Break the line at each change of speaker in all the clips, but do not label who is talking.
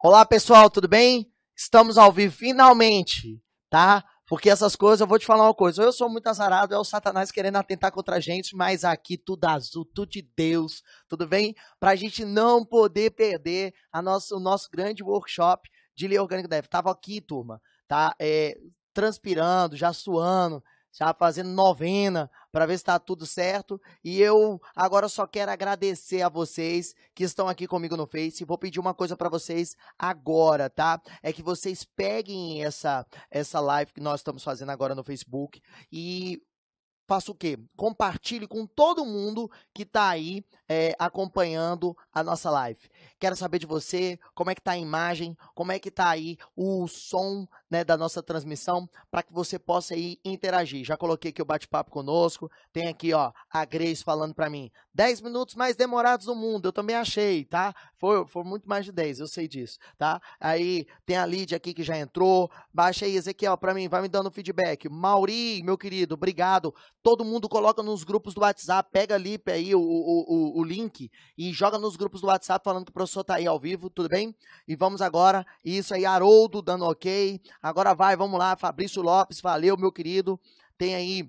Olá, pessoal, tudo bem? Estamos ao vivo finalmente, tá? Porque essas coisas, eu vou te falar uma coisa, eu sou muito azarado, é o Satanás querendo atentar contra a gente, mas aqui tudo azul, tudo de Deus, tudo bem? Pra gente não poder perder a o nosso grande workshop de Lei Orgânico deve. Tava aqui, turma, tá? É, transpirando, já suando, já fazendo novena para ver se está tudo certo. E eu agora só quero agradecer a vocês que estão aqui comigo no Face. Vou pedir uma coisa para vocês agora, tá? É que vocês peguem essa, essa live que nós estamos fazendo agora no Facebook e faça o quê? Compartilhe com todo mundo que está aí é, acompanhando a nossa live. Quero saber de você, como é que está a imagem, como é que está aí o som né, da nossa transmissão, para que você possa aí interagir. Já coloquei aqui o bate-papo conosco, tem aqui ó, a Grace falando para mim, 10 minutos mais demorados do mundo, eu também achei, tá? Foi, foi muito mais de 10, eu sei disso, tá? Aí tem a Lídia aqui que já entrou, baixa aí, Ezequiel, para mim, vai me dando feedback. Mauri, meu querido, obrigado, todo mundo coloca nos grupos do WhatsApp, pega ali aí o, o, o, link e joga nos grupos do WhatsApp falando que o professor tá aí ao vivo, tudo bem? E vamos agora, isso aí, Haroldo dando ok, agora vai, vamos lá, Fabrício Lopes, valeu meu querido, tem aí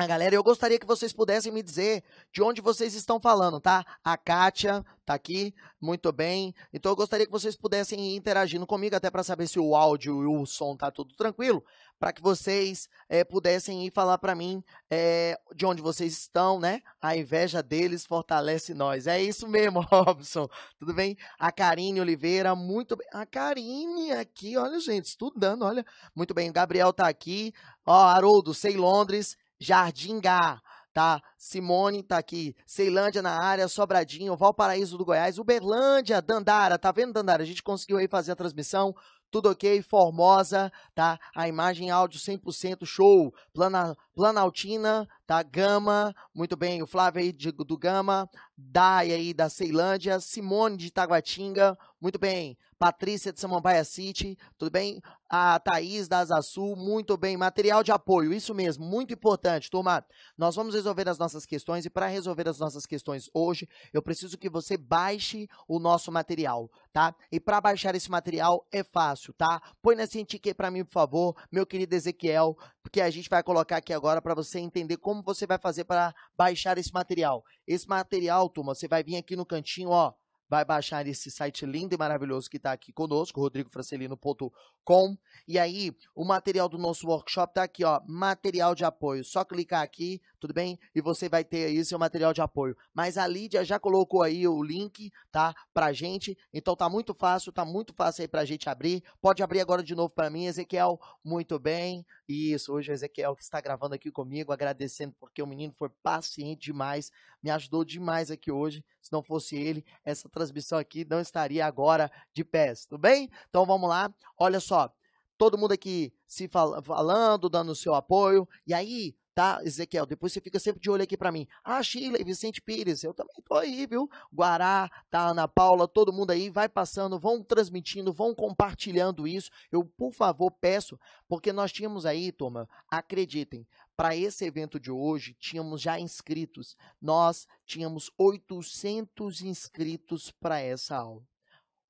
a ah, galera, eu gostaria que vocês pudessem me dizer de onde vocês estão falando, tá? A Kátia tá aqui, muito bem. Então eu gostaria que vocês pudessem ir interagindo comigo, até para saber se o áudio e o som tá tudo tranquilo, para que vocês é, pudessem ir falar para mim é, de onde vocês estão, né? A inveja deles fortalece nós. É isso mesmo, Robson. Tudo bem? A Karine Oliveira, muito bem. A Karine aqui, olha, gente, estudando, olha. Muito bem, o Gabriel tá aqui. Ó, Haroldo, sei Londres. Jardim Gá, tá? Simone tá aqui, Ceilândia na área, Sobradinho, Valparaíso do Goiás, Uberlândia, Dandara, tá vendo, Dandara? A gente conseguiu aí fazer a transmissão, tudo ok, Formosa, tá? A imagem áudio 100% show, Plana, Planaltina, tá? Gama, muito bem, o Flávio aí de, do Gama, Dai aí da Ceilândia, Simone de Itaguatinga, muito bem, Patrícia de Samambaia City, tudo bem? A Thaís da Asa muito bem, material de apoio, isso mesmo, muito importante, turma. Nós vamos resolver as nossas questões e para resolver as nossas questões hoje, eu preciso que você baixe o nosso material, tá? E para baixar esse material é fácil, tá? Põe nessa etiqueta para mim, por favor, meu querido Ezequiel, porque a gente vai colocar aqui agora para você entender como você vai fazer para baixar esse material. Esse material, turma, você vai vir aqui no cantinho, ó, vai baixar esse site lindo e maravilhoso que está aqui conosco, rodrigofrancelino.com. E aí, o material do nosso workshop está aqui, ó, material de apoio. Só clicar aqui, tudo bem? E você vai ter aí seu material de apoio. Mas a Lídia já colocou aí o link, tá? Pra gente. Então tá muito fácil, tá muito fácil aí pra gente abrir. Pode abrir agora de novo para mim, Ezequiel. Muito bem. Isso, hoje o é Ezequiel que está gravando aqui comigo, agradecendo porque o menino foi paciente demais, me ajudou demais aqui hoje. Se não fosse ele, essa transmissão aqui não estaria agora de pés, tudo bem? Então vamos lá. Olha só, todo mundo aqui se fal falando, dando o seu apoio. E aí, tá, Ezequiel? Depois você fica sempre de olho aqui para mim. Ah, Sheila e Vicente Pires, eu também tô aí, viu? Guará, tá, Ana Paula, todo mundo aí, vai passando, vão transmitindo, vão compartilhando isso. Eu, por favor, peço, porque nós tínhamos aí, turma, acreditem, para esse evento de hoje, tínhamos já inscritos. Nós tínhamos 800 inscritos para essa aula.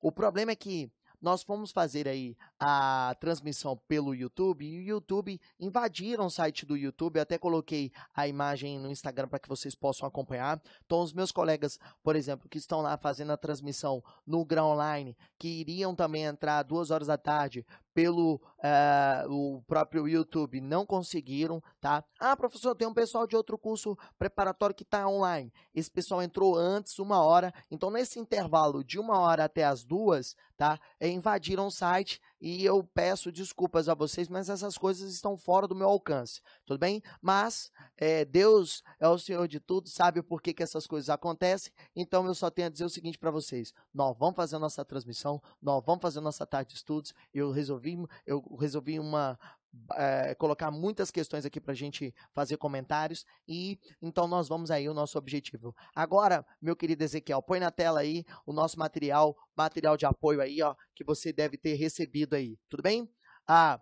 O problema é que nós fomos fazer aí a transmissão pelo YouTube e o YouTube invadiram o site do YouTube. Até coloquei a imagem no Instagram para que vocês possam acompanhar. Então, os meus colegas, por exemplo, que estão lá fazendo a transmissão no Grão Online, que iriam também entrar duas horas da tarde pelo uh, o próprio YouTube, não conseguiram, tá? Ah, professor, tem um pessoal de outro curso preparatório que está online. Esse pessoal entrou antes, uma hora. Então, nesse intervalo de uma hora até as duas, tá? Eh, invadiram o site e eu peço desculpas a vocês, mas essas coisas estão fora do meu alcance, tudo bem? Mas é, Deus é o Senhor de tudo, sabe por que, que essas coisas acontecem, então eu só tenho a dizer o seguinte para vocês: nós vamos fazer nossa transmissão, nós vamos fazer nossa tarde de estudos. Eu resolvi, eu resolvi uma, é, colocar muitas questões aqui para a gente fazer comentários e então nós vamos aí o nosso objetivo. Agora, meu querido Ezequiel, põe na tela aí o nosso material, material de apoio aí, ó, que você deve ter recebido aí, tudo bem? Ah,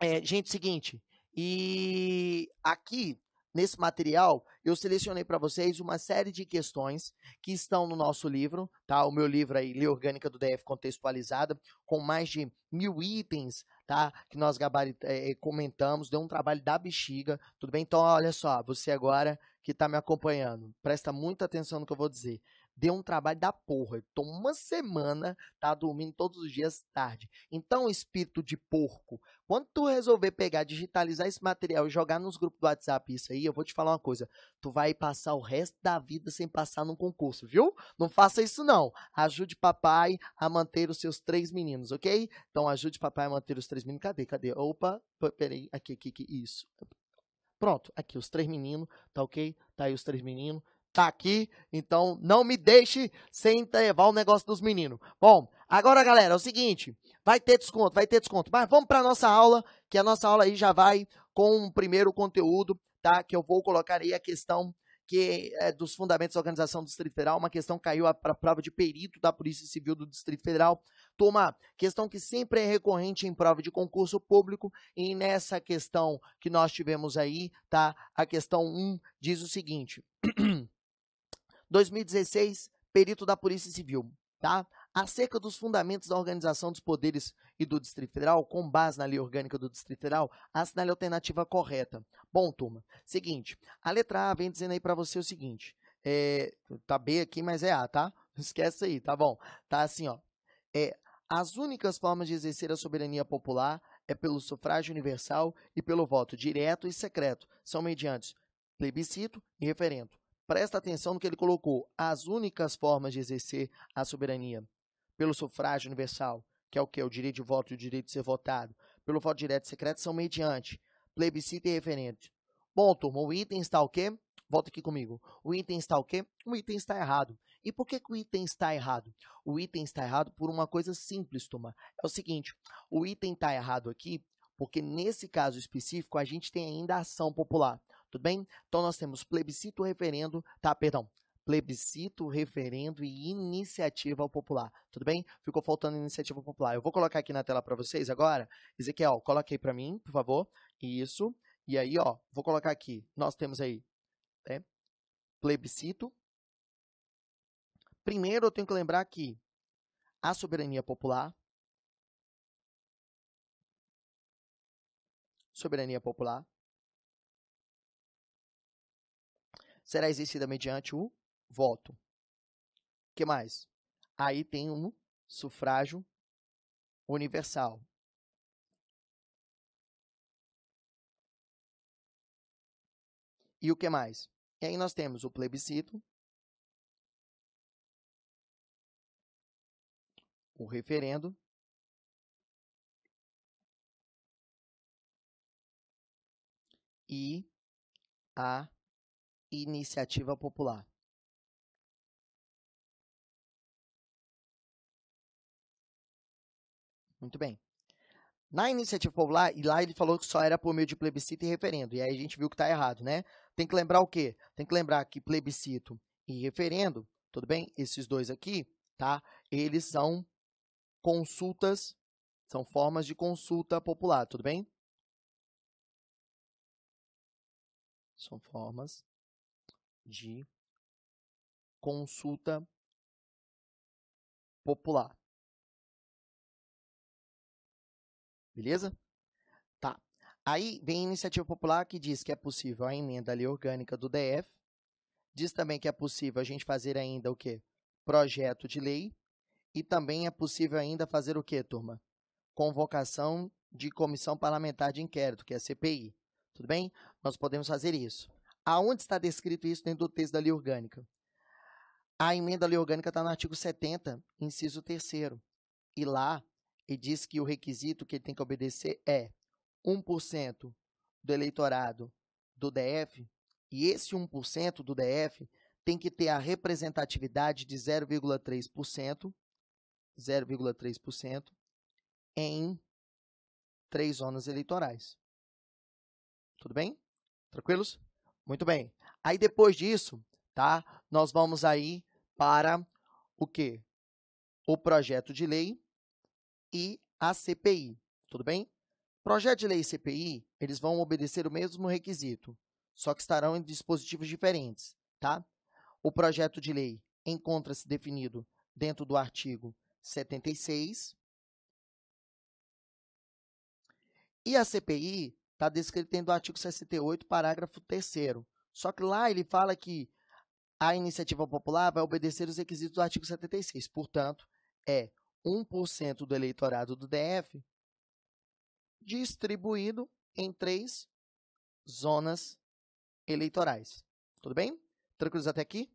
é, gente, seguinte, e aqui Nesse material, eu selecionei para vocês uma série de questões que estão no nosso livro, tá? O meu livro aí, Lei Orgânica do DF Contextualizada, com mais de mil itens, tá? Que nós gabarit é, é, comentamos, deu um trabalho da bexiga, tudo bem? Então, olha só, você agora que está me acompanhando, presta muita atenção no que eu vou dizer deu um trabalho da porra. estou uma semana, tá dormindo todos os dias tarde. Então, espírito de porco, quando tu resolver pegar, digitalizar esse material e jogar nos grupos do WhatsApp isso aí, eu vou te falar uma coisa. Tu vai passar o resto da vida sem passar num concurso, viu? Não faça isso não. Ajude papai a manter os seus três meninos, ok? Então, ajude papai a manter os três meninos. Cadê, cadê? Opa, peraí, aqui, aqui, aqui, isso. Pronto, aqui os três meninos, tá ok? Tá aí os três meninos tá aqui, então não me deixe sem levar o negócio dos meninos. Bom, agora galera, é o seguinte, vai ter desconto, vai ter desconto, mas vamos para nossa aula, que a nossa aula aí já vai com o primeiro conteúdo, tá? Que eu vou colocar aí a questão que é dos fundamentos da organização do Distrito Federal, uma questão caiu para a prova de perito da Polícia Civil do Distrito Federal. Toma, questão que sempre é recorrente em prova de concurso público, e nessa questão que nós tivemos aí, tá? A questão 1 diz o seguinte: 2016, perito da Polícia Civil, tá? Acerca dos fundamentos da organização dos poderes e do Distrito Federal, com base na lei orgânica do Distrito Federal, assinale a alternativa correta. Bom, turma, seguinte, a letra A vem dizendo aí para você o seguinte, é, tá B aqui, mas é A, tá? Esquece aí, tá bom? Tá assim, ó. É, as únicas formas de exercer a soberania popular é pelo sufrágio universal e pelo voto direto e secreto. São mediante plebiscito e referendo. Presta atenção no que ele colocou. As únicas formas de exercer a soberania pelo sufrágio universal, que é o que? O direito de voto e o direito de ser votado, pelo voto direto e secreto, são mediante plebiscito e referendo. Bom, turma, o item está o quê? Volta aqui comigo. O item está o quê? O item está errado. E por que, que o item está errado? O item está errado por uma coisa simples, turma. É o seguinte, o item está errado aqui porque nesse caso específico a gente tem ainda a ação popular. Tudo bem? Então nós temos plebiscito, referendo, tá, perdão, plebiscito, referendo e iniciativa popular. Tudo bem? Ficou faltando iniciativa popular. Eu vou colocar aqui na tela para vocês agora. Ezequiel, coloquei aí para mim, por favor. Isso. E aí, ó, vou colocar aqui. Nós temos aí né, plebiscito. Primeiro, eu tenho que lembrar que a soberania popular. Soberania popular. será exercida mediante o voto. que mais? Aí tem um sufrágio universal. E o que mais? E aí nós temos o plebiscito, o referendo, e a iniciativa popular Muito bem. Na iniciativa popular, e lá ele falou que só era por meio de plebiscito e referendo. E aí a gente viu que está errado, né? Tem que lembrar o quê? Tem que lembrar que plebiscito e referendo, tudo bem? Esses dois aqui, tá? Eles são consultas, são formas de consulta popular, tudo bem? São formas de consulta popular. Beleza? Tá. Aí vem a iniciativa popular que diz que é possível a emenda ali orgânica do DF, diz também que é possível a gente fazer ainda o quê? Projeto de lei e também é possível ainda fazer o quê, turma? Convocação de comissão parlamentar de inquérito, que é a CPI. Tudo bem? Nós podemos fazer isso. Aonde está descrito isso dentro do texto da lei orgânica? A emenda da lei orgânica está no artigo 70, inciso 3 E lá, ele diz que o requisito que ele tem que obedecer é 1% do eleitorado do DF, e esse 1% do DF tem que ter a representatividade de 0,3%, 0,3% em três zonas eleitorais. Tudo bem? Tranquilos? Muito bem. Aí depois disso, tá? Nós vamos aí para o quê? O projeto de lei e a CPI, tudo bem? Projeto de lei e CPI, eles vão obedecer o mesmo requisito, só que estarão em dispositivos diferentes, tá? O projeto de lei encontra-se definido dentro do artigo 76. E a CPI está descrito dentro do artigo 68, parágrafo 3 Só que lá ele fala que a iniciativa popular vai obedecer os requisitos do artigo 76. Portanto, é 1% do eleitorado do DF distribuído em três zonas eleitorais. Tudo bem? Tranquilos até aqui?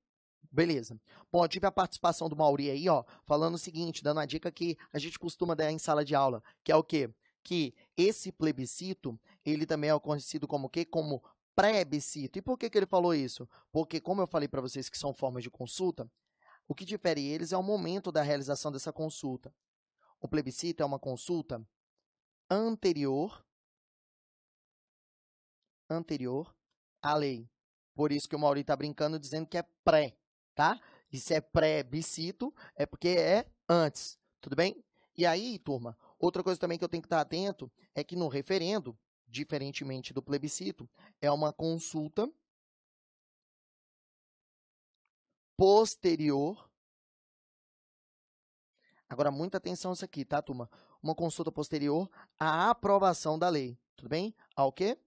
Beleza. Bom, tive a participação do Mauri aí, ó, falando o seguinte, dando a dica que a gente costuma dar em sala de aula, que é o quê? Que esse plebiscito, ele também é conhecido como quê? como plebiscito. E por que, que ele falou isso? Porque como eu falei para vocês que são formas de consulta, o que difere eles é o momento da realização dessa consulta. O plebiscito é uma consulta anterior anterior à lei. Por isso que o Mauri está brincando dizendo que é pré, tá? Isso é pré-bicito, é porque é antes, tudo bem? E aí, turma, Outra coisa também que eu tenho que estar atento é que no referendo, diferentemente do plebiscito, é uma consulta posterior. Agora, muita atenção isso aqui, tá, turma? Uma consulta posterior à aprovação da lei, tudo bem? Ao quê?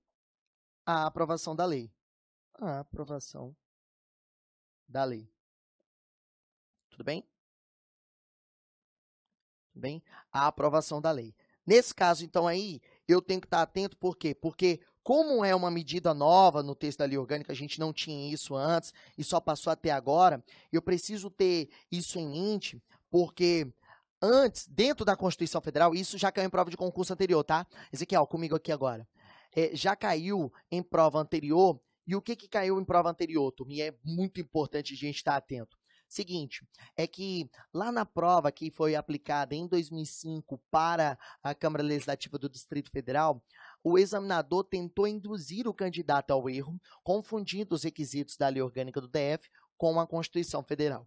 À aprovação da lei. A aprovação da lei. Tudo bem? bem? A aprovação da lei. Nesse caso, então, aí, eu tenho que estar atento, por quê? Porque, como é uma medida nova no texto da lei orgânica, a gente não tinha isso antes e só passou até agora, eu preciso ter isso em mente, porque antes, dentro da Constituição Federal, isso já caiu em prova de concurso anterior, tá? Ezequiel, comigo aqui agora. É, já caiu em prova anterior. E o que, que caiu em prova anterior, turma? E é muito importante a gente estar atento seguinte, é que lá na prova que foi aplicada em 2005 para a Câmara Legislativa do Distrito Federal, o examinador tentou induzir o candidato ao erro, confundindo os requisitos da Lei Orgânica do DF com a Constituição Federal.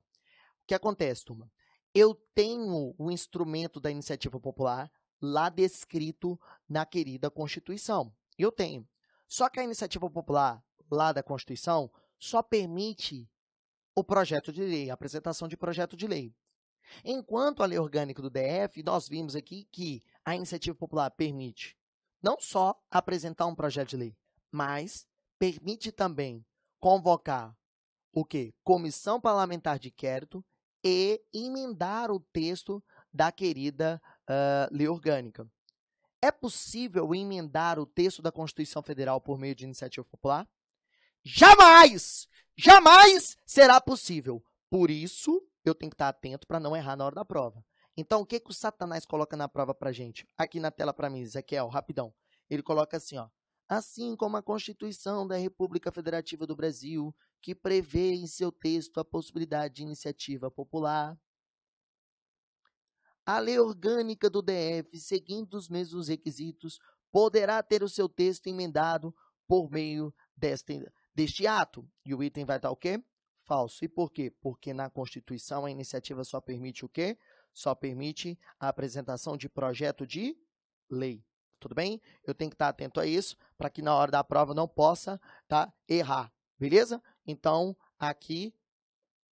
O que acontece, turma? Eu tenho o instrumento da iniciativa popular lá descrito na querida Constituição. Eu tenho. Só que a iniciativa popular lá da Constituição só permite o projeto de lei, a apresentação de projeto de lei. Enquanto a lei orgânica do DF, nós vimos aqui que a iniciativa popular permite não só apresentar um projeto de lei, mas permite também convocar o que? Comissão parlamentar de inquérito e emendar o texto da querida uh, lei orgânica. É possível emendar o texto da Constituição Federal por meio de iniciativa popular? Jamais, jamais será possível. Por isso, eu tenho que estar atento para não errar na hora da prova. Então, o que, que o Satanás coloca na prova para gente? Aqui na tela para mim, Ezequiel, rapidão. Ele coloca assim, ó. Assim como a Constituição da República Federativa do Brasil, que prevê em seu texto a possibilidade de iniciativa popular, a lei orgânica do DF, seguindo os mesmos requisitos, poderá ter o seu texto emendado por meio desta deste ato. E o item vai estar o quê? Falso. E por quê? Porque na Constituição a iniciativa só permite o quê? Só permite a apresentação de projeto de lei. Tudo bem? Eu tenho que estar atento a isso para que na hora da prova não possa tá, errar. Beleza? Então, aqui.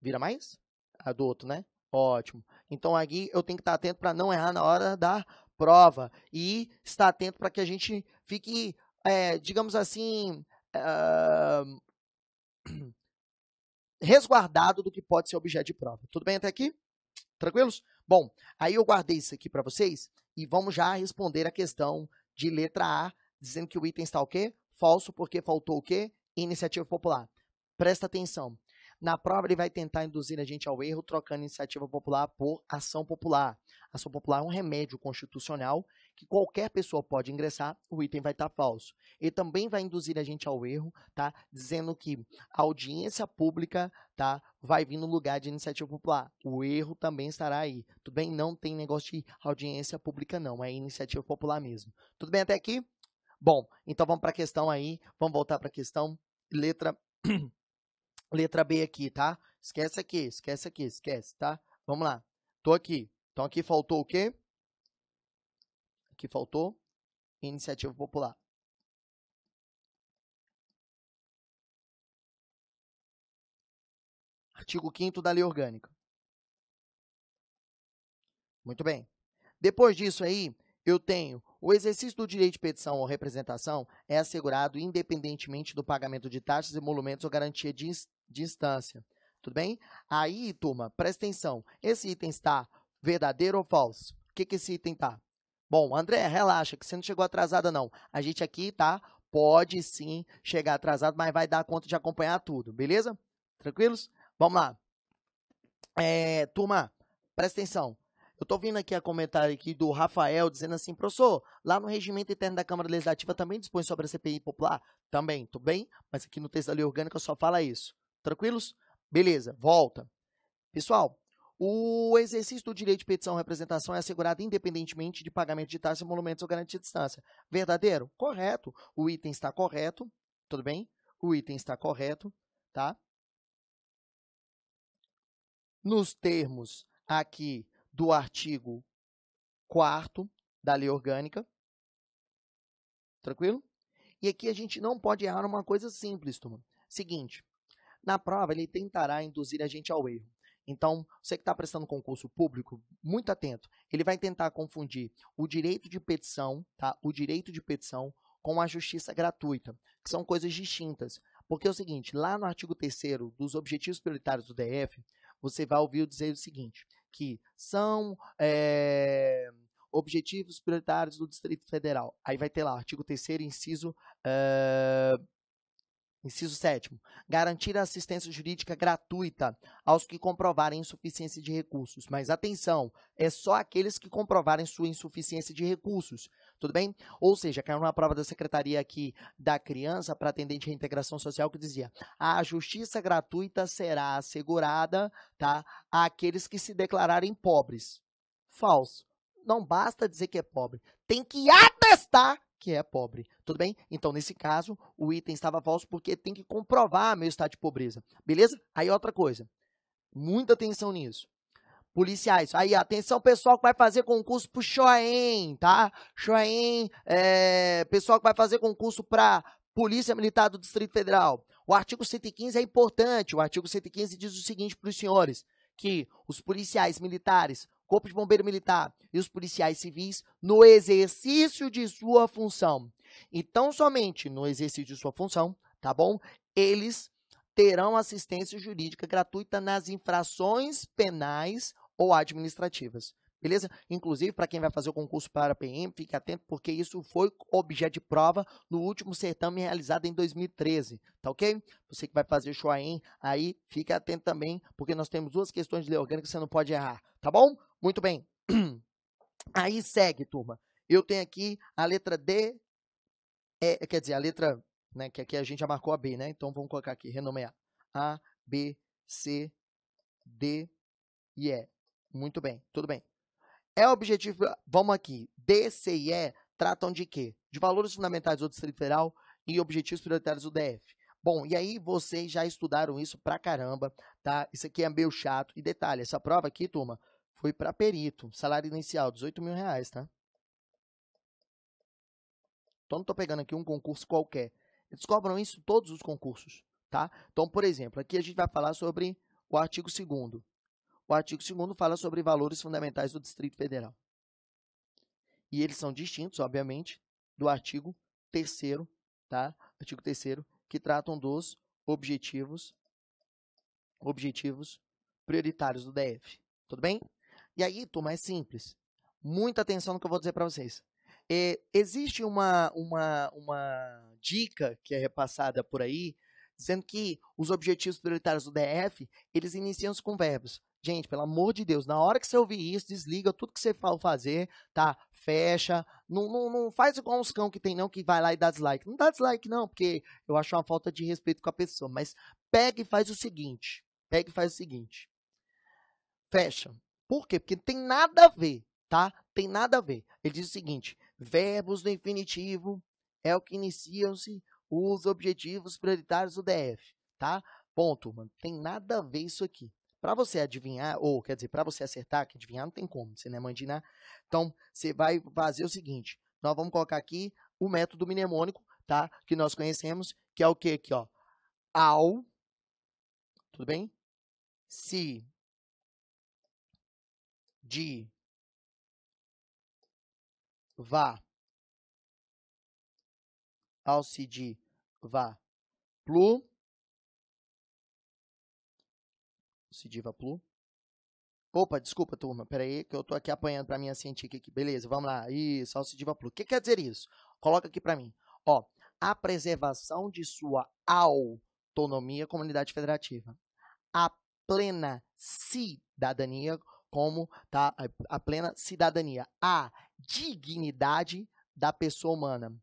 Vira mais? A do outro, né? Ótimo. Então, aqui eu tenho que estar atento para não errar na hora da prova. E estar atento para que a gente fique, é, digamos assim, resguardado do que pode ser objeto de prova. Tudo bem até aqui? Tranquilos? Bom, aí eu guardei isso aqui para vocês e vamos já responder a questão de letra A, dizendo que o item está o quê? Falso, porque faltou o quê? Iniciativa popular. Presta atenção. Na prova, ele vai tentar induzir a gente ao erro, trocando iniciativa popular por ação popular. Ação popular é um remédio constitucional que qualquer pessoa pode ingressar, o item vai estar tá falso. E também vai induzir a gente ao erro, tá? Dizendo que a audiência pública, tá? Vai vir no lugar de iniciativa popular. O erro também estará aí. Tudo bem? Não tem negócio de audiência pública, não. É iniciativa popular mesmo. Tudo bem até aqui? Bom, então vamos para a questão aí. Vamos voltar para a questão. Letra. Letra B aqui, tá? Esquece aqui, esquece aqui, esquece, tá? Vamos lá. Tô aqui. Então aqui faltou o quê? que faltou, iniciativa popular. Artigo 5 da Lei Orgânica. Muito bem. Depois disso aí, eu tenho o exercício do direito de petição ou representação é assegurado independentemente do pagamento de taxas, emolumentos ou garantia de, de instância. Tudo bem? Aí, turma, presta atenção. Esse item está verdadeiro ou falso? O que, que esse item está? Bom, André, relaxa, que você não chegou atrasada, não. A gente aqui, tá? Pode sim chegar atrasado, mas vai dar conta de acompanhar tudo, beleza? Tranquilos? Vamos lá. É, turma, presta atenção. Eu tô vindo aqui a comentário aqui do Rafael dizendo assim, professor, lá no regimento interno da Câmara Legislativa também dispõe sobre a CPI popular? Também, tudo bem? Mas aqui no texto da lei orgânica só fala isso. Tranquilos? Beleza, volta. Pessoal, o exercício do direito de petição e representação é assegurado independentemente de pagamento de taxa, emolumentos ou garantia de distância. Verdadeiro? Correto. O item está correto, tudo bem? O item está correto, tá? Nos termos aqui do artigo 4 da lei orgânica. Tranquilo? E aqui a gente não pode errar uma coisa simples, turma. Seguinte, na prova ele tentará induzir a gente ao erro. Então, você que está prestando concurso público, muito atento. Ele vai tentar confundir o direito de petição, tá? O direito de petição com a justiça gratuita, que são coisas distintas. Porque é o seguinte, lá no artigo 3 dos objetivos prioritários do DF, você vai ouvir dizer o seguinte, que são é, objetivos prioritários do Distrito Federal. Aí vai ter lá, artigo 3 inciso... É, Inciso 7. Garantir assistência jurídica gratuita aos que comprovarem insuficiência de recursos. Mas atenção, é só aqueles que comprovarem sua insuficiência de recursos. Tudo bem? Ou seja, caiu uma prova da secretaria aqui da criança para atendente de reintegração social que dizia: a justiça gratuita será assegurada tá, àqueles que se declararem pobres. Falso. Não basta dizer que é pobre, tem que atestar que é pobre. Tudo bem? Então, nesse caso, o item estava falso porque tem que comprovar meu estado de pobreza. Beleza? Aí, outra coisa. Muita atenção nisso. Policiais, aí, atenção pessoal que vai fazer concurso o choen, tá? Choen, é, pessoal que vai fazer concurso para Polícia Militar do Distrito Federal. O artigo 115 é importante. O artigo 115 diz o seguinte para os senhores, que os policiais militares Corpo de Bombeiro Militar e os policiais civis no exercício de sua função. Então, somente no exercício de sua função, tá bom? Eles terão assistência jurídica gratuita nas infrações penais ou administrativas. Beleza? Inclusive, para quem vai fazer o concurso para a PM, fique atento, porque isso foi objeto de prova no último certame realizado em 2013, tá ok? Você que vai fazer o Shoaim, aí fique atento também, porque nós temos duas questões de lei orgânica que você não pode errar, tá bom? Muito bem. Aí segue, turma. Eu tenho aqui a letra D, é, quer dizer, a letra, né, que aqui a gente já marcou a B, né? Então vamos colocar aqui, renomear. A, B, C, D e E. Muito bem, tudo bem. É objetivo, vamos aqui. D, C e E tratam de quê? De valores fundamentais do Distrito Federal e objetivos prioritários do DF. Bom, e aí vocês já estudaram isso pra caramba, tá? Isso aqui é meio chato. E detalhe, essa prova aqui, turma, foi para perito, salário inicial, 18 mil reais, tá? Então, não estou pegando aqui um concurso qualquer. Eles cobram isso todos os concursos, tá? Então, por exemplo, aqui a gente vai falar sobre o artigo 2 O artigo 2 fala sobre valores fundamentais do Distrito Federal. E eles são distintos, obviamente, do artigo 3 tá? Artigo 3 que tratam dos objetivos objetivos prioritários do DF. Tudo bem? E aí, turma, é simples. Muita atenção no que eu vou dizer para vocês. É, existe uma, uma, uma dica que é repassada por aí, dizendo que os objetivos prioritários do DF, eles iniciam-se com verbos. Gente, pelo amor de Deus, na hora que você ouvir isso, desliga tudo que você fala fazer, tá? Fecha. Não, não, não faz igual uns cão que tem, não, que vai lá e dá dislike. Não dá dislike, não, porque eu acho uma falta de respeito com a pessoa. Mas pega e faz o seguinte. Pega e faz o seguinte. Fecha. Por quê? Porque tem nada a ver, tá? Tem nada a ver. Ele diz o seguinte: verbos no infinitivo é o que iniciam-se os objetivos prioritários do DF, tá? Ponto, mano. Tem nada a ver isso aqui. Para você adivinhar, ou quer dizer, para você acertar, que adivinhar não tem como, você não é mandinar. Então, você vai fazer o seguinte: nós vamos colocar aqui o método mnemônico, tá? Que nós conhecemos, que é o que aqui, ó? Ao, tudo bem? Se de vá Alcidi vá plu Alcidiva plu Opa, desculpa, turma. Peraí, que eu tô aqui apanhando para minha científica aqui. Beleza, vamos lá. Isso, Alcidiva plu O que quer dizer isso? Coloca aqui para mim. Ó, a preservação de sua autonomia comunidade federativa. A plena cidadania como tá, a plena cidadania, a dignidade da pessoa humana,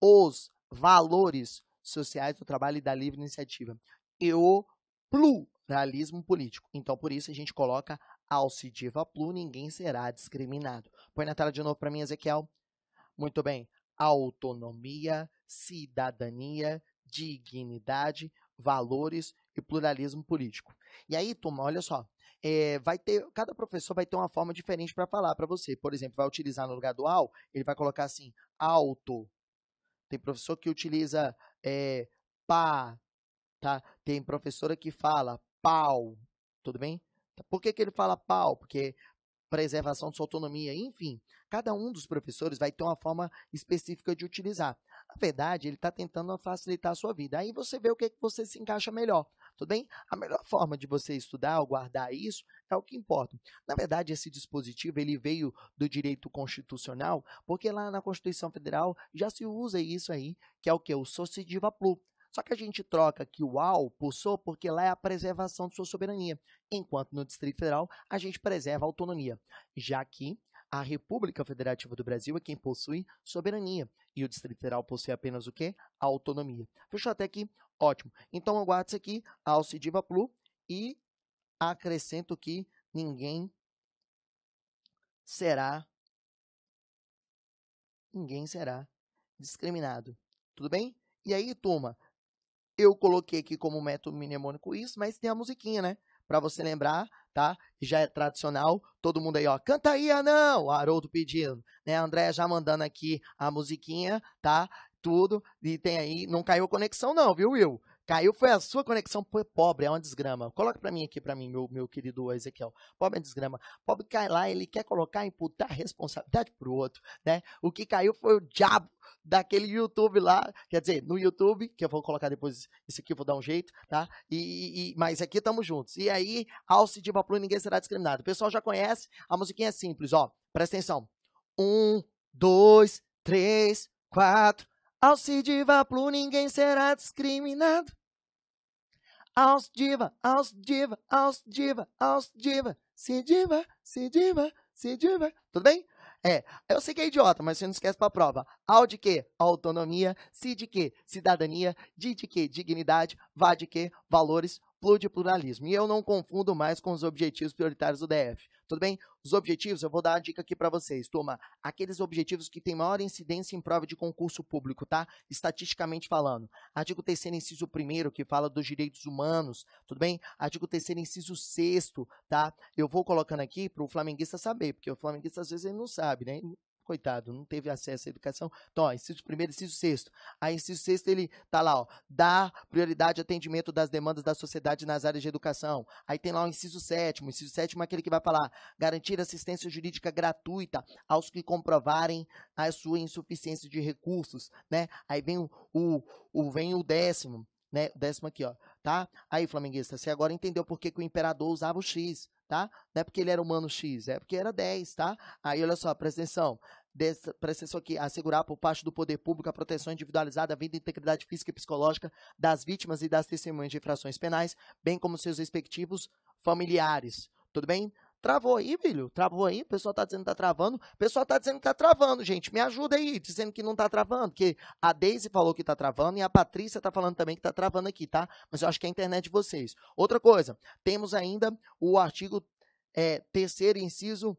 os valores sociais do trabalho e da livre iniciativa e o pluralismo político. Então, por isso, a gente coloca ao se diva plu, ninguém será discriminado. Põe na tela de novo para mim, Ezequiel. Muito bem. Autonomia, cidadania, dignidade, valores e pluralismo político. E aí, turma, olha só é, vai ter cada professor vai ter uma forma diferente para falar para você. Por exemplo, vai utilizar no lugar do ao, ele vai colocar assim alto. Tem professor que utiliza é, pá, tá? Tem professora que fala pau, tudo bem? Tá, por que, que ele fala pau? Porque preservação de sua autonomia, enfim, cada um dos professores vai ter uma forma específica de utilizar. Na verdade, ele está tentando facilitar a sua vida. Aí você vê o que, que você se encaixa melhor. Tudo bem? Né? A melhor forma de você estudar ou guardar isso é o que importa. Na verdade, esse dispositivo ele veio do direito constitucional, porque lá na Constituição Federal já se usa isso aí, que é o que? O socidiva plu Só que a gente troca aqui o ao por so, porque lá é a preservação de sua soberania, enquanto no Distrito Federal a gente preserva a autonomia. Já que a República Federativa do Brasil é quem possui soberania e o Distrito Federal possui apenas o quê? A autonomia. Fechou até aqui Ótimo. Então eu guardo isso aqui, alce diva Blue, e acrescento que ninguém será ninguém será discriminado. Tudo bem? E aí, turma, eu coloquei aqui como método mnemônico isso, mas tem a musiquinha, né? Para você lembrar, tá? Já é tradicional, todo mundo aí, ó, canta aí, anão, o Haroldo pedindo, né? A Andréia já mandando aqui a musiquinha, tá? tudo, e tem aí, não caiu a conexão não, viu, Will? Caiu foi a sua conexão pobre, é uma desgrama. Coloca para mim aqui, para mim, meu, meu querido Ezequiel. Pobre é desgrama. Pobre cai lá, ele quer colocar, imputar responsabilidade pro outro, né? O que caiu foi o diabo daquele YouTube lá, quer dizer, no YouTube, que eu vou colocar depois, isso aqui vou dar um jeito, tá? E, e mas aqui estamos juntos. E aí, alce de Vaplu, ninguém será discriminado. O pessoal já conhece, a musiquinha é simples, ó. Presta atenção. Um, dois, três, quatro, ao Diva Plu ninguém será discriminado. Aos diva, aos diva, aos diva, aos diva, se diva, se diva, se diva. Tudo bem? É, eu sei que é idiota, mas você não esquece pra prova. Ao de que? Autonomia. Se de que? Cidadania. De de que? Dignidade. Vá de que? Valores pluripluralismo. E eu não confundo mais com os objetivos prioritários do DF. Tudo bem? Os objetivos, eu vou dar a dica aqui para vocês. Toma, aqueles objetivos que têm maior incidência em prova de concurso público, tá? Estatisticamente falando. Artigo 3 inciso 1 que fala dos direitos humanos, tudo bem? Artigo 3 inciso 6 tá? Eu vou colocando aqui para o flamenguista saber, porque o flamenguista às vezes ele não sabe, né? coitado, não teve acesso à educação. Então, ó, inciso primeiro, inciso sexto. Aí, inciso sexto, ele tá lá, ó, dá prioridade ao atendimento das demandas da sociedade nas áreas de educação. Aí tem lá o inciso sétimo. O inciso sétimo é aquele que vai falar, garantir assistência jurídica gratuita aos que comprovarem a sua insuficiência de recursos, né? Aí vem o, o, o vem o décimo né? Décimo aqui, ó, tá? Aí, flamenguista, você agora entendeu por que, que o imperador usava o X, tá? Não é porque ele era humano X, é porque era 10, tá? Aí, olha só, presta atenção. Des, presta atenção aqui, assegurar por parte do poder público a proteção individualizada, a vida e integridade física e psicológica das vítimas e das testemunhas de infrações penais, bem como seus respectivos familiares. Tudo bem? Travou aí, filho? Travou aí? O pessoal tá dizendo que tá travando. O pessoal tá dizendo que tá travando, gente. Me ajuda aí, dizendo que não tá travando. Porque a Daisy falou que tá travando e a Patrícia tá falando também que tá travando aqui, tá? Mas eu acho que é a internet de vocês. Outra coisa, temos ainda o artigo é, terceiro, inciso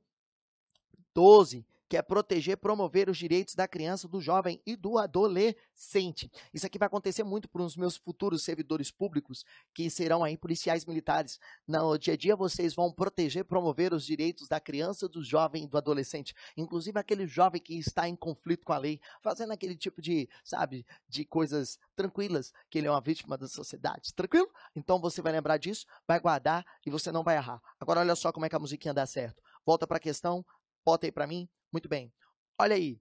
12 que é proteger, promover os direitos da criança, do jovem e do adolescente. Isso aqui vai acontecer muito para os meus futuros servidores públicos, que serão aí policiais militares. No dia a dia, vocês vão proteger, promover os direitos da criança, do jovem e do adolescente, inclusive aquele jovem que está em conflito com a lei, fazendo aquele tipo de, sabe, de coisas tranquilas, que ele é uma vítima da sociedade. Tranquilo? Então você vai lembrar disso, vai guardar e você não vai errar. Agora olha só como é que a musiquinha dá certo. Volta para a questão, bota aí para mim. Muito bem. Olha aí.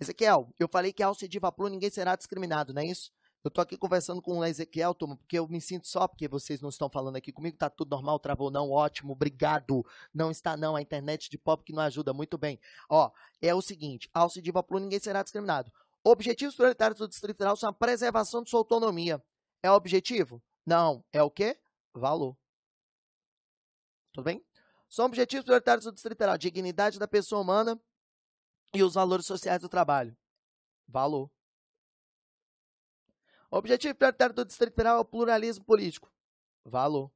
Ezequiel, eu falei que ao se Divaplu ninguém será discriminado, não é isso? Eu tô aqui conversando com o Ezequiel, turma, porque eu me sinto só, porque vocês não estão falando aqui comigo, tá tudo normal, travou não, ótimo, obrigado. Não está não, a internet de pop que não ajuda, muito bem. Ó, é o seguinte, ao se Divaplu ninguém será discriminado. Objetivos prioritários do Distrito Federal são a preservação de sua autonomia. É objetivo? Não. É o quê? Valor. Tudo bem? São objetivos prioritários do Distrito Federal: dignidade da pessoa humana e os valores sociais do trabalho. Valor. objetivo prioritário do Distrito Federal é o pluralismo político. Valor.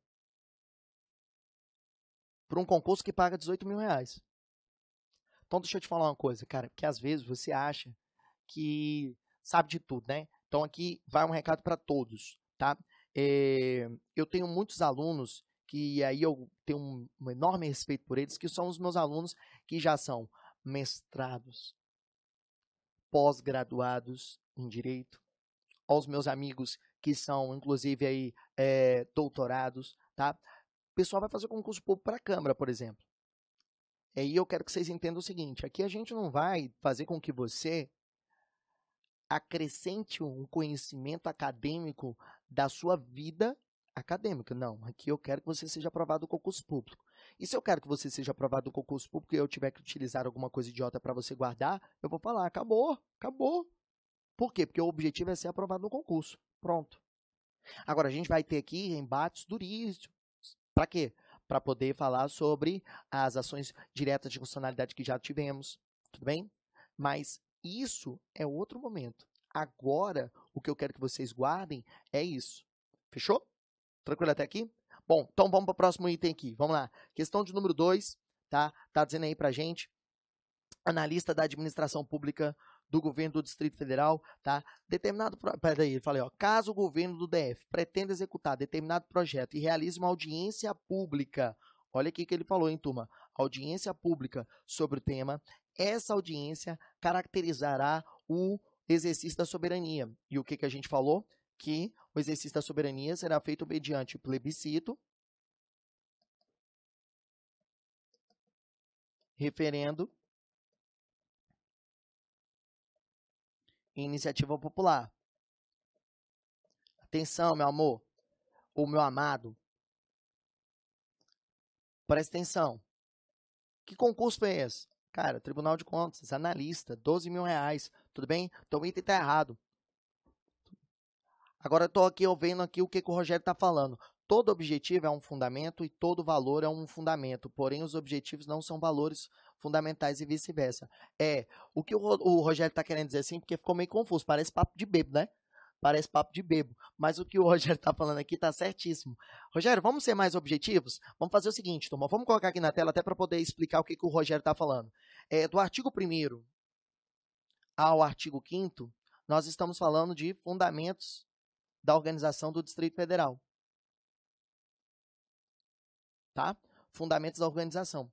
Por um concurso que paga 18 mil reais. Então, deixa eu te falar uma coisa, cara, que às vezes você acha que sabe de tudo, né? Então, aqui vai um recado para todos, tá? É, eu tenho muitos alunos que aí eu tenho um, um enorme respeito por eles, que são os meus alunos que já são mestrados, pós-graduados em direito, aos meus amigos que são, inclusive, aí, é, doutorados, tá? O pessoal vai fazer concurso público para a Câmara, por exemplo. E aí eu quero que vocês entendam o seguinte: aqui a gente não vai fazer com que você acrescente um conhecimento acadêmico da sua vida acadêmica. Não, aqui eu quero que você seja aprovado no concurso público. E se eu quero que você seja aprovado no concurso público e eu tiver que utilizar alguma coisa idiota para você guardar, eu vou falar, acabou, acabou. Por quê? Porque o objetivo é ser aprovado no concurso. Pronto. Agora, a gente vai ter aqui embates duríssimos. Para quê? Para poder falar sobre as ações diretas de funcionalidade que já tivemos. Tudo bem? Mas isso é outro momento. Agora, o que eu quero que vocês guardem é isso. Fechou? Tranquilo até aqui? Bom, então vamos para o próximo item aqui. Vamos lá. Questão de número 2, tá? Tá dizendo aí pra gente, analista da administração pública do governo do Distrito Federal, tá? Determinado, peraí, falei, ó, caso o governo do DF pretenda executar determinado projeto e realize uma audiência pública, olha aqui que ele falou, hein, turma? Audiência pública sobre o tema, essa audiência caracterizará o exercício da soberania. E o que, que a gente falou? Que o exercício da soberania será feito mediante plebiscito, referendo e iniciativa popular. Atenção, meu amor, ou meu amado. Presta atenção. Que concurso foi esse? Cara, Tribunal de Contas, analista, 12 mil reais. Tudo bem? Então o item está errado. Agora eu estou aqui ouvindo vendo aqui o que, que o Rogério está falando. Todo objetivo é um fundamento e todo valor é um fundamento, porém os objetivos não são valores fundamentais e vice-versa. É, o que o, o Rogério está querendo dizer assim, porque ficou meio confuso, parece papo de bebo né? Parece papo de bebo, mas o que o Rogério está falando aqui está certíssimo. Rogério, vamos ser mais objetivos? Vamos fazer o seguinte, turma, vamos colocar aqui na tela até para poder explicar o que, que o Rogério está falando. É, do artigo 1 ao artigo 5 nós estamos falando de fundamentos da organização do Distrito Federal. Tá? Fundamentos da organização.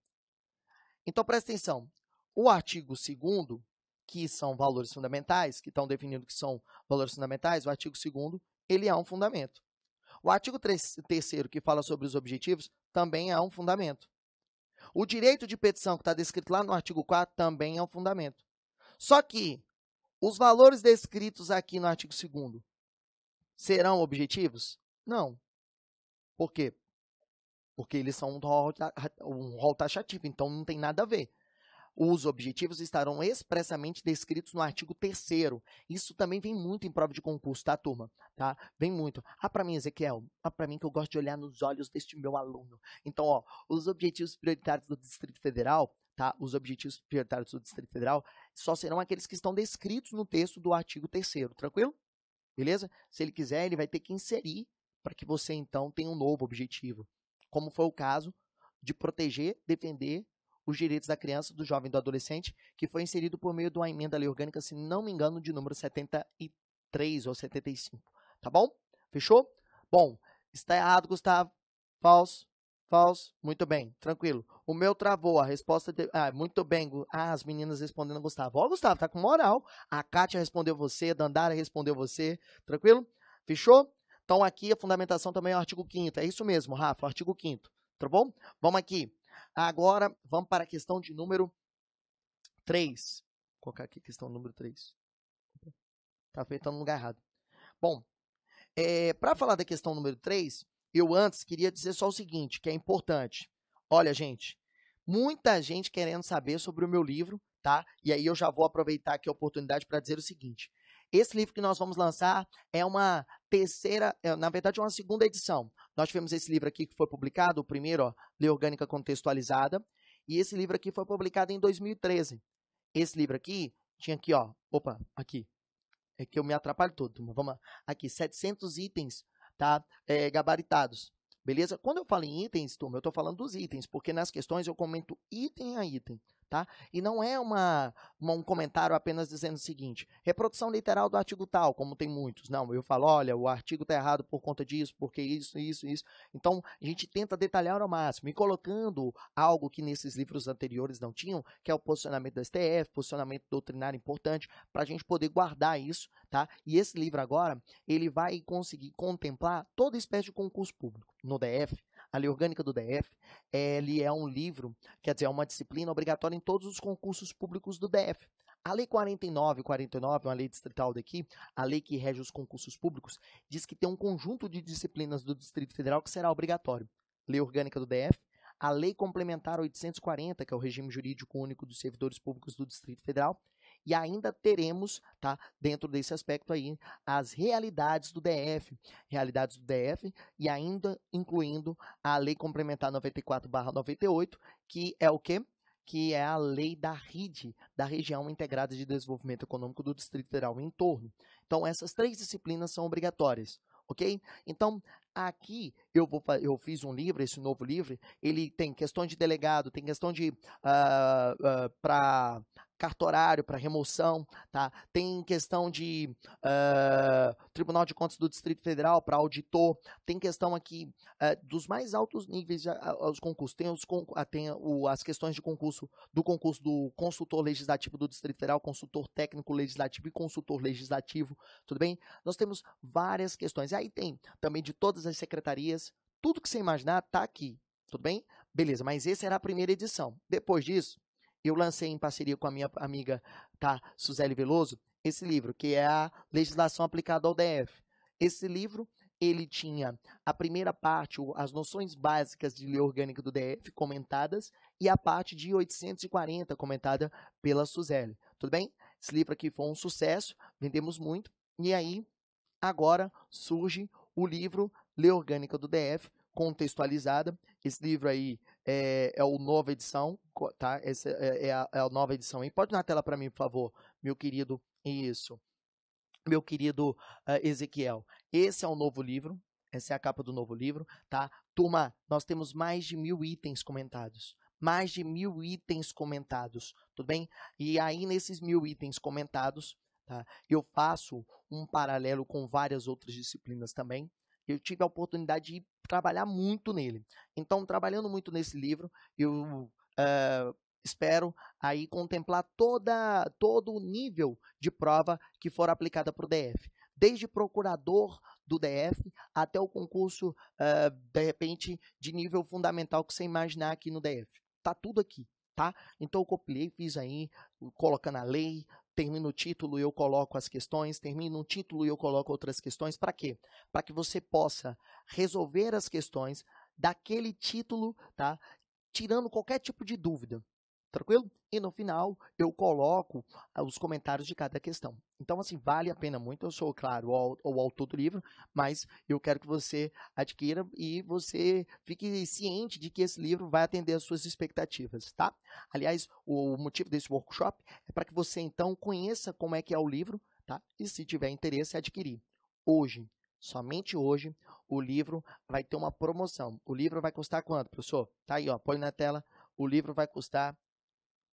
Então, presta atenção. O artigo 2 que são valores fundamentais, que estão definindo que são valores fundamentais, o artigo 2 ele é um fundamento. O artigo 3 que fala sobre os objetivos, também é um fundamento. O direito de petição, que está descrito lá no artigo 4, também é um fundamento. Só que os valores descritos aqui no artigo 2 serão objetivos? Não. Por quê? Porque eles são um rol, taxativo, então não tem nada a ver. Os objetivos estarão expressamente descritos no artigo 3 Isso também vem muito em prova de concurso, tá, turma? Tá? Vem muito. Ah, para mim, Ezequiel, ah, para mim que eu gosto de olhar nos olhos deste meu aluno. Então, ó, os objetivos prioritários do Distrito Federal, tá? Os objetivos prioritários do Distrito Federal só serão aqueles que estão descritos no texto do artigo 3 tranquilo? Beleza? Se ele quiser, ele vai ter que inserir para que você então tenha um novo objetivo. Como foi o caso de proteger, defender os direitos da criança, do jovem e do adolescente, que foi inserido por meio de uma emenda à lei orgânica, se não me engano, de número 73 ou 75. Tá bom? Fechou? Bom, está errado, Gustavo. Falso. False. Muito bem, tranquilo. O meu travou, a resposta... De... Ah, muito bem. Ah, as meninas respondendo Gustavo. Ó, Gustavo, tá com moral. A Kátia respondeu você, a Dandara respondeu você. Tranquilo? Fechou? Então, aqui a fundamentação também é o artigo 5 É isso mesmo, Rafa, artigo 5 Tá bom? Vamos aqui. Agora, vamos para a questão de número 3. Vou colocar aqui questão número 3. Tá feito tá no lugar errado. Bom, é, eh, para falar da questão número 3, eu antes queria dizer só o seguinte, que é importante. Olha, gente, muita gente querendo saber sobre o meu livro, tá? E aí eu já vou aproveitar aqui a oportunidade para dizer o seguinte. Esse livro que nós vamos lançar é uma terceira, é, na verdade, é uma segunda edição. Nós tivemos esse livro aqui que foi publicado, o primeiro, ó, Lei Orgânica Contextualizada, e esse livro aqui foi publicado em 2013. Esse livro aqui tinha aqui, ó, opa, aqui. É que eu me atrapalho todo, turma. Vamos lá. Aqui, 700 itens tá? É, gabaritados. Beleza? Quando eu falo em itens, turma, eu estou falando dos itens, porque nas questões eu comento item a item, tá? E não é uma, uma, um comentário apenas dizendo o seguinte, reprodução literal do artigo tal, como tem muitos. Não, eu falo, olha, o artigo está errado por conta disso, porque isso, isso, isso. Então, a gente tenta detalhar ao máximo e colocando algo que nesses livros anteriores não tinham, que é o posicionamento do STF, posicionamento doutrinário importante, para a gente poder guardar isso, tá? E esse livro agora, ele vai conseguir contemplar toda espécie de concurso público no DF, a Lei Orgânica do DF, ele é um livro, quer dizer, é uma disciplina obrigatória em todos os concursos públicos do DF. A Lei 4949, é uma lei distrital daqui, a lei que rege os concursos públicos, diz que tem um conjunto de disciplinas do Distrito Federal que será obrigatório. Lei Orgânica do DF, a Lei Complementar 840, que é o regime jurídico único dos servidores públicos do Distrito Federal, e ainda teremos, tá, dentro desse aspecto aí, as realidades do DF, realidades do DF e ainda incluindo a Lei Complementar 94/98, que é o quê? que é a lei da RID, da Região Integrada de Desenvolvimento Econômico do Distrito Federal em torno. Então, essas três disciplinas são obrigatórias, ok? Então, aqui eu, vou, eu fiz um livro, esse novo livro, ele tem questão de delegado, tem questão de uh, ah, uh, ah, para cartorário para remoção, tá? tem questão de uh, Tribunal de Contas do Distrito Federal para auditor, tem questão aqui uh, dos mais altos níveis aos ah, concursos, tem, os, tem o, as questões de concurso do concurso do consultor legislativo do Distrito Federal, consultor técnico legislativo e consultor legislativo, tudo bem? Nós temos várias questões. E aí tem também de todas as secretarias, tudo que você imaginar está aqui, tudo bem? Beleza, mas essa era a primeira edição. Depois disso, eu lancei em parceria com a minha amiga tá, Suzele Veloso esse livro, que é a legislação aplicada ao DF. Esse livro ele tinha a primeira parte, as noções básicas de lei orgânica do DF comentadas e a parte de 840 comentada pela Suzelle. Tudo bem? Esse livro aqui foi um sucesso, vendemos muito. E aí, agora surge o livro Lei Orgânica do DF, contextualizada. Esse livro aí é, é o nova edição, tá? Essa é, é, a, é a nova edição. E Pode na tela para mim, por favor, meu querido. Isso. Meu querido uh, Ezequiel, esse é o novo livro, essa é a capa do novo livro, tá? Turma, nós temos mais de mil itens comentados mais de mil itens comentados, tudo bem? E aí, nesses mil itens comentados, tá, eu faço um paralelo com várias outras disciplinas também, eu tive a oportunidade de trabalhar muito nele. Então, trabalhando muito nesse livro, eu uh, espero aí contemplar toda, todo o nível de prova que for aplicada para o DF. Desde procurador do DF até o concurso, uh, de repente, de nível fundamental que você imaginar aqui no DF. Tá tudo aqui, tá? Então eu copiei, fiz aí, colocando a lei, termino o título e eu coloco as questões, termino um título e eu coloco outras questões. Para quê? Para que você possa resolver as questões daquele título, tá? Tirando qualquer tipo de dúvida. Tranquilo? E no final eu coloco ah, os comentários de cada questão. Então, assim, vale a pena muito. Eu sou, claro, o, autor do livro, mas eu quero que você adquira e você fique ciente de que esse livro vai atender às suas expectativas, tá? Aliás, o motivo desse workshop é para que você, então, conheça como é que é o livro, tá? E se tiver interesse, adquirir. Hoje, somente hoje, o livro vai ter uma promoção. O livro vai custar quanto, professor? Tá aí, ó, põe na tela. O livro vai custar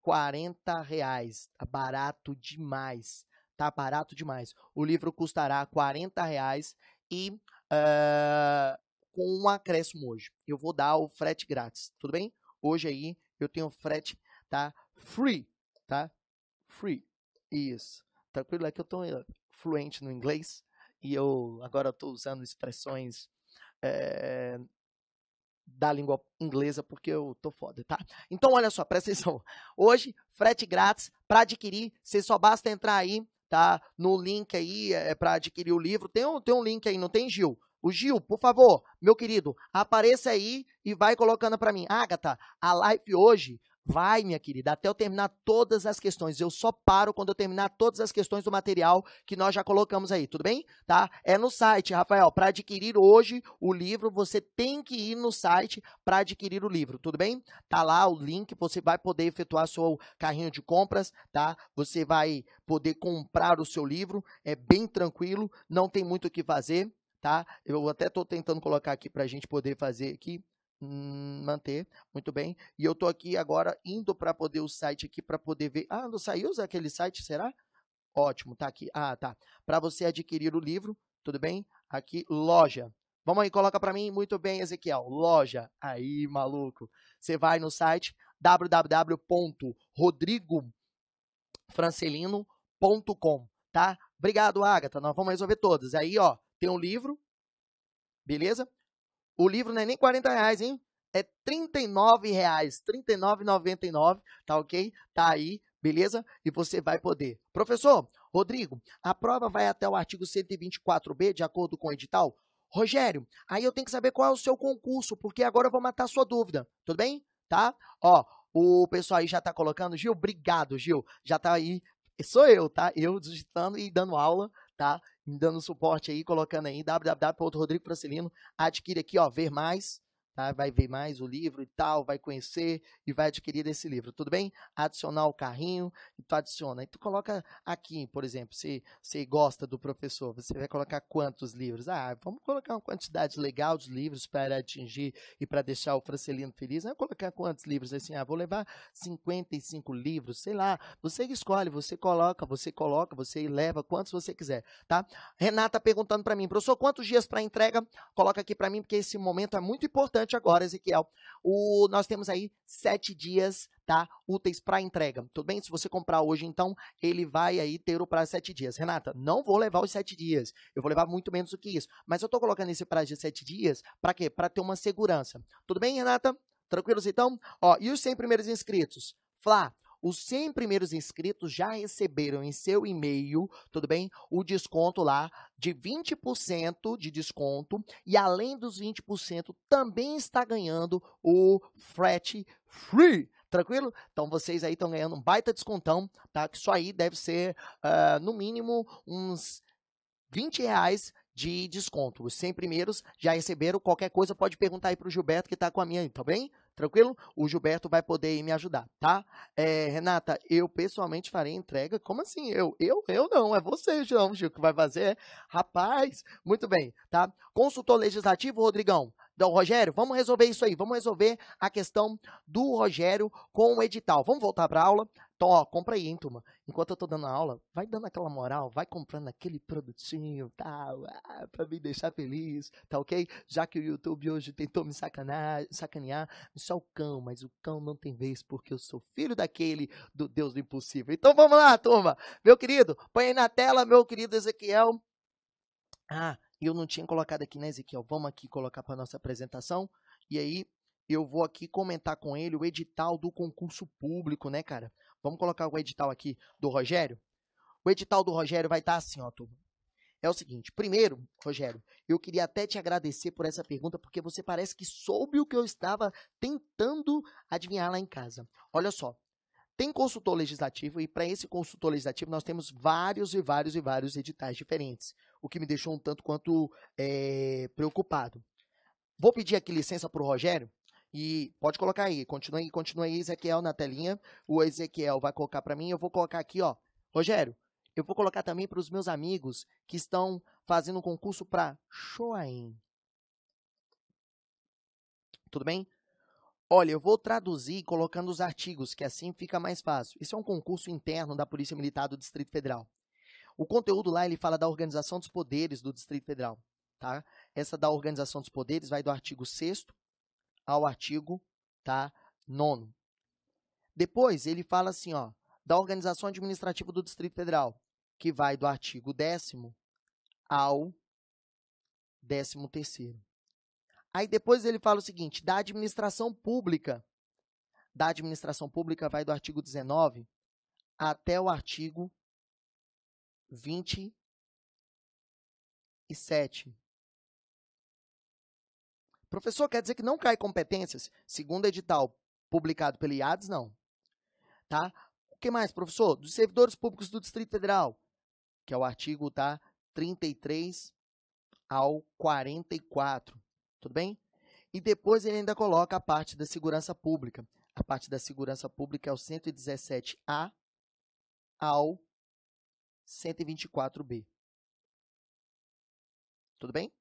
40 reais. Tá barato demais. Tá barato demais. O livro custará 40 reais e uh, com um acréscimo hoje. Eu vou dar o frete grátis, tudo bem? Hoje aí eu tenho frete, tá? Free, tá? Free. Isso. Tranquilo é que eu tô eh, fluente no inglês e eu agora estou usando expressões é, da língua inglesa, porque eu tô foda, tá? Então, olha só, presta atenção. Hoje, frete grátis para adquirir, você só basta entrar aí, tá? No link aí é para adquirir o livro. Tem um, tem um link aí, não tem, Gil? O Gil, por favor, meu querido, apareça aí e vai colocando para mim. Agatha, a live hoje Vai, minha querida, até eu terminar todas as questões. Eu só paro quando eu terminar todas as questões do material que nós já colocamos aí, tudo bem? Tá? É no site, Rafael. Para adquirir hoje o livro, você tem que ir no site para adquirir o livro, tudo bem? Tá lá o link, você vai poder efetuar seu carrinho de compras, tá? Você vai poder comprar o seu livro, é bem tranquilo, não tem muito o que fazer, tá? Eu até estou tentando colocar aqui para a gente poder fazer aqui. Hum, manter, muito bem. E eu tô aqui agora indo para poder o site aqui para poder ver. Ah, não saiu aquele site, será? Ótimo, tá aqui. Ah, tá. Para você adquirir o livro, tudo bem? Aqui loja. Vamos aí, coloca para mim, muito bem, Ezequiel. Loja. Aí, maluco. Você vai no site www.rodrigofrancelino.com, tá? Obrigado, Agatha. Nós vamos resolver todas. Aí, ó, tem um livro, beleza? O livro não é nem 40 reais, hein? É 39 reais, 39,99, tá ok? Tá aí, beleza? E você vai poder. Professor, Rodrigo, a prova vai até o artigo 124B, de acordo com o edital? Rogério, aí eu tenho que saber qual é o seu concurso, porque agora eu vou matar a sua dúvida, tudo bem? Tá? Ó, o pessoal aí já tá colocando, Gil, obrigado, Gil, já tá aí, sou eu, tá? Eu digitando e dando aula, tá? dando suporte aí, colocando aí www.rodrigofracilino. Adquire aqui, ó, ver mais tá? vai ver mais o livro e tal, vai conhecer e vai adquirir esse livro, tudo bem? Adicionar o carrinho, e tu adiciona. E tu coloca aqui, por exemplo, se você gosta do professor, você vai colocar quantos livros? Ah, vamos colocar uma quantidade legal de livros para atingir e para deixar o Francelino feliz. Vamos colocar quantos livros? Assim, ah, vou levar 55 livros, sei lá. Você escolhe, você coloca, você coloca, você leva quantos você quiser, tá? Renata tá perguntando para mim, professor, quantos dias para entrega? Coloca aqui para mim, porque esse momento é muito importante importante agora, Ezequiel. O, nós temos aí sete dias tá, úteis para entrega. Tudo bem? Se você comprar hoje, então, ele vai aí ter o prazo de sete dias. Renata, não vou levar os sete dias. Eu vou levar muito menos do que isso. Mas eu tô colocando esse prazo de sete dias para quê? Para ter uma segurança. Tudo bem, Renata? Tranquilos, então? Ó, e os 100 primeiros inscritos? Flá, os 100 primeiros inscritos já receberam em seu e-mail, tudo bem? O desconto lá de 20% de desconto e além dos 20% também está ganhando o frete free. Tranquilo? Então vocês aí estão ganhando um baita descontão, tá? Que isso aí deve ser, uh, no mínimo, uns 20 reais de desconto. Os 100 primeiros já receberam. Qualquer coisa pode perguntar aí para o Gilberto que está com a minha aí, tá bem? Tranquilo? O Gilberto vai poder me ajudar, tá? É, Renata, eu pessoalmente farei entrega. Como assim? Eu? Eu? Eu não. É você, João Gil, que vai fazer. Rapaz, muito bem, tá? Consultor legislativo, Rodrigão, então, Rogério, vamos resolver isso aí, vamos resolver a questão do Rogério com o edital. Vamos voltar para a aula? Então, ó, compra aí, hein, turma. Enquanto eu tô dando a aula, vai dando aquela moral, vai comprando aquele produtinho, tal, ah, para me deixar feliz, tá ok? Já que o YouTube hoje tentou me sacanar, sacanear, é o cão, mas o cão não tem vez porque eu sou filho daquele do Deus do impossível. Então vamos lá, turma. Meu querido, põe aí na tela, meu querido Ezequiel. Ah, eu não tinha colocado aqui, né, Ezequiel? Vamos aqui colocar para nossa apresentação. E aí eu vou aqui comentar com ele o edital do concurso público, né, cara? Vamos colocar o edital aqui do Rogério? O edital do Rogério vai estar tá assim, ó, turma. É o seguinte, primeiro, Rogério, eu queria até te agradecer por essa pergunta, porque você parece que soube o que eu estava tentando adivinhar lá em casa. Olha só, tem consultor legislativo e para esse consultor legislativo nós temos vários e vários e vários editais diferentes, o que me deixou um tanto quanto é, preocupado. Vou pedir aqui licença para o Rogério e pode colocar aí, continua aí, continua aí, Ezequiel na telinha. O Ezequiel vai colocar para mim, eu vou colocar aqui, ó. Rogério, eu vou colocar também para os meus amigos que estão fazendo um concurso para Shoaim. Tudo bem? Olha, eu vou traduzir colocando os artigos, que assim fica mais fácil. Isso é um concurso interno da Polícia Militar do Distrito Federal. O conteúdo lá ele fala da organização dos poderes do Distrito Federal, tá? Essa da organização dos poderes vai do artigo 6 ao artigo, tá, 9. Depois ele fala assim, ó, da organização administrativa do Distrito Federal, que vai do artigo 10 ao 13 terceiro. Aí depois ele fala o seguinte: da administração pública. Da administração pública vai do artigo 19 até o artigo 27. Professor, quer dizer que não cai competências? Segundo edital publicado pelo IADES, não. Tá? O que mais, professor? Dos servidores públicos do Distrito Federal, que é o artigo tá, 33 ao 44. Tudo bem? E depois ele ainda coloca a parte da segurança pública. A parte da segurança pública é o 117A ao 124B. Tudo bem?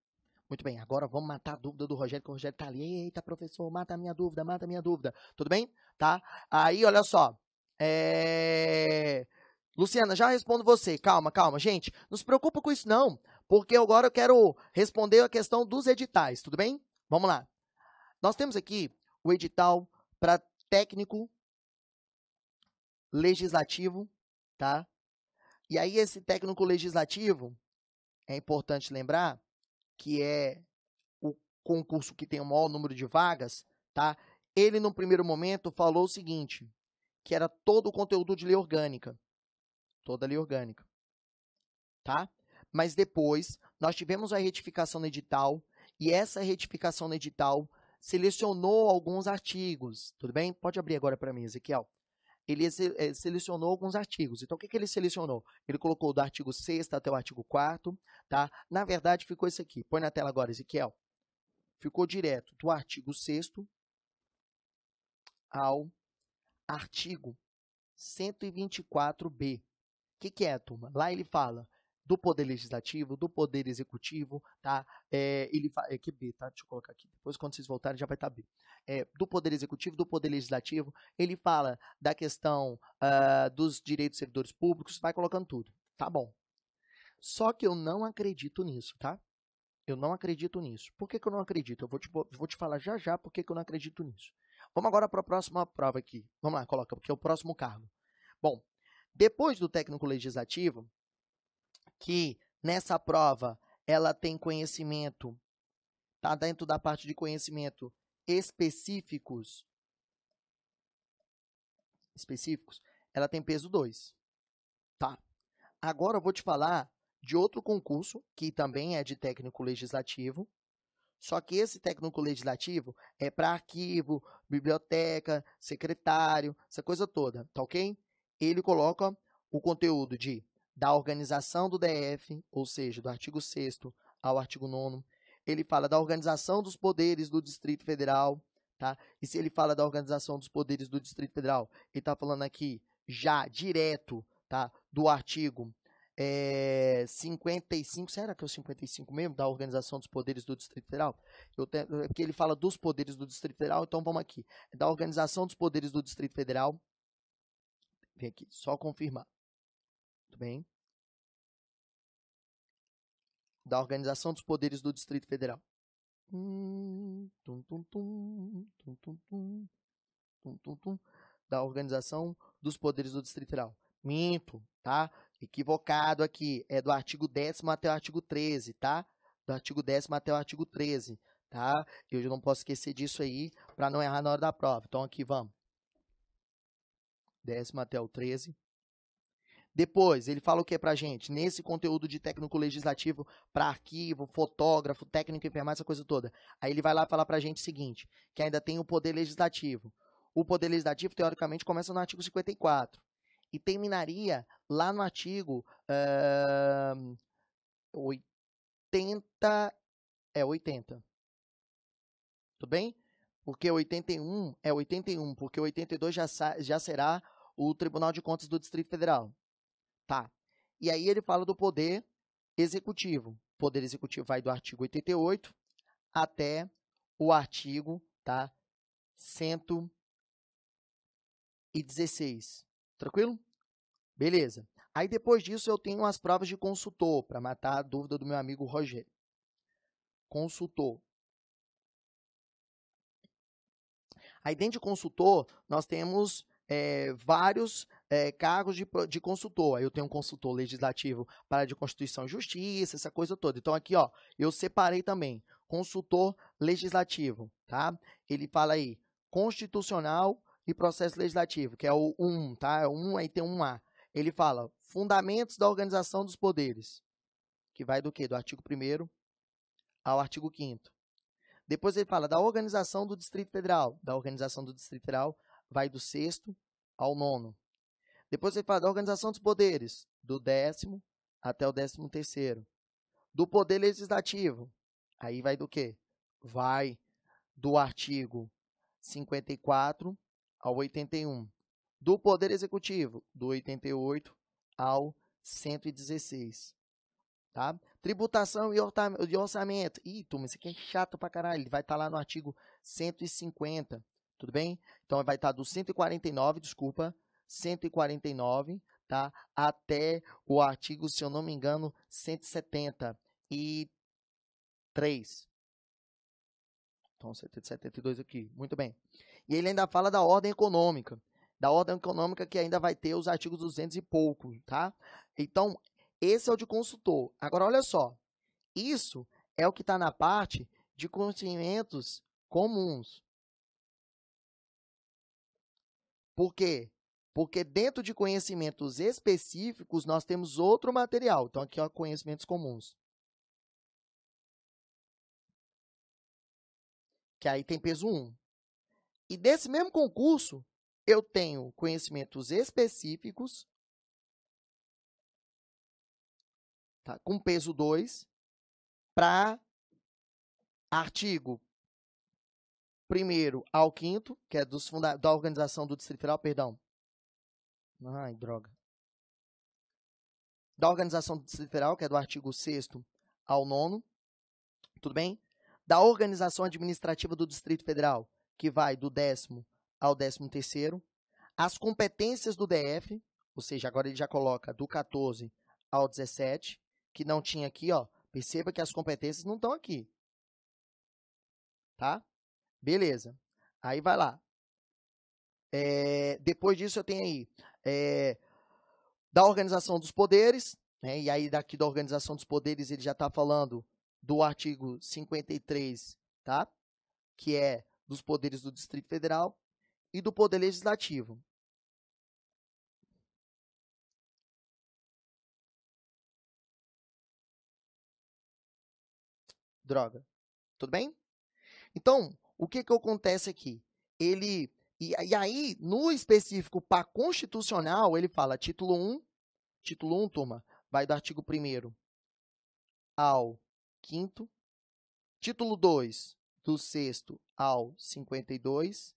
Muito bem, agora vamos matar a dúvida do Rogério, que o Rogério tá ali. Eita, professor, mata a minha dúvida, mata a minha dúvida. Tudo bem? Tá? Aí, olha só. É... Luciana, já respondo você. Calma, calma, gente. Não se preocupa com isso, não porque agora eu quero responder a questão dos editais, tudo bem? Vamos lá. Nós temos aqui o edital para técnico legislativo, tá? E aí esse técnico legislativo é importante lembrar que é o concurso que tem o maior número de vagas, tá? Ele no primeiro momento falou o seguinte, que era todo o conteúdo de lei orgânica, toda lei orgânica, tá? mas depois nós tivemos a retificação no edital e essa retificação no edital selecionou alguns artigos, tudo bem? Pode abrir agora para mim, Ezequiel. Ele eh, selecionou alguns artigos. Então, o que, que ele selecionou? Ele colocou do artigo 6 até o artigo 4 tá? Na verdade, ficou isso aqui. Põe na tela agora, Ezequiel. Ficou direto do artigo 6 ao artigo 124b. O que, que é, turma? Lá ele fala do Poder Legislativo, do Poder Executivo, tá? É, ele é que B, tá? Deixa eu colocar aqui. Depois, quando vocês voltarem, já vai estar tá B. É, do Poder Executivo, do Poder Legislativo, ele fala da questão uh, dos direitos dos servidores públicos, vai colocando tudo. Tá bom. Só que eu não acredito nisso, tá? Eu não acredito nisso. Por que, que eu não acredito? Eu vou te, vou te falar já já por que, que eu não acredito nisso. Vamos agora para a próxima prova aqui. Vamos lá, coloca, porque é o próximo cargo. Bom, depois do técnico legislativo, que nessa prova ela tem conhecimento, tá dentro da parte de conhecimento específicos, específicos, ela tem peso 2, tá? Agora eu vou te falar de outro concurso, que também é de técnico legislativo, só que esse técnico legislativo é para arquivo, biblioteca, secretário, essa coisa toda, tá ok? Ele coloca o conteúdo de da organização do DF, ou seja, do artigo 6 ao artigo 9 ele fala da organização dos poderes do Distrito Federal, tá? E se ele fala da organização dos poderes do Distrito Federal, ele está falando aqui já direto, tá? Do artigo é, eh, 55, será que é o 55 mesmo? Da organização dos poderes do Distrito Federal? Eu tenho, é porque ele fala dos poderes do Distrito Federal, então vamos aqui. Da organização dos poderes do Distrito Federal, vem aqui, só confirmar. Muito bem. Da organização dos poderes do Distrito Federal. Da organização dos poderes do Distrito Federal. Minto, tá? Equivocado aqui. É do artigo 10 até o artigo 13, tá? Do artigo 10 até o artigo 13, tá? Eu não posso esquecer disso aí para não errar na hora da prova. Então aqui vamos. 10 até o 13. Depois, ele fala o que pra gente? Nesse conteúdo de técnico legislativo para arquivo, fotógrafo, técnico enfermagem, essa coisa toda. Aí ele vai lá falar pra gente o seguinte, que ainda tem o poder legislativo. O poder legislativo, teoricamente, começa no artigo 54 e terminaria lá no artigo uh, 80. É 80. Tudo bem? Porque 81 é 81, porque 82 já, já será o Tribunal de Contas do Distrito Federal. Tá. E aí ele fala do poder executivo. O poder executivo vai do artigo 88 até o artigo tá, 116. Tranquilo? Beleza. Aí depois disso eu tenho as provas de consultor, para matar a dúvida do meu amigo Rogério. Consultor. Aí dentro de consultor, nós temos é, vários é, cargos de, de consultor. Aí eu tenho um consultor legislativo para de Constituição e Justiça, essa coisa toda. Então aqui, ó, eu separei também consultor legislativo, tá? Ele fala aí constitucional e processo legislativo, que é o 1, tá? É o 1, aí tem um A. Ele fala fundamentos da organização dos poderes, que vai do quê? Do artigo 1 ao artigo 5 Depois ele fala da organização do Distrito Federal, da organização do Distrito Federal vai do 6 ao 9 depois ele fala da organização dos poderes, do décimo até o décimo terceiro. Do poder legislativo, aí vai do quê? Vai do artigo 54 ao 81. Do poder executivo, do 88 ao 116. Tá? Tributação e orçamento. Ih, turma, isso aqui é chato pra caralho. Ele vai estar tá lá no artigo 150, tudo bem? Então, vai estar tá do 149, desculpa, 149 tá, até o artigo, se eu não me engano, 173. Então, 172 aqui. Muito bem. E ele ainda fala da ordem econômica. Da ordem econômica que ainda vai ter os artigos 200 e pouco, tá? Então, esse é o de consultor. Agora, olha só. Isso é o que está na parte de conhecimentos comuns. Por quê? Porque dentro de conhecimentos específicos, nós temos outro material. Então, aqui, ó, conhecimentos comuns. Que aí tem peso 1. E desse mesmo concurso, eu tenho conhecimentos específicos, tá, com peso 2, para artigo 1 ao 5 que é dos funda da organização do Distrito Federal, perdão, Ai, droga. Da organização federal, que é do artigo 6 ao 9. Tudo bem? Da organização administrativa do Distrito Federal, que vai do décimo ao décimo terceiro. As competências do DF, ou seja, agora ele já coloca do 14 ao 17, que não tinha aqui, ó. Perceba que as competências não estão aqui. Tá? Beleza. Aí vai lá. É, depois disso eu tenho aí é, da organização dos poderes, né? e aí daqui da organização dos poderes ele já está falando do artigo 53, tá? que é dos poderes do Distrito Federal e do Poder Legislativo. Droga. Tudo bem? Então, o que, que acontece aqui? Ele e, e aí, no específico para constitucional, ele fala título 1, título 1, turma, vai do artigo 1 ao 5 título 2, do 6 ao 52,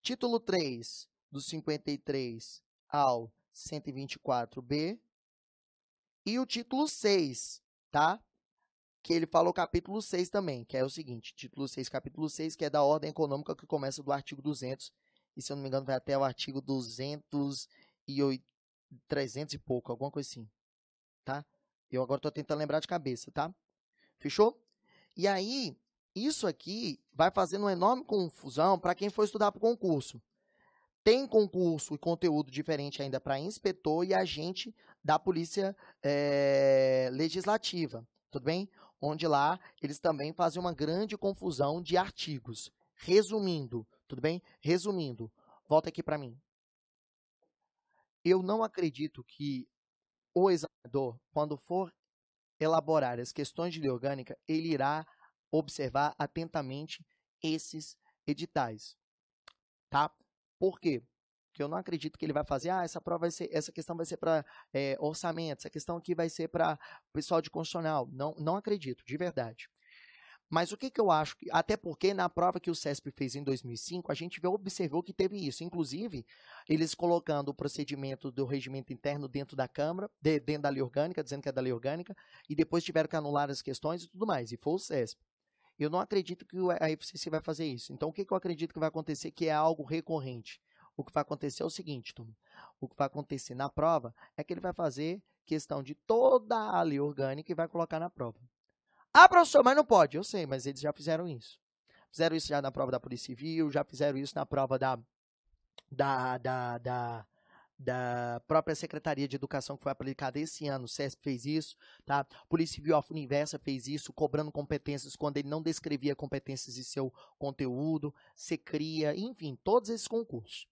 título 3, do 53 ao 124b, e o título 6, tá? Que ele fala o capítulo 6 também, que é o seguinte, título 6, capítulo 6, que é da ordem econômica que começa do artigo 200 e se eu não me engano vai até o artigo 208, 300 e pouco, alguma coisa assim, tá? Eu agora estou tentando lembrar de cabeça, tá? Fechou? E aí, isso aqui vai fazendo uma enorme confusão para quem for estudar para o concurso. Tem concurso e conteúdo diferente ainda para inspetor e agente da Polícia é, Legislativa, tudo bem? Onde lá eles também fazem uma grande confusão de artigos. Resumindo, tudo bem? Resumindo, volta aqui para mim. Eu não acredito que o examinador, quando for elaborar as questões de lei orgânica, ele irá observar atentamente esses editais. Tá? Por quê? Porque eu não acredito que ele vai fazer, ah, essa prova vai ser, essa questão vai ser para é, eh, orçamento, essa questão aqui vai ser para pessoal de constitucional. Não, não acredito, de verdade. Mas o que, que eu acho? Que, até porque na prova que o CESP fez em 2005, a gente observou que teve isso. Inclusive, eles colocando o procedimento do regimento interno dentro da Câmara, de, dentro da lei orgânica, dizendo que é da lei orgânica, e depois tiveram que anular as questões e tudo mais. E foi o CESP. Eu não acredito que a FCC vai fazer isso. Então, o que, que eu acredito que vai acontecer, que é algo recorrente? O que vai acontecer é o seguinte, turma. O que vai acontecer na prova é que ele vai fazer questão de toda a lei orgânica e vai colocar na prova. Ah, professor, mas não pode. Eu sei, mas eles já fizeram isso. Fizeram isso já na prova da Polícia Civil, já fizeram isso na prova da, da, da, da, da própria Secretaria de Educação que foi aplicada esse ano, o CESP fez isso, tá? Polícia Civil of Universa fez isso, cobrando competências quando ele não descrevia competências de seu conteúdo, se cria, enfim, todos esses concursos.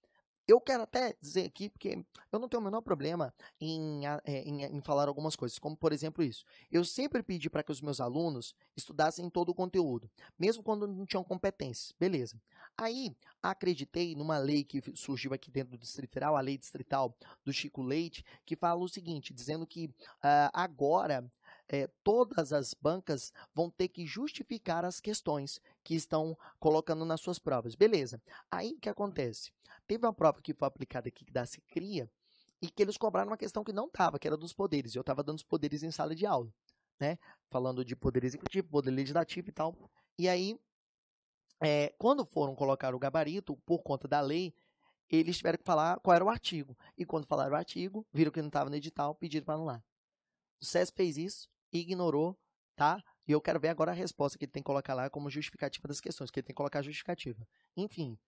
Eu quero até dizer aqui, porque eu não tenho o menor problema em, é, em, em falar algumas coisas, como por exemplo isso. Eu sempre pedi para que os meus alunos estudassem todo o conteúdo, mesmo quando não tinham competências. Beleza. Aí, acreditei numa lei que surgiu aqui dentro do Distrito Federal, a Lei Distrital do Chico Leite, que fala o seguinte, dizendo que uh, agora é, todas as bancas vão ter que justificar as questões que estão colocando nas suas provas. Beleza. Aí o que acontece? Teve uma prova que foi aplicada aqui que dá se cria e que eles cobraram uma questão que não estava, que era dos poderes. Eu estava dando os poderes em sala de aula, né? Falando de poder executivo, poder legislativo e tal. E aí, é, quando foram colocar o gabarito, por conta da lei, eles tiveram que falar qual era o artigo. E quando falaram o artigo, viram que não estava no edital, pediram para anular. O SESP fez isso, ignorou, tá? E eu quero ver agora a resposta que ele tem que colocar lá como justificativa das questões, que ele tem que colocar justificativa. Enfim,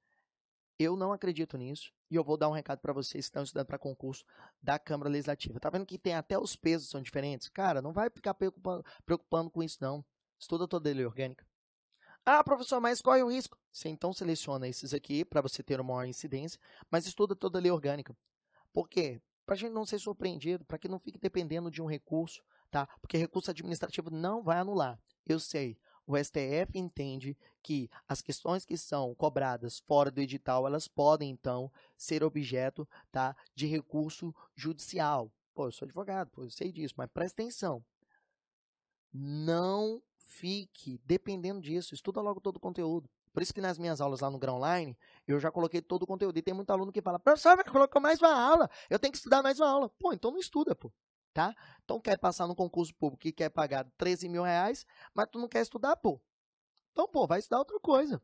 eu não acredito nisso e eu vou dar um recado para vocês que estão estudando para concurso da Câmara Legislativa. Tá vendo que tem até os pesos são diferentes? Cara, não vai ficar preocupando, preocupando com isso não. Estuda toda a lei orgânica. Ah, professor, mas corre o risco. Você então seleciona esses aqui para você ter uma maior incidência, mas estuda toda a lei orgânica. Por quê? Para a gente não ser surpreendido, para que não fique dependendo de um recurso tá? Porque recurso administrativo não vai anular. Eu sei, o STF entende que as questões que são cobradas fora do edital, elas podem, então, ser objeto tá, de recurso judicial. Pô, eu sou advogado, pô, eu sei disso, mas presta atenção. Não fique dependendo disso, estuda logo todo o conteúdo. Por isso que nas minhas aulas lá no Grão Online, eu já coloquei todo o conteúdo. E tem muito aluno que fala, professor, vai colocar mais uma aula, eu tenho que estudar mais uma aula. Pô, então não estuda, pô tá? Então quer é. passar no concurso público que quer pagar 13 mil reais, mas tu não quer estudar, pô. Então, pô, vai estudar outra coisa,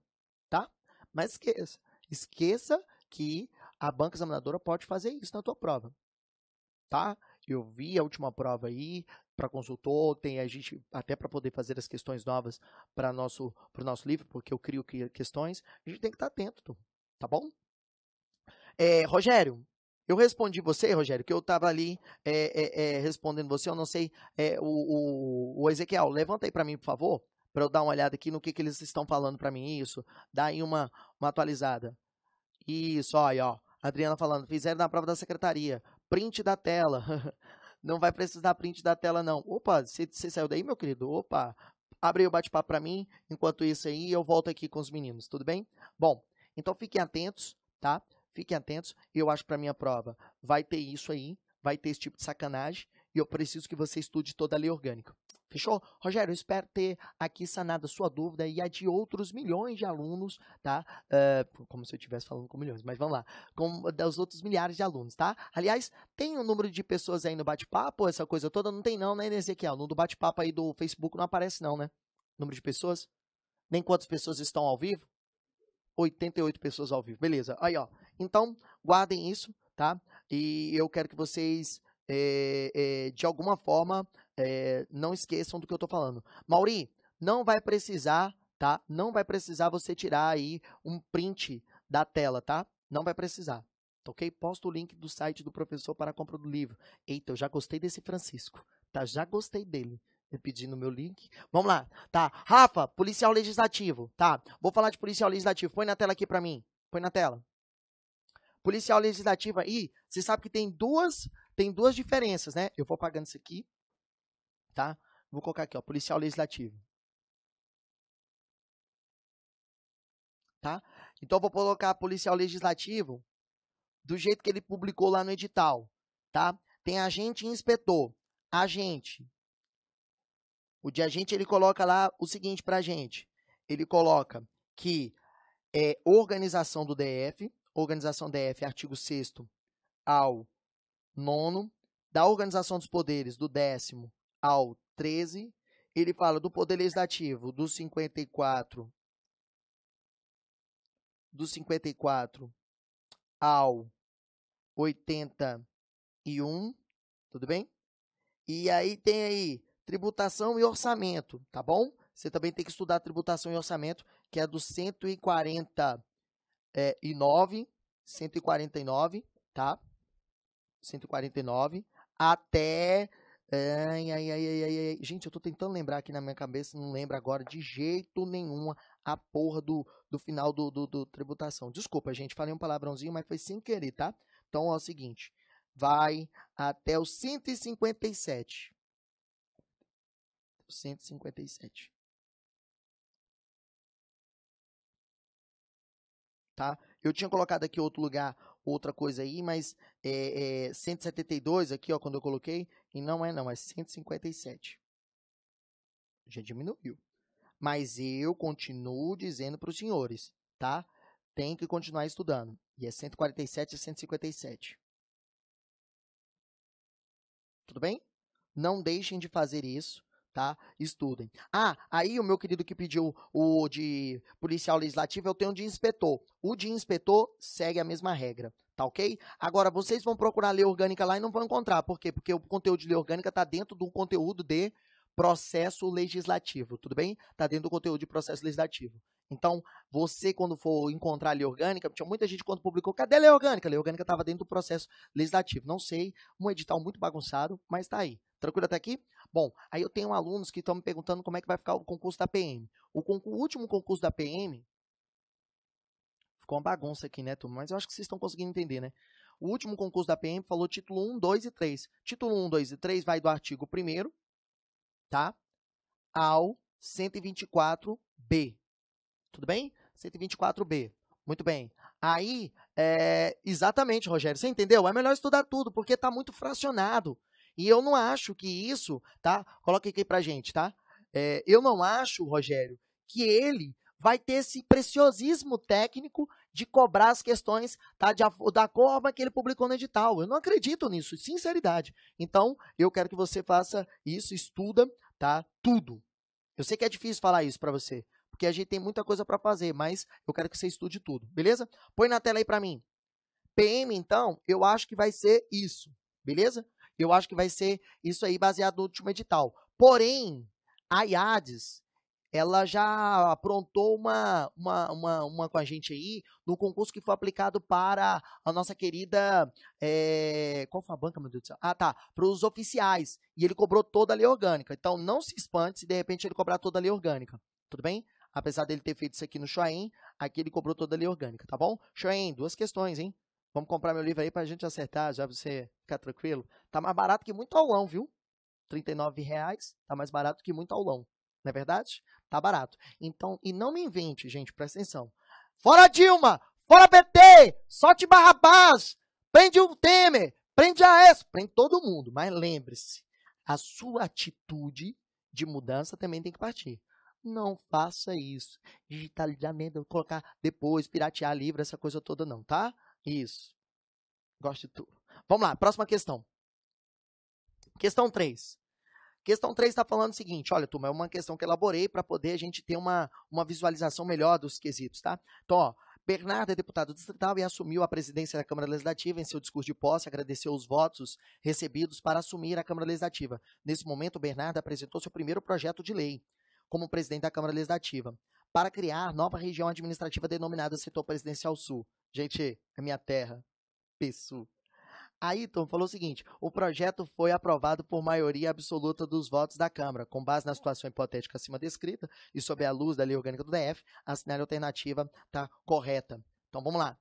tá? Mas esqueça, esqueça que a banca examinadora pode fazer isso na tua prova, tá? Eu vi a última prova aí para consultor, tem a gente até para poder fazer as questões novas para nosso nosso livro, porque eu crio questões, a gente tem que estar tá atento, tá bom? É, Rogério, eu respondi você, Rogério, que eu estava ali é, é, é, respondendo você, eu não sei, eh, o, o, o, Ezequiel, levanta aí para mim, por favor, para eu dar uma olhada aqui no que, que eles estão falando para mim, isso, dá aí uma, uma atualizada. Isso, olha, ó, Adriana falando, fizeram na prova da secretaria, print da tela, não vai precisar print da tela não. Opa, você saiu daí, meu querido? Opa, abre o bate-papo para mim, enquanto isso aí eu volto aqui com os meninos, tudo bem? Bom, então fiquem atentos, tá? Fiquem atentos, eu acho para minha prova vai ter isso aí, vai ter esse tipo de sacanagem e eu preciso que você estude toda a lei orgânica. Fechou? Rogério, eu espero ter aqui sanado a sua dúvida e a de outros milhões de alunos, tá? Uh, como se eu estivesse falando com milhões, mas vamos lá. Com dos outros milhares de alunos, tá? Aliás, tem um número de pessoas aí no bate-papo, essa coisa toda? Não tem não, né, Ezequiel? No bate-papo aí do Facebook não aparece não, né? Número de pessoas? Nem quantas pessoas estão ao vivo? 88 pessoas ao vivo. Beleza. Aí, ó. Então, guardem isso, tá? E eu quero que vocês, é, é, de alguma forma, é, não esqueçam do que eu estou falando. Mauri, não vai precisar, tá? Não vai precisar você tirar aí um print da tela, tá? Não vai precisar. Ok? Posta o link do site do professor para a compra do livro. Eita, eu já gostei desse Francisco. Tá? Já gostei dele pedindo meu link. Vamos lá, tá? Rafa, policial legislativo, tá? Vou falar de policial legislativo. Põe na tela aqui para mim. Põe na tela. Policial legislativo aí, você sabe que tem duas, tem duas diferenças, né? Eu vou pagando isso aqui, tá? Vou colocar aqui, ó, policial legislativo. Tá? Então vou colocar policial legislativo do jeito que ele publicou lá no edital, tá? Tem agente e inspetor. Agente. O de agente ele coloca lá o seguinte pra gente. Ele coloca que é organização do DF, organização DF, artigo 6 ao 9, da organização dos poderes, do 10 ao 13, ele fala do poder legislativo, do 54 do 54 ao 81, tudo bem? E aí tem aí tributação e orçamento, tá bom? Você também tem que estudar tributação e orçamento, que é do 140 é, e 9, 149, tá? 149 até ai, ai, ai, ai, ai. gente, eu tô tentando lembrar aqui na minha cabeça, não lembro agora de jeito nenhum a porra do, do final do, do, do tributação. Desculpa, gente, falei um palavrãozinho, mas foi sem querer, tá? Então ó, é o seguinte, vai até o 157. 157. tá? Eu tinha colocado aqui outro lugar, outra coisa aí, mas é, é 172 aqui, ó, quando eu coloquei, e não é não, é 157. Já diminuiu. Mas eu continuo dizendo para os senhores, tá? Tem que continuar estudando. E é 147 e 157. É Tudo bem? Não deixem de fazer isso tá? Estudem. Ah, aí o meu querido que pediu o de policial legislativo, eu tenho o de inspetor. O de inspetor segue a mesma regra, tá ok? Agora, vocês vão procurar lei orgânica lá e não vão encontrar. Por quê? Porque o conteúdo de lei orgânica está dentro do conteúdo de processo legislativo, tudo bem? Está dentro do conteúdo de processo legislativo. Então, você, quando for encontrar a lei orgânica, tinha muita gente quando publicou, cadê a lei orgânica? A lei orgânica estava dentro do processo legislativo. Não sei, um edital muito bagunçado, mas está aí, Tranquilo até aqui? Bom, aí eu tenho alunos que estão me perguntando como é que vai ficar o concurso da PM. O, concurso, o último concurso da PM. Ficou uma bagunça aqui, né, turma? Mas eu acho que vocês estão conseguindo entender, né? O último concurso da PM falou título 1, 2 e 3. Título 1, 2 e 3 vai do artigo 1 tá? Ao 124B. Tudo bem? 124B. Muito bem. Aí, é, exatamente, Rogério, você entendeu? É melhor estudar tudo, porque está muito fracionado. E eu não acho que isso, tá? Coloca aqui pra gente, tá? É, eu não acho, Rogério, que ele vai ter esse preciosismo técnico de cobrar as questões tá, de, da forma que ele publicou no edital. Eu não acredito nisso, sinceridade. Então, eu quero que você faça isso, estuda, tá? Tudo. Eu sei que é difícil falar isso para você, porque a gente tem muita coisa para fazer, mas eu quero que você estude tudo, beleza? Põe na tela aí para mim. PM, então, eu acho que vai ser isso, beleza? Eu acho que vai ser isso aí baseado no último edital. Porém, a IADES, ela já aprontou uma, uma, uma, uma, com a gente aí, no concurso que foi aplicado para a nossa querida. É, qual foi a banca, meu Deus do céu? Ah, tá. Para os oficiais. E ele cobrou toda a lei orgânica. Então não se espante se de repente ele cobrar toda a lei orgânica. Tudo bem? Apesar dele ter feito isso aqui no Shoaim, aqui ele cobrou toda a lei orgânica, tá bom? Shoaim, duas questões, hein? Vamos comprar meu livro aí pra gente acertar, já você ficar tranquilo. Tá mais barato que muito aulão, viu? R$39,00, reais tá mais barato que muito aulão. Não é verdade? Tá barato. Então, e não me invente, gente, presta atenção. Fora Dilma! Fora PT! Solte Barrabás! Prende o Temer! Prende a ES! Prende todo mundo. Mas lembre-se, a sua atitude de mudança também tem que partir. Não faça isso. Digitalizamento, tá, colocar depois, piratear livro, essa coisa toda não, tá? Isso. Gosto de tu. Vamos lá, próxima questão. Questão 3. Questão 3 está falando o seguinte, olha, turma, é uma questão que elaborei para poder a gente ter uma, uma visualização melhor dos quesitos, tá? Então, ó, Bernardo é deputado distrital e assumiu a presidência da Câmara Legislativa. Em seu discurso de posse, agradeceu os votos recebidos para assumir a Câmara Legislativa. Nesse momento, Bernardo apresentou seu primeiro projeto de lei como presidente da Câmara Legislativa para criar nova região administrativa denominada Setor Presidencial Sul. Gente, é minha terra. Aí Ayrton falou o seguinte: o projeto foi aprovado por maioria absoluta dos votos da Câmara. Com base na situação hipotética acima descrita e sob a luz da lei orgânica do DF, a sinal alternativa está correta. Então vamos lá.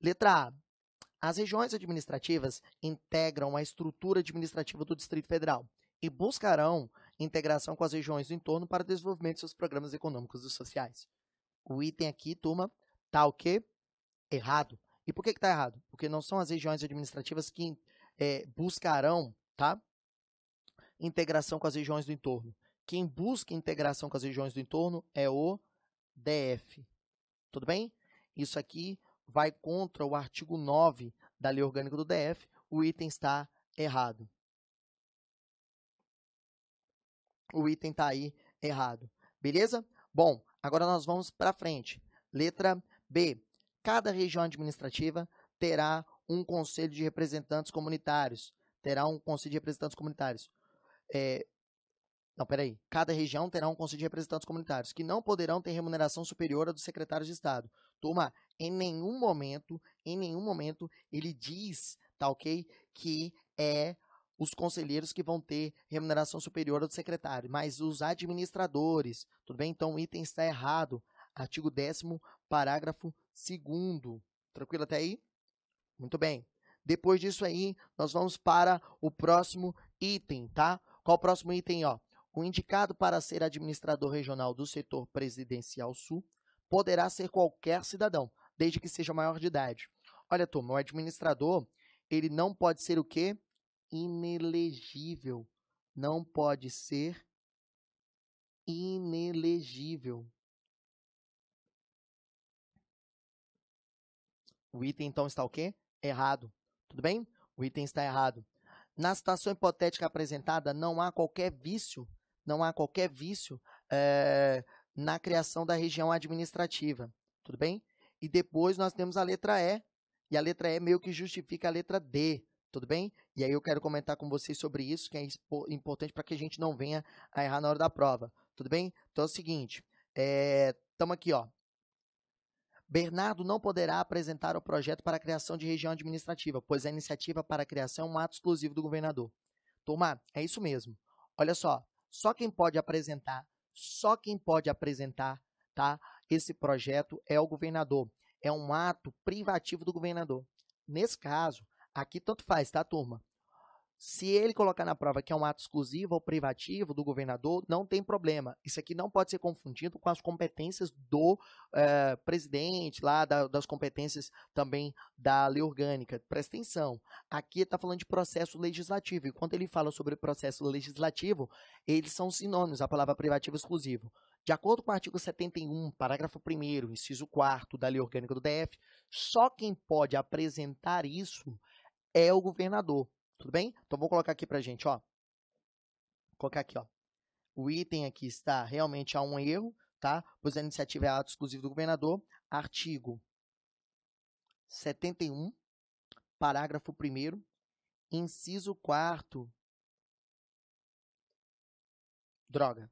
Letra A. As regiões administrativas integram a estrutura administrativa do Distrito Federal e buscarão integração com as regiões do entorno para desenvolvimento de seus programas econômicos e sociais. O item aqui, turma, tá o quê? errado. E por que está errado? Porque não são as regiões administrativas que é, buscarão tá? integração com as regiões do entorno. Quem busca integração com as regiões do entorno é o DF. Tudo bem? Isso aqui vai contra o artigo 9 da Lei Orgânica do DF. O item está errado. O item está aí errado. Beleza? Bom, agora nós vamos para frente. Letra B Cada região administrativa terá um conselho de representantes comunitários. Terá um conselho de representantes comunitários. É, não, peraí. Cada região terá um conselho de representantes comunitários, que não poderão ter remuneração superior à dos secretários de Estado. Turma, em nenhum momento, em nenhum momento, ele diz, tá ok, que é os conselheiros que vão ter remuneração superior ao do secretário, mas os administradores, tudo bem? Então o item está errado. Artigo 10 parágrafo segundo. Tranquilo até aí? Muito bem. Depois disso aí, nós vamos para o próximo item, tá? Qual o próximo item, ó? O indicado para ser administrador regional do setor presidencial sul poderá ser qualquer cidadão, desde que seja maior de idade. Olha, turma, o administrador, ele não pode ser o quê? Inelegível. Não pode ser inelegível. O item então está o quê? Errado. Tudo bem? O item está errado. Na situação hipotética apresentada, não há qualquer vício, não há qualquer vício é, na criação da região administrativa. Tudo bem? E depois nós temos a letra E, e a letra E meio que justifica a letra D. Tudo bem? E aí eu quero comentar com vocês sobre isso, que é importante para que a gente não venha a errar na hora da prova. Tudo bem? Então é o seguinte, estamos eh, é, aqui, ó. Bernardo não poderá apresentar o projeto para a criação de região administrativa, pois a iniciativa para a criação é um ato exclusivo do governador. Tomar, é isso mesmo. Olha só, só quem pode apresentar, só quem pode apresentar, tá? Esse projeto é o governador. É um ato privativo do governador. Nesse caso, aqui tanto faz, tá, turma? Se ele colocar na prova que é um ato exclusivo ou privativo do governador, não tem problema. Isso aqui não pode ser confundido com as competências do é, presidente, lá da, das competências também da lei orgânica. Presta atenção. Aqui está falando de processo legislativo. E quando ele fala sobre processo legislativo, eles são sinônimos, a palavra privativo é exclusivo. De acordo com o artigo 71, parágrafo 1, inciso 4 da Lei Orgânica do DF, só quem pode apresentar isso é o governador. Tudo bem? Então vou colocar aqui pra gente, ó. Vou colocar aqui, ó. O item aqui está realmente há um erro, tá? Pois a iniciativa é ato exclusivo do governador. Artigo 71, parágrafo 1 inciso 4 droga.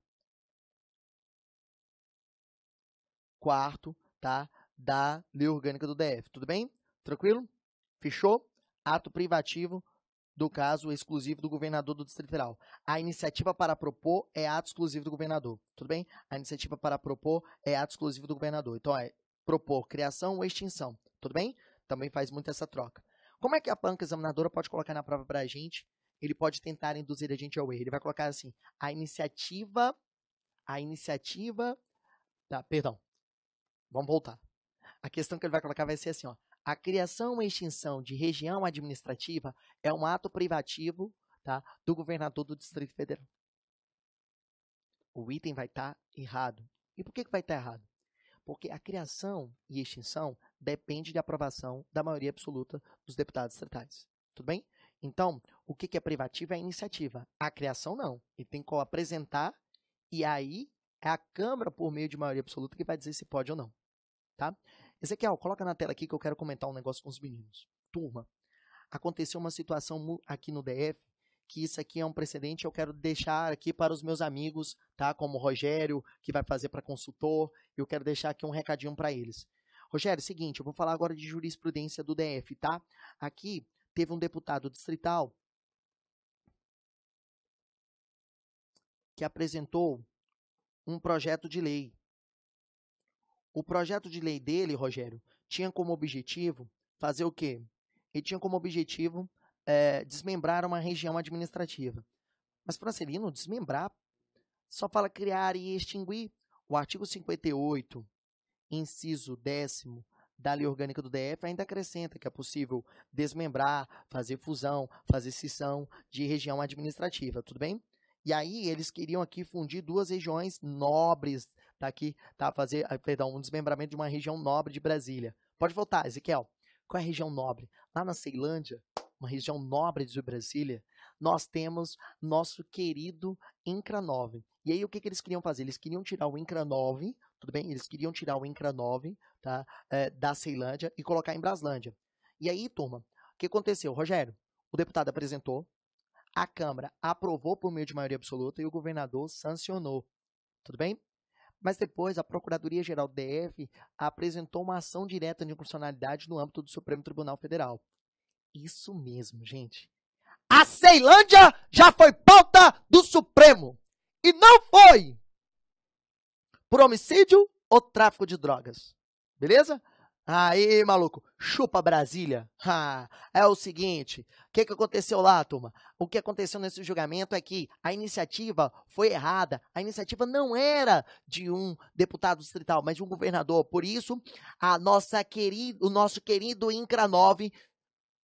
Quarto, tá? Da lei orgânica do DF, tudo bem? Tranquilo? Fechou? Ato privativo do caso exclusivo do governador do Distrito Federal. A iniciativa para propor é ato exclusivo do governador. Tudo bem? A iniciativa para propor é ato exclusivo do governador. Então é propor criação ou extinção. Tudo bem? Também faz muito essa troca. Como é que a banca examinadora pode colocar na prova para a gente? Ele pode tentar induzir a gente ao erro. Ele vai colocar assim: a iniciativa, a iniciativa, tá, perdão. Vamos voltar. A questão que ele vai colocar vai ser assim, ó. A criação ou extinção de região administrativa é um ato privativo tá, do governador do Distrito Federal. O item vai estar tá errado. E por que, que vai estar tá errado? Porque a criação e extinção depende de aprovação da maioria absoluta dos deputados estatais. Tudo bem? Então, o que, que é privativo é a iniciativa. A criação não. E tem que apresentar e aí é a Câmara, por meio de maioria absoluta, que vai dizer se pode ou não. Tá? Ezequiel, coloca na tela aqui que eu quero comentar um negócio com os meninos. Turma, aconteceu uma situação aqui no DF que isso aqui é um precedente, eu quero deixar aqui para os meus amigos, tá? Como o Rogério, que vai fazer para consultor, eu quero deixar aqui um recadinho para eles. Rogério, seguinte, eu vou falar agora de jurisprudência do DF, tá? Aqui teve um deputado distrital que apresentou um projeto de lei o projeto de lei dele, Rogério, tinha como objetivo fazer o quê? Ele tinha como objetivo é, desmembrar uma região administrativa. Mas Francelino, desmembrar só fala criar e extinguir. O artigo 58, inciso décimo da Lei Orgânica do DF ainda acrescenta que é possível desmembrar, fazer fusão, fazer cisão de região administrativa, tudo bem? E aí eles queriam aqui fundir duas regiões nobres tá aqui, tá? Fazer, ah, perdão, um desmembramento de uma região nobre de Brasília. Pode voltar, Ezequiel. Qual é a região nobre? Lá na Ceilândia, uma região nobre de Brasília, nós temos nosso querido Incra 9. E aí, o que, que eles queriam fazer? Eles queriam tirar o Incra 9, tudo bem? Eles queriam tirar o Incra 9 tá? É, da Ceilândia e colocar em Braslândia. E aí, turma, o que aconteceu? Rogério, o deputado apresentou, a Câmara aprovou por meio de maioria absoluta e o governador sancionou. Tudo bem? Mas depois, a Procuradoria-Geral DF apresentou uma ação direta de inconstitucionalidade no âmbito do Supremo Tribunal Federal. Isso mesmo, gente. A Ceilândia já foi pauta do Supremo. E não foi por homicídio ou tráfico de drogas. Beleza? Aí, maluco, chupa Brasília. Ha, é o seguinte, o que, que aconteceu lá, turma? O que aconteceu nesse julgamento é que a iniciativa foi errada. A iniciativa não era de um deputado distrital, mas de um governador. Por isso, a nossa querido, o nosso querido Incranove,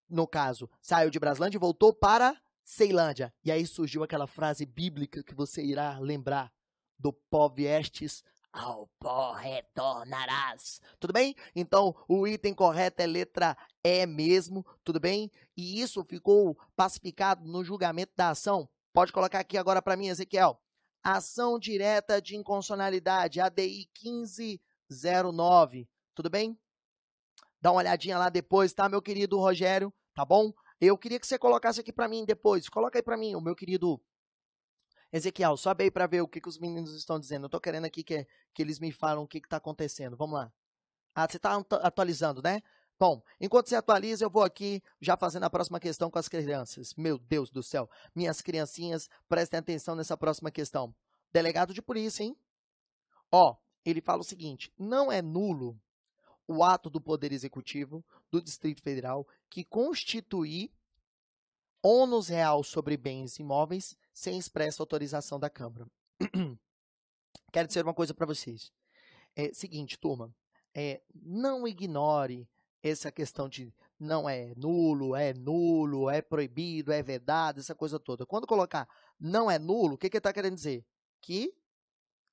no caso, saiu de Braslândia e voltou para Ceilândia. E aí surgiu aquela frase bíblica que você irá lembrar do povestes ao pó retornarás. Tudo bem? Então, o item correto é letra E mesmo, tudo bem? E isso ficou pacificado no julgamento da ação. Pode colocar aqui agora para mim, Ezequiel. Ação direta de inconstitucionalidade, ADI 1509. Tudo bem? Dá uma olhadinha lá depois, tá, meu querido Rogério? Tá bom? Eu queria que você colocasse aqui para mim depois. Coloca aí para mim, o meu querido Ezequiel, sobe aí para ver o que, que os meninos estão dizendo. Eu estou querendo aqui que, que eles me falam o que está acontecendo. Vamos lá. Ah, você está atualizando, né? Bom, enquanto você atualiza, eu vou aqui já fazendo a próxima questão com as crianças. Meu Deus do céu. Minhas criancinhas, prestem atenção nessa próxima questão. Delegado de polícia, hein? Ó, ele fala o seguinte: não é nulo o ato do Poder Executivo do Distrito Federal que constituir ônus real sobre bens imóveis sem expressa autorização da Câmara. Quero dizer uma coisa para vocês. É seguinte, turma, é, não ignore essa questão de não é nulo, é nulo, é proibido, é vedado, essa coisa toda. Quando colocar não é nulo, o que, que ele está querendo dizer? Que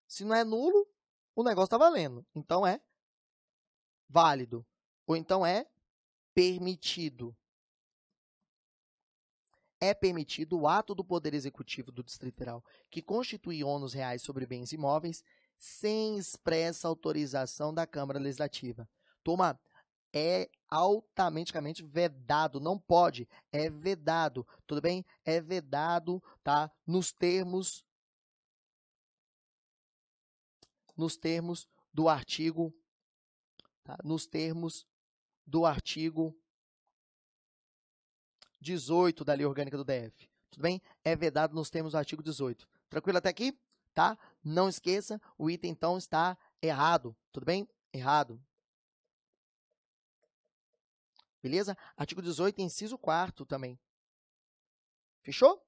se não é nulo, o negócio está valendo. Então é válido. Ou então é permitido é permitido o ato do Poder Executivo do Distrito Federal que constitui ônus reais sobre bens imóveis sem expressa autorização da Câmara Legislativa. Toma, é automaticamente vedado, não pode, é vedado, tudo bem? É vedado, tá? Nos termos nos termos do artigo tá? nos termos do artigo 18 da Lei Orgânica do DF. Tudo bem? É vedado nos termos do artigo 18. Tranquilo até aqui? Tá? Não esqueça, o item então está errado. Tudo bem? Errado. Beleza? Artigo 18, inciso 4 também. Fechou?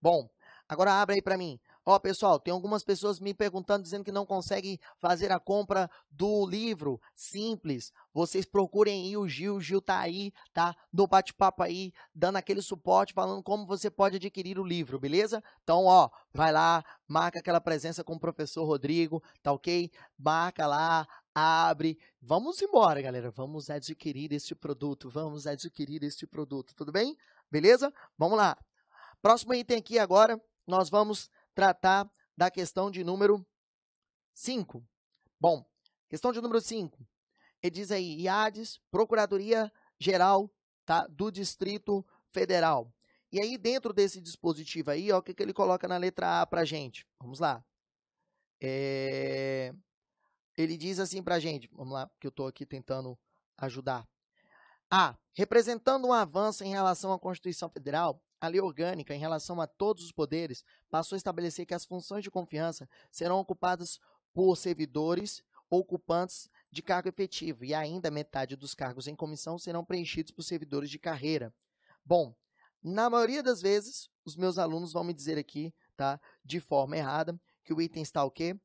Bom, agora abre aí para mim Ó, oh, pessoal, tem algumas pessoas me perguntando dizendo que não conseguem fazer a compra do livro. Simples. Vocês procurem aí o Gil, o Gil tá aí, tá? No bate-papo aí, dando aquele suporte, falando como você pode adquirir o livro, beleza? Então, ó, vai lá, marca aquela presença com o professor Rodrigo, tá OK? Marca lá, abre. Vamos embora, galera. Vamos adquirir este produto. Vamos adquirir este produto, tudo bem? Beleza? Vamos lá. Próximo item aqui agora, nós vamos tratar da questão de número 5. Bom, questão de número 5. Ele diz aí, IADES, Procuradoria Geral tá, do Distrito Federal. E aí, dentro desse dispositivo aí, ó, o que, que ele coloca na letra A para gente? Vamos lá. É... Ele diz assim para gente, vamos lá, porque eu estou aqui tentando ajudar. A. Representando um avanço em relação à Constituição Federal, a lei orgânica, em relação a todos os poderes, passou a estabelecer que as funções de confiança serão ocupadas por servidores ocupantes de cargo efetivo e ainda metade dos cargos em comissão serão preenchidos por servidores de carreira. Bom, na maioria das vezes, os meus alunos vão me dizer aqui, tá, de forma errada, que o item está o quê?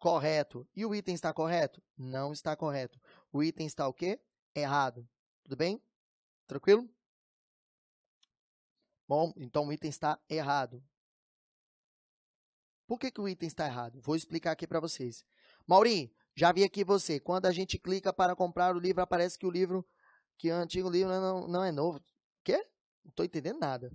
Correto. E o item está correto? Não está correto. O item está o quê? Errado. Tudo bem? Tranquilo? Bom, então o item está errado. Por que, que o item está errado? Vou explicar aqui para vocês. Mauri, já vi aqui você. Quando a gente clica para comprar o livro, aparece que o livro, que é o antigo livro é não, não é novo. Quê? Não estou entendendo nada.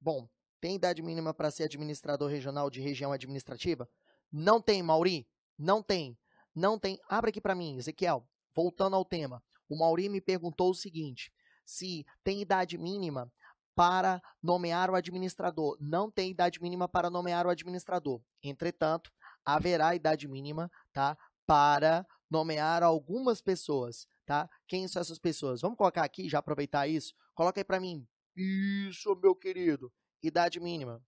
Bom, tem idade mínima para ser administrador regional de região administrativa? Não tem, Mauri. Não tem. Não tem. Abre aqui para mim, Ezequiel. Voltando ao tema. O Mauri me perguntou o seguinte: se tem idade mínima para nomear o administrador. Não tem idade mínima para nomear o administrador. Entretanto, haverá idade mínima, tá, para nomear algumas pessoas, tá? Quem são essas pessoas? Vamos colocar aqui, já aproveitar isso. Coloca aí para mim. Isso, meu querido. Idade mínima.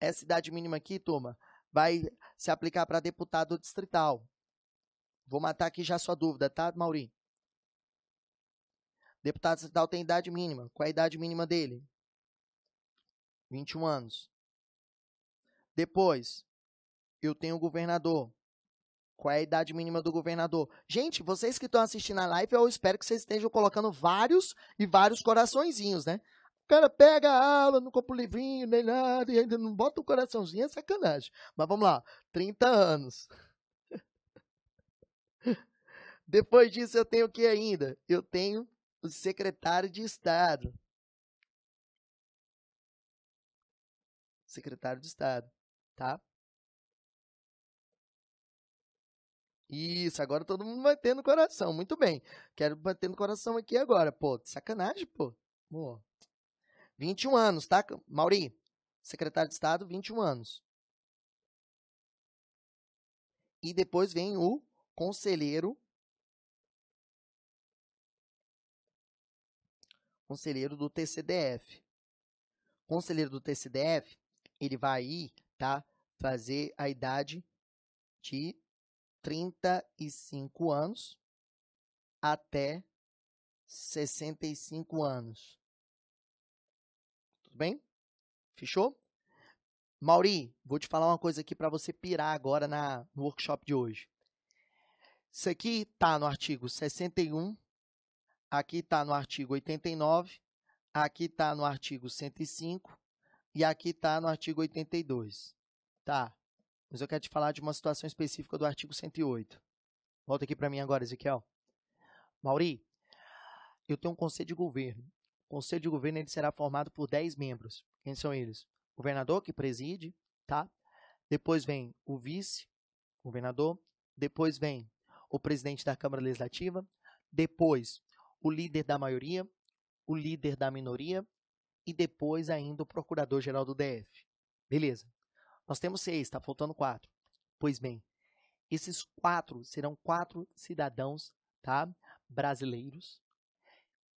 Essa idade mínima aqui, turma, vai se aplicar para deputado distrital. Vou matar aqui já sua dúvida, tá, Mauri? Deputado estadual tem idade mínima. Qual é a idade mínima dele? 21 anos. Depois, eu tenho o governador. Qual é a idade mínima do governador? Gente, vocês que estão assistindo a live, eu espero que vocês estejam colocando vários e vários coraçõezinhos, né? O cara pega a aula, não compra o livrinho, nem nada, e ainda não bota o coraçãozinho, é sacanagem. Mas vamos lá, 30 anos. Depois disso, eu tenho o que ainda? Eu tenho o secretário de Estado. Secretário de Estado, tá? Isso, agora todo mundo vai ter no coração. Muito bem. Quero bater no coração aqui agora. Pô, sacanagem, pô. pô. 21 anos, tá, Mauri? Secretário de Estado, 21 anos. E depois vem o conselheiro conselheiro do TCDF. conselheiro do TCDF, ele vai tá, fazer a idade de 35 anos até 65 anos. Tudo bem? Fechou? Mauri, vou te falar uma coisa aqui para você pirar agora na, no workshop de hoje. Isso aqui tá no artigo 61 Aqui está no artigo 89, aqui está no artigo 105 e aqui está no artigo 82. Tá, mas eu quero te falar de uma situação específica do artigo 108. Volta aqui para mim agora, Ezequiel. Mauri, eu tenho um conselho de governo. O conselho de governo ele será formado por 10 membros. Quem são eles? O governador, que preside, tá? Depois vem o vice-governador. Depois vem o presidente da Câmara Legislativa. Depois, o líder da maioria, o líder da minoria e depois ainda o procurador-geral do DF. Beleza. Nós temos seis, está faltando quatro. Pois bem, esses quatro serão quatro cidadãos tá? brasileiros,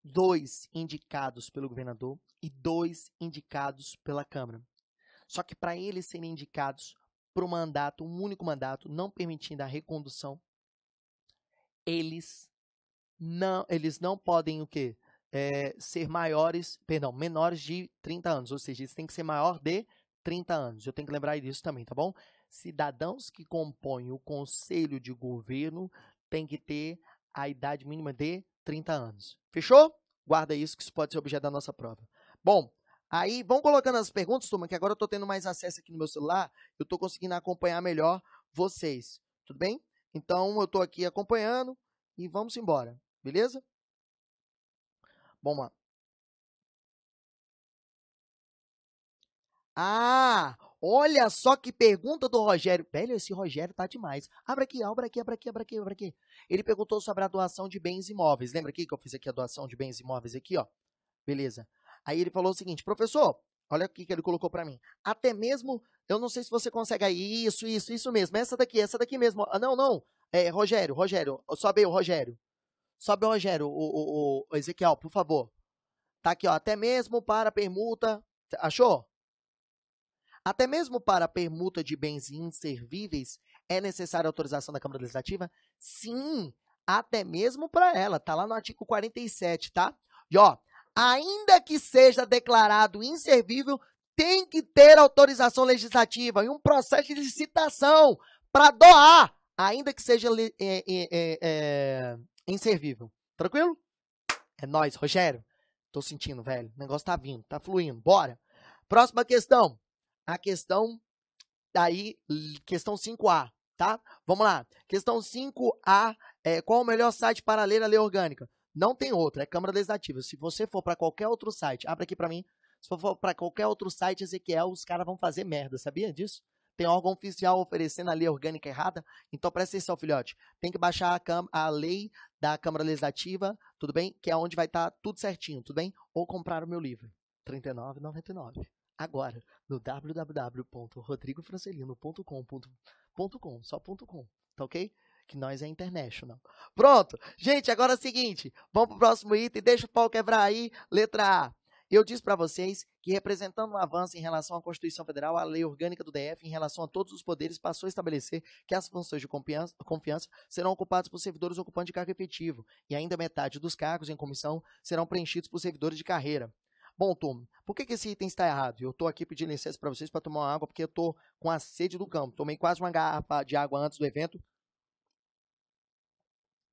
dois indicados pelo governador e dois indicados pela Câmara. Só que para eles serem indicados para o mandato, um único mandato, não permitindo a recondução, eles não, eles não podem o quê? É, ser maiores, perdão, menores de 30 anos, ou seja, eles têm que ser maior de 30 anos. Eu tenho que lembrar disso também, tá bom? Cidadãos que compõem o conselho de governo têm que ter a idade mínima de 30 anos. Fechou? Guarda isso que isso pode ser objeto da nossa prova. Bom, aí vão colocando as perguntas, turma, que agora eu estou tendo mais acesso aqui no meu celular, eu estou conseguindo acompanhar melhor vocês, tudo bem? Então, eu estou aqui acompanhando e vamos embora. Beleza? Bom, mano. Ah, olha só que pergunta do Rogério. Velho, esse Rogério tá demais. Abra aqui, abra aqui, abra aqui, abra aqui, abra aqui. Ele perguntou sobre a doação de bens imóveis. Lembra aqui que eu fiz aqui a doação de bens imóveis aqui, ó? Beleza. Aí ele falou o seguinte, professor, olha o que ele colocou para mim. Até mesmo, eu não sei se você consegue aí, isso, isso, isso mesmo. Essa daqui, essa daqui mesmo. Ah, não, não. É, Rogério, Rogério, sobe aí o Rogério. Sobe o Rogério, o, o, o Ezequiel, por favor. Tá aqui, ó. Até mesmo para permuta. Achou? Até mesmo para permuta de bens inservíveis é necessária autorização da Câmara Legislativa? Sim, até mesmo para ela. Tá lá no artigo 47, tá? E ó, ainda que seja declarado inservível, tem que ter autorização legislativa e um processo de licitação para doar, ainda que seja é, é, é, é inservível. Tranquilo? É nós, Rogério. Tô sentindo, velho. O negócio tá vindo, tá fluindo. Bora. Próxima questão. A questão daí, questão 5A, tá? Vamos lá. Questão 5A é qual o melhor site para ler a lei orgânica? Não tem outro, é Câmara Legislativa. Se você for para qualquer outro site, abre aqui para mim. Se for para qualquer outro site, Ezequiel, os caras vão fazer merda, sabia disso? tem órgão oficial oferecendo a lei orgânica errada. Então presta atenção, filhote. Tem que baixar a, a lei da Câmara Legislativa, tudo bem? Que é onde vai estar tá tudo certinho, tudo bem? Ou comprar o meu livro, R$ 39,99. Agora, no www.rodrigofrancelino.com.com, só .com, tá ok? Que nós é international. Pronto! Gente, agora é o seguinte, vamos para o próximo item, deixa o pau quebrar aí, letra A. Eu disse para vocês que, representando um avanço em relação à Constituição Federal, a lei orgânica do DF, em relação a todos os poderes, passou a estabelecer que as funções de confiança, confiança serão ocupadas por servidores ocupantes de cargo efetivo, e ainda metade dos cargos em comissão serão preenchidos por servidores de carreira. Bom, Tom, por que, que esse item está errado? Eu estou aqui pedindo licença para vocês para tomar uma água, porque eu estou com a sede do campo. Tomei quase uma garrafa de água antes do evento.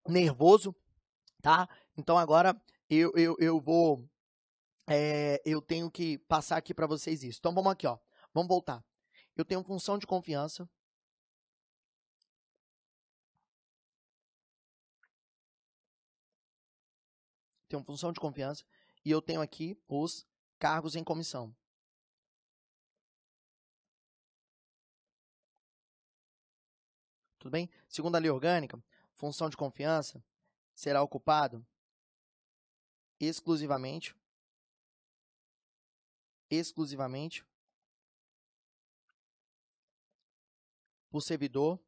Nervoso, tá? Então agora eu, eu, eu vou é, eu tenho que passar aqui para vocês isso. Então vamos aqui, ó. Vamos voltar. Eu tenho função de confiança. Tenho função de confiança e eu tenho aqui os cargos em comissão. Tudo bem? Segundo a lei orgânica, função de confiança será ocupado exclusivamente exclusivamente por servidor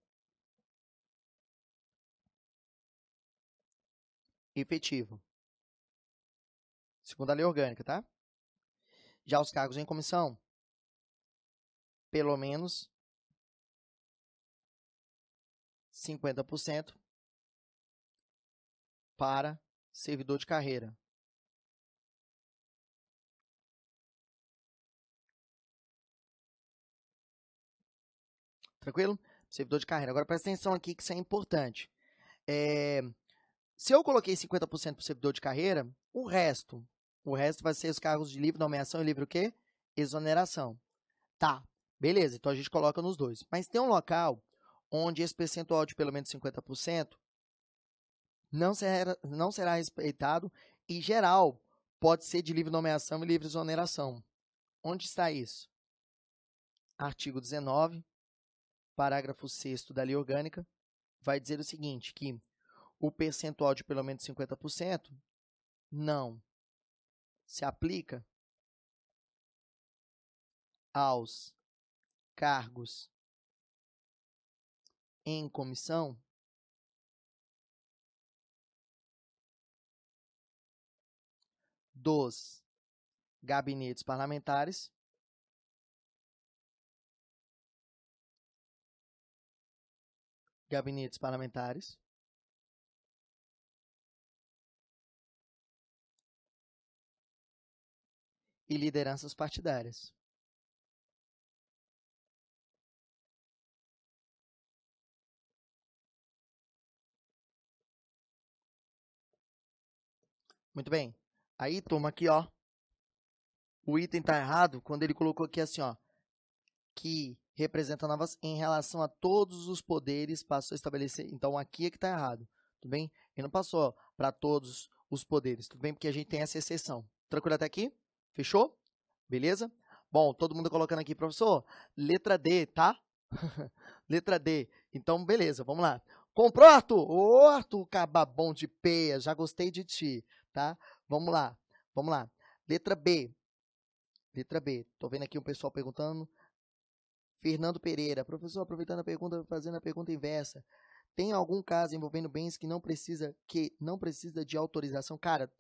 efetivo. Segundo a lei orgânica, tá? Já os cargos em comissão, pelo menos 50% para servidor de carreira. Tranquilo? Servidor de carreira. Agora presta atenção aqui que isso é importante. É, se eu coloquei 50% para o servidor de carreira, o resto, o resto vai ser os cargos de livre nomeação e livre o quê? Exoneração. Tá, beleza, então a gente coloca nos dois. Mas tem um local onde esse percentual de pelo menos 50% não será, não será respeitado e geral pode ser de livre nomeação e livre exoneração. Onde está isso? Artigo 19, parágrafo 6 da Lei Orgânica, vai dizer o seguinte, que o percentual de pelo menos 50% não se aplica aos cargos em comissão dos gabinetes parlamentares gabinetes parlamentares e lideranças partidárias. Muito bem. Aí, toma aqui, ó. O item tá errado quando ele colocou aqui assim, ó. Que representa novas em relação a todos os poderes, passou a estabelecer. Então, aqui é que está errado, tudo bem? Ele não passou para todos os poderes, tudo bem? Porque a gente tem essa exceção. Tranquilo até aqui? Fechou? Beleza? Bom, todo mundo colocando aqui, professor, letra D, tá? letra D. Então, beleza, vamos lá. Comprou, Arthur? Ô, Arthur, cababão de peia, já gostei de ti, tá? Vamos lá, vamos lá. Letra B. Letra B. Tô vendo aqui um pessoal perguntando. Fernando Pereira, professor, aproveitando a pergunta, fazendo a pergunta inversa. Tem algum caso envolvendo bens que não precisa que não precisa de autorização? Cara,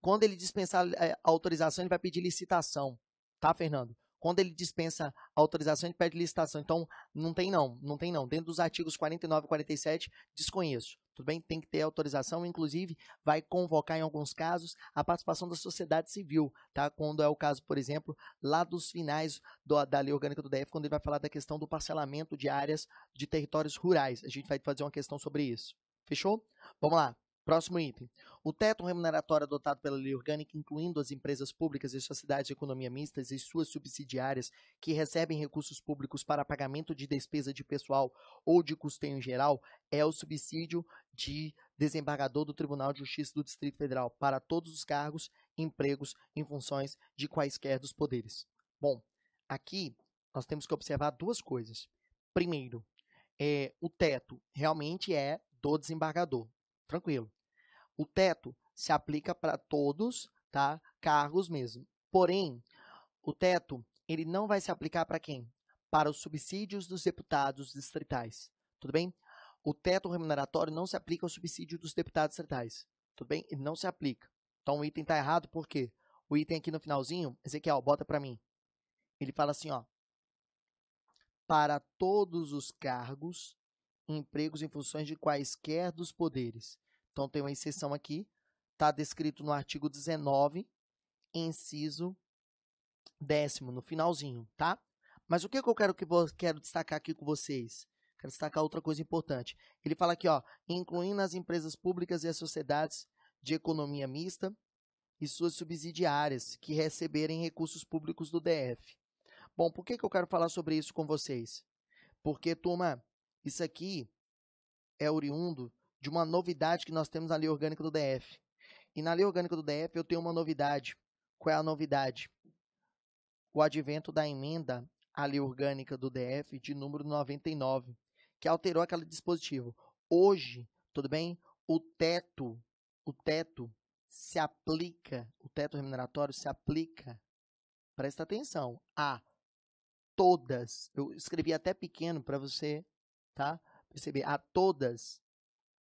quando ele dispensar a eh, autorização, ele vai pedir licitação, tá, Fernando? Quando ele dispensa a autorização, ele pede licitação. Então, não tem não, não tem não. Dentro dos artigos 49 e 47, desconheço tudo bem? Tem que ter autorização, inclusive vai convocar em alguns casos a participação da sociedade civil, tá? Quando é o caso, por exemplo, lá dos finais do, da lei orgânica do DF, quando ele vai falar da questão do parcelamento de áreas de territórios rurais. A gente vai fazer uma questão sobre isso. Fechou? Vamos lá. Próximo item. O teto remuneratório adotado pela lei orgânica, incluindo as empresas públicas e sociedades de economia mistas e suas subsidiárias que recebem recursos públicos para pagamento de despesa de pessoal ou de custeio em geral, é o subsídio de desembargador do Tribunal de Justiça do Distrito Federal para todos os cargos, empregos em funções de quaisquer dos poderes. Bom, aqui nós temos que observar duas coisas. Primeiro, é, o teto realmente é do desembargador. Tranquilo o teto se aplica para todos, tá? Cargos mesmo. Porém, o teto ele não vai se aplicar para quem? Para os subsídios dos deputados distritais. Tudo bem? O teto remuneratório não se aplica ao subsídio dos deputados distritais. Tudo bem? Ele não se aplica. Então o item está errado por quê? O item aqui no finalzinho, Ezequiel, bota para mim. Ele fala assim, ó. Para todos os cargos, empregos e funções de quaisquer dos poderes, então, tem uma exceção aqui, está descrito no artigo 19, inciso décimo, no finalzinho, tá? Mas o que, que eu quero, que vou, quero destacar aqui com vocês? Quero destacar outra coisa importante. Ele fala aqui, ó, incluindo as empresas públicas e as sociedades de economia mista e suas subsidiárias que receberem recursos públicos do DF. Bom, por que, que eu quero falar sobre isso com vocês? Porque, turma, isso aqui é oriundo de uma novidade que nós temos na lei orgânica do DF. E na lei orgânica do DF eu tenho uma novidade. Qual é a novidade? O advento da emenda à lei orgânica do DF de número 99, que alterou aquele dispositivo. Hoje, tudo bem? O teto, o teto se aplica, o teto remuneratório se aplica, presta atenção, a todas, eu escrevi até pequeno para você, tá? Perceber, a todas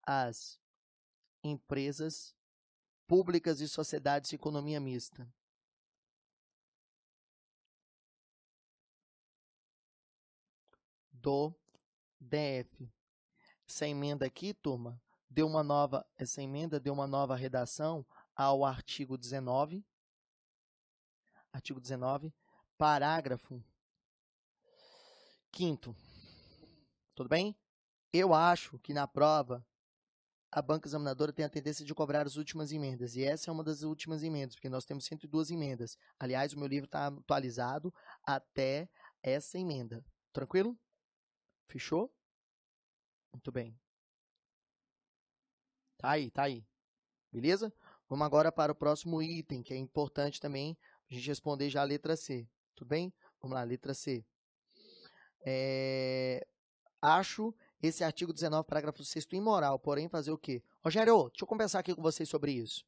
as empresas públicas e sociedades de economia mista. Do DF. Essa emenda aqui, turma, deu uma nova, essa emenda deu uma nova redação ao artigo 19. Artigo 19, parágrafo 5 Tudo bem? Eu acho que na prova a banca examinadora tem a tendência de cobrar as últimas emendas, e essa é uma das últimas emendas, porque nós temos 102 emendas. Aliás, o meu livro está atualizado até essa emenda. Tranquilo? Fechou? Muito bem. Tá aí, tá aí. Beleza? Vamos agora para o próximo item, que é importante também a gente responder já a letra C. Tudo bem? Vamos lá, letra C. É... Acho esse artigo 19, parágrafo 6 imoral, porém fazer o quê? Rogério, deixa eu conversar aqui com vocês sobre isso.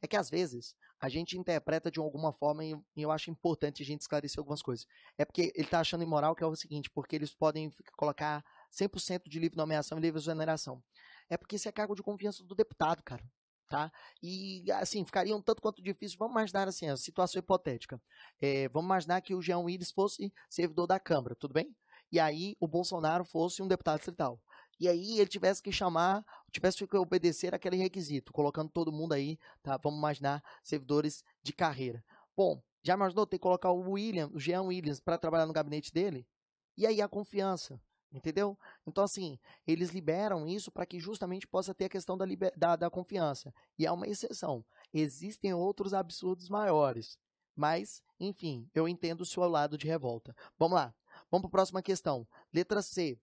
É que às vezes a gente interpreta de alguma forma e eu acho importante a gente esclarecer algumas coisas. É porque ele está achando imoral que é o seguinte, porque eles podem colocar 100% de livre nomeação e livre exoneração. É porque isso é cargo de confiança do deputado, cara. Tá? E assim, ficaria um tanto quanto difícil. Vamos imaginar assim, a situação hipotética. É, vamos imaginar que o Jean Willis fosse servidor da Câmara, tudo bem? e aí o Bolsonaro fosse um deputado distrital. E aí ele tivesse que chamar, tivesse que obedecer aquele requisito, colocando todo mundo aí, tá? Vamos imaginar, servidores de carreira. Bom, já imaginou ter que colocar o William, o Jean Williams, para trabalhar no gabinete dele? E aí a confiança, entendeu? Então, assim, eles liberam isso para que justamente possa ter a questão da, liber... da, da confiança. E é uma exceção. Existem outros absurdos maiores. Mas, enfim, eu entendo o seu lado de revolta. Vamos lá. Vamos para a próxima questão. Letra C.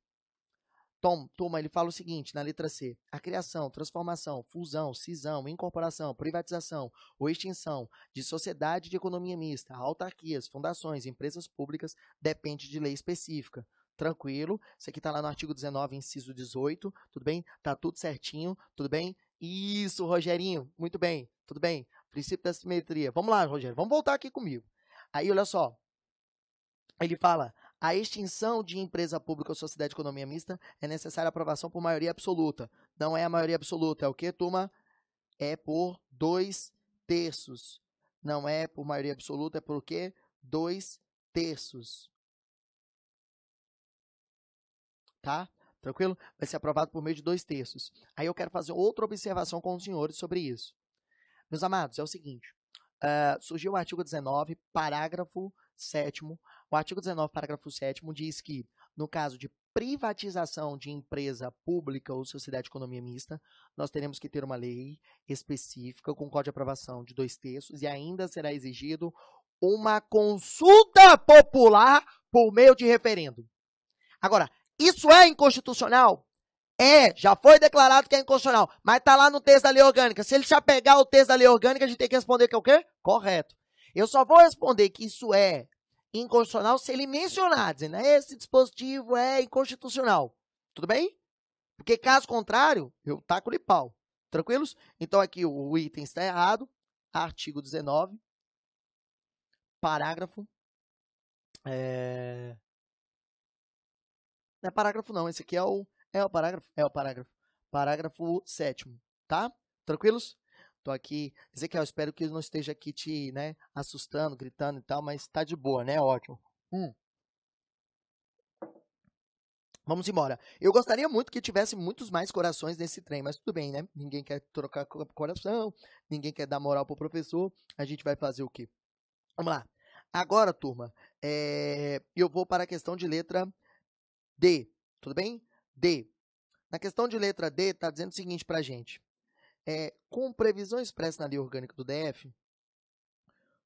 Tom, toma, ele fala o seguinte na letra C: a criação, transformação, fusão, cisão, incorporação, privatização ou extinção de sociedade de economia mista, autarquias, fundações, empresas públicas depende de lei específica. Tranquilo, isso aqui está lá no artigo 19, inciso 18, tudo bem? Tá tudo certinho, tudo bem? Isso, Rogerinho, muito bem, tudo bem? Princípio da simetria. Vamos lá, Rogério, vamos voltar aqui comigo. Aí, olha só. Ele fala a extinção de empresa pública ou sociedade de economia mista é necessária aprovação por maioria absoluta. Não é a maioria absoluta, é o que, turma? É por dois terços. Não é por maioria absoluta, é por o quê? Dois terços. Tá? Tranquilo? Vai ser aprovado por meio de dois terços. Aí eu quero fazer outra observação com os senhores sobre isso. Meus amados, é o seguinte. Uh, surgiu o artigo 19, parágrafo 7 o artigo 19, parágrafo 7 diz que, no caso de privatização de empresa pública ou sociedade de economia mista, nós teremos que ter uma lei específica com código de aprovação de dois terços e ainda será exigido uma consulta popular por meio de referendo. Agora, isso é inconstitucional? É, já foi declarado que é inconstitucional, mas está lá no texto da lei orgânica. Se ele já pegar o texto da lei orgânica, a gente tem que responder que é o quê? Correto. Eu só vou responder que isso é inconstitucional se ele mencionar, dizendo é, esse dispositivo é inconstitucional. Tudo bem? Porque caso contrário, eu taco de pau. Tranquilos? Então aqui o item está errado. Artigo 19, parágrafo. É... Não é parágrafo não, esse aqui é o, é o parágrafo, é o parágrafo. Parágrafo 7 tá? Tranquilos? estou aqui. Ezequiel, espero que eu não esteja aqui te né, assustando, gritando e tal, mas está de boa, né? Ótimo. Hum. Vamos embora. Eu gostaria muito que tivesse muitos mais corações nesse trem, mas tudo bem, né? Ninguém quer trocar coração, ninguém quer dar moral pro professor. A gente vai fazer o quê? Vamos lá. Agora, turma, é... eu vou para a questão de letra D. Tudo bem? D. Na questão de letra D, está dizendo o seguinte para gente é, com previsão expressa na lei orgânica do DF,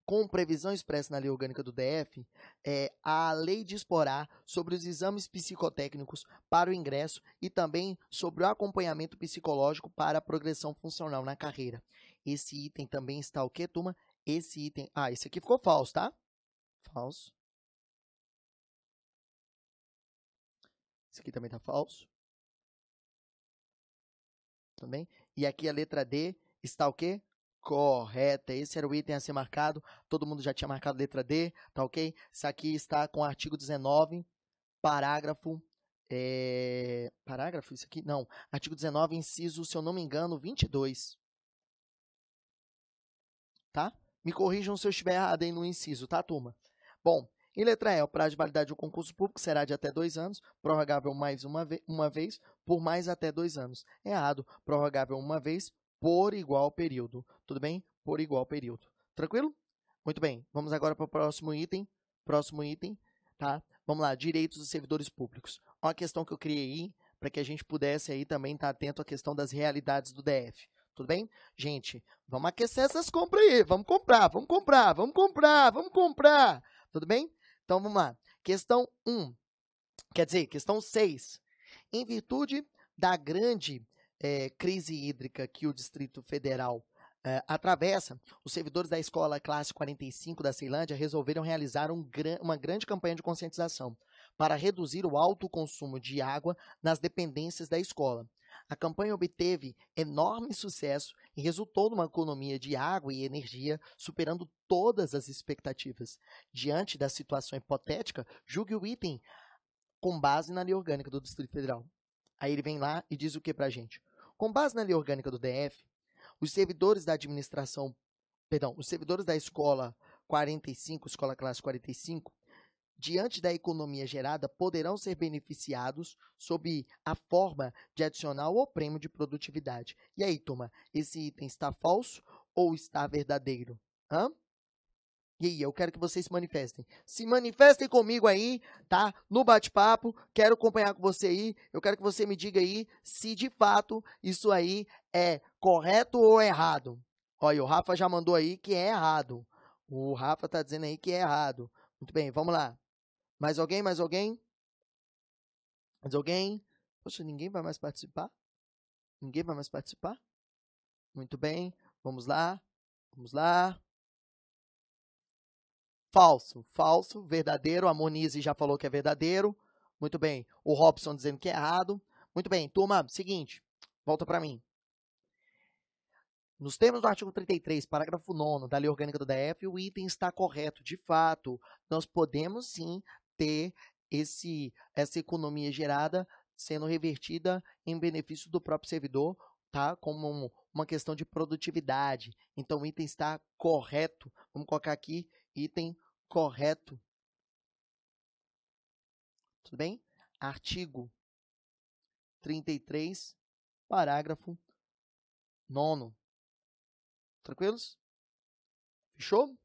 com previsão expressa na lei orgânica do DF, é, a lei disporá sobre os exames psicotécnicos para o ingresso e também sobre o acompanhamento psicológico para a progressão funcional na carreira. Esse item também está o quê, turma? Esse item. Ah, esse aqui ficou falso, tá? Falso. Esse aqui também está falso. Também. E aqui a letra D está o quê? Correta. Esse era o item a ser marcado. Todo mundo já tinha marcado a letra D, tá ok? Isso aqui está com o artigo 19, parágrafo. É... Parágrafo, isso aqui? Não. Artigo 19, inciso, se eu não me engano, 22. Tá? Me corrijam se eu estiver errado aí no inciso, tá, turma? Bom, e letra E, o prazo de validade do concurso público será de até dois anos, prorrogável mais uma, ve uma vez, por mais até dois anos. Errado, prorrogável uma vez, por igual período. Tudo bem? Por igual período. Tranquilo? Muito bem, vamos agora para o próximo item. Próximo item, tá? Vamos lá, direitos dos servidores públicos. Uma questão que eu criei aí, para que a gente pudesse aí também estar tá atento à questão das realidades do DF. Tudo bem? Gente, vamos aquecer essas compras aí. Vamos comprar, vamos comprar, vamos comprar, vamos comprar. Tudo bem? Então vamos lá. Questão 1. Quer dizer, questão 6. Em virtude da grande é, crise hídrica que o Distrito Federal eh, atravessa, os servidores da escola classe 45 da Ceilândia resolveram realizar um uma grande campanha de conscientização para reduzir o alto consumo de água nas dependências da escola. A campanha obteve enorme sucesso e resultou numa economia de água e energia superando todas as expectativas. Diante da situação hipotética, julgue o item com base na lei orgânica do Distrito Federal. Aí ele vem lá e diz o que para a gente? Com base na lei orgânica do DF, os servidores da administração, perdão, os servidores da escola 45, escola classe 45, diante da economia gerada poderão ser beneficiados sob a forma de adicional ou prêmio de produtividade. E aí, turma, esse item está falso ou está verdadeiro? Hã? E aí, eu quero que vocês se manifestem. Se manifestem comigo aí, tá? No bate-papo, quero acompanhar com você aí. Eu quero que você me diga aí se de fato isso aí é correto ou errado. Olha, o Rafa já mandou aí que é errado. O Rafa tá dizendo aí que é errado. Muito bem, vamos lá. Mais alguém? Mais alguém? Mais alguém? Poxa, ninguém vai mais participar? Ninguém vai mais participar? Muito bem, vamos lá. Vamos lá. Falso, falso, verdadeiro. A Monize já falou que é verdadeiro. Muito bem. O Robson dizendo que é errado. Muito bem, turma, seguinte, volta para mim. Nos termos do artigo 33, parágrafo 9 da Lei Orgânica do DF, o item está correto, de fato. Nós podemos sim ter esse, essa economia gerada sendo revertida em benefício do próprio servidor, tá? Como uma questão de produtividade. Então o item está correto. Vamos colocar aqui item correto. Tudo bem? Artigo 33, parágrafo 9. Tranquilos? Fechou?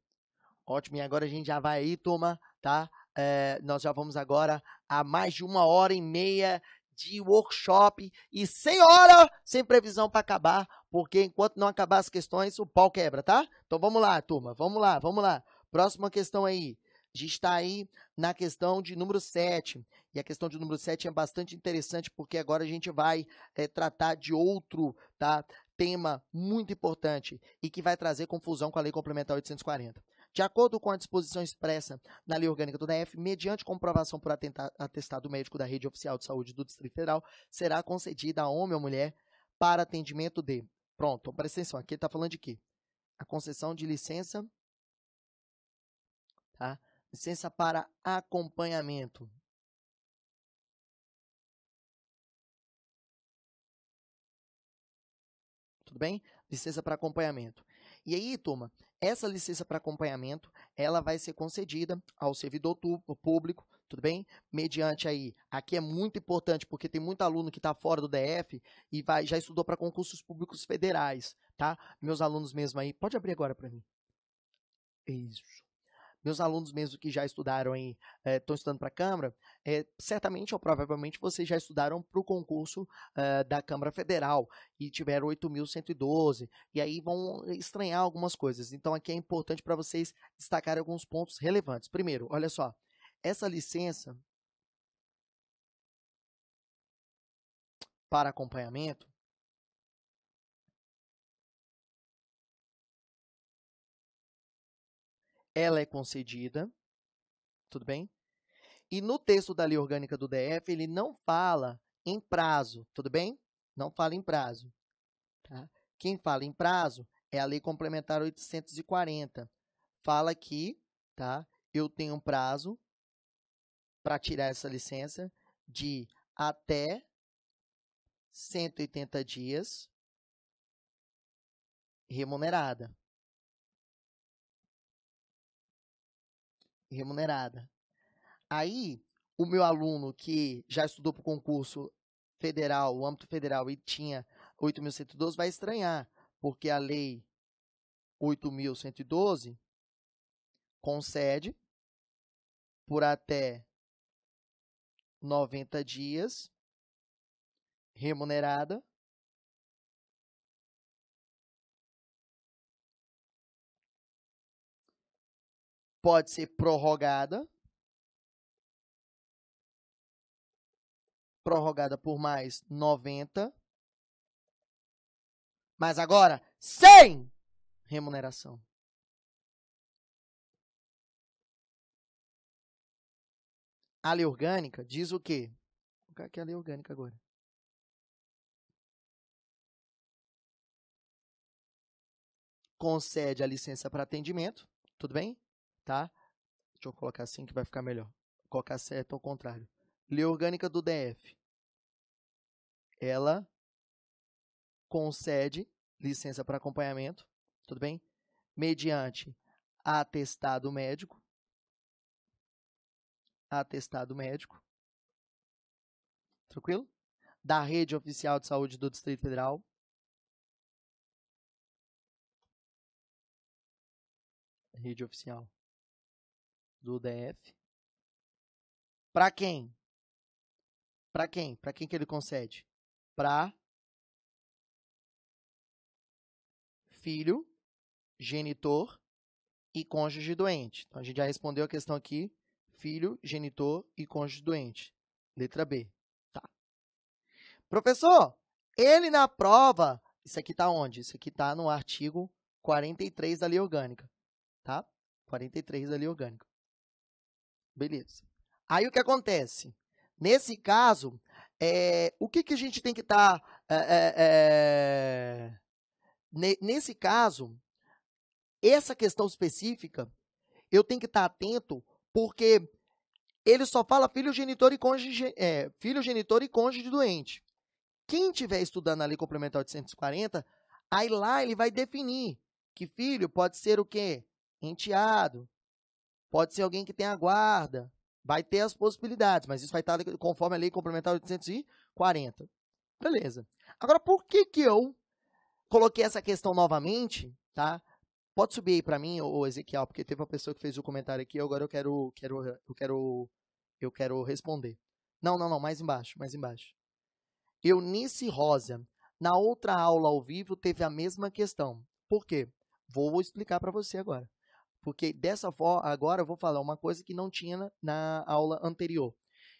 Ótimo, e agora a gente já vai aí, toma, tá? É, nós já vamos agora a mais de uma hora e meia de workshop e sem hora, sem previsão para acabar, porque enquanto não acabar as questões, o pau quebra, tá? Então vamos lá, turma, vamos lá, vamos lá. Próxima questão aí. A gente está aí na questão de número 7. E a questão de número 7 é bastante interessante, porque agora a gente vai é, tratar de outro tá, tema muito importante e que vai trazer confusão com a Lei Complementar 840. De acordo com a disposição expressa na Lei Orgânica do DF, mediante comprovação por atestado médico da Rede Oficial de Saúde do Distrito Federal, será concedida a homem ou mulher para atendimento de. Pronto, presta atenção, aqui ele está falando de quê? A concessão de licença. Tá? Licença para acompanhamento. Tudo bem? Licença para acompanhamento. E aí, turma, essa licença para acompanhamento, ela vai ser concedida ao servidor público, tudo bem? Mediante aí, aqui é muito importante, porque tem muito aluno que está fora do DF e vai, já estudou para concursos públicos federais, tá? Meus alunos mesmo aí, pode abrir agora para mim. Isso meus alunos mesmo que já estudaram aí estão eh, é, estudando para a Câmara, é, certamente ou provavelmente vocês já estudaram para o concurso é, da Câmara Federal e tiveram 8.112, e aí vão estranhar algumas coisas. Então aqui é importante para vocês destacar alguns pontos relevantes. Primeiro, olha só, essa licença para acompanhamento, ela é concedida, tudo bem? E no texto da lei orgânica do DF, ele não fala em prazo, tudo bem? Não fala em prazo. Tá? Quem fala em prazo é a lei complementar 840. Fala que tá, eu tenho um prazo para tirar essa licença de até 180 dias remunerada. remunerada. Aí, o meu aluno que já estudou para o concurso federal, o âmbito federal, e tinha 8.112, vai estranhar, porque a lei 8.112 concede por até 90 dias remunerada pode ser prorrogada. Prorrogada por mais 90. Mas agora, sem remuneração. A lei orgânica diz o quê? Vou colocar aqui a lei orgânica agora. Concede a licença para atendimento, tudo bem? tá? Deixa eu colocar assim que vai ficar melhor. Vou colocar certo ao contrário. Lei orgânica do DF. Ela concede licença para acompanhamento, tudo bem? Mediante atestado médico. Atestado médico. Tranquilo? Da rede oficial de saúde do Distrito Federal. Rede oficial do DF. Para quem? Para quem? Para quem que ele concede? Para filho, genitor e cônjuge doente. Então a gente já respondeu a questão aqui: filho, genitor e cônjuge doente. Letra B. Tá. Professor, ele na prova, isso aqui está onde? Isso aqui está no artigo 43 da lei orgânica, tá? 43 da lei orgânica. Beleza. Aí o que acontece? Nesse caso, é, o que, que a gente tem que estar. Tá, é, é, nesse caso, essa questão específica, eu tenho que estar tá atento, porque ele só fala filho genitor e cônjuge, filho genitor e cônjuge doente. Quem estiver estudando a lei complementar 840, aí lá ele vai definir que filho pode ser o quê? Enteado, pode ser alguém que tem a guarda, vai ter as possibilidades, mas isso vai estar conforme a lei complementar 840. Beleza. Agora, por que que eu coloquei essa questão novamente, tá? Pode subir aí para mim, ô Ezequiel, porque teve uma pessoa que fez o um comentário aqui, agora eu quero, quero, eu quero, eu quero responder. Não, não, não, mais embaixo, mais embaixo. Eunice Rosa, na outra aula ao vivo teve a mesma questão. Por quê? Vou explicar para você agora. Porque dessa forma, agora eu vou falar uma coisa que não tinha na, na aula anterior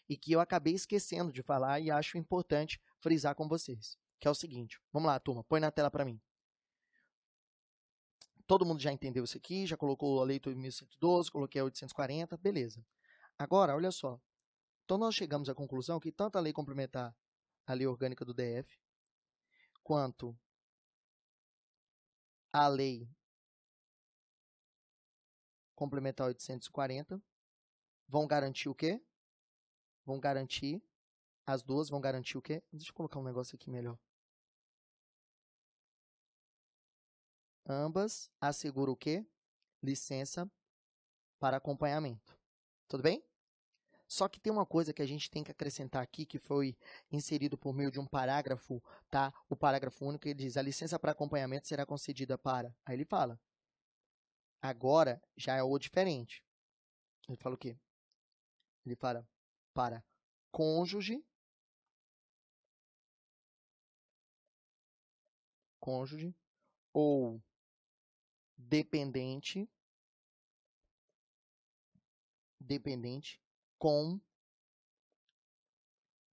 e que eu acabei esquecendo de falar e acho importante frisar com vocês, que é o seguinte. Vamos lá, turma, põe na tela para mim. Todo mundo já entendeu isso aqui, já colocou a lei 1112, coloquei a 840, beleza. Agora, olha só. Então nós chegamos à conclusão que tanto a lei complementar a lei orgânica do DF quanto a lei complementar 840, vão garantir o quê? Vão garantir, as duas vão garantir o quê? Deixa eu colocar um negócio aqui melhor. Ambas asseguram o quê? Licença para acompanhamento. Tudo bem? Só que tem uma coisa que a gente tem que acrescentar aqui, que foi inserido por meio de um parágrafo, tá? O parágrafo único, ele diz, a licença para acompanhamento será concedida para... Aí ele fala, Agora já é o diferente. Ele fala o quê? Ele fala para cônjuge, cônjuge ou dependente, dependente com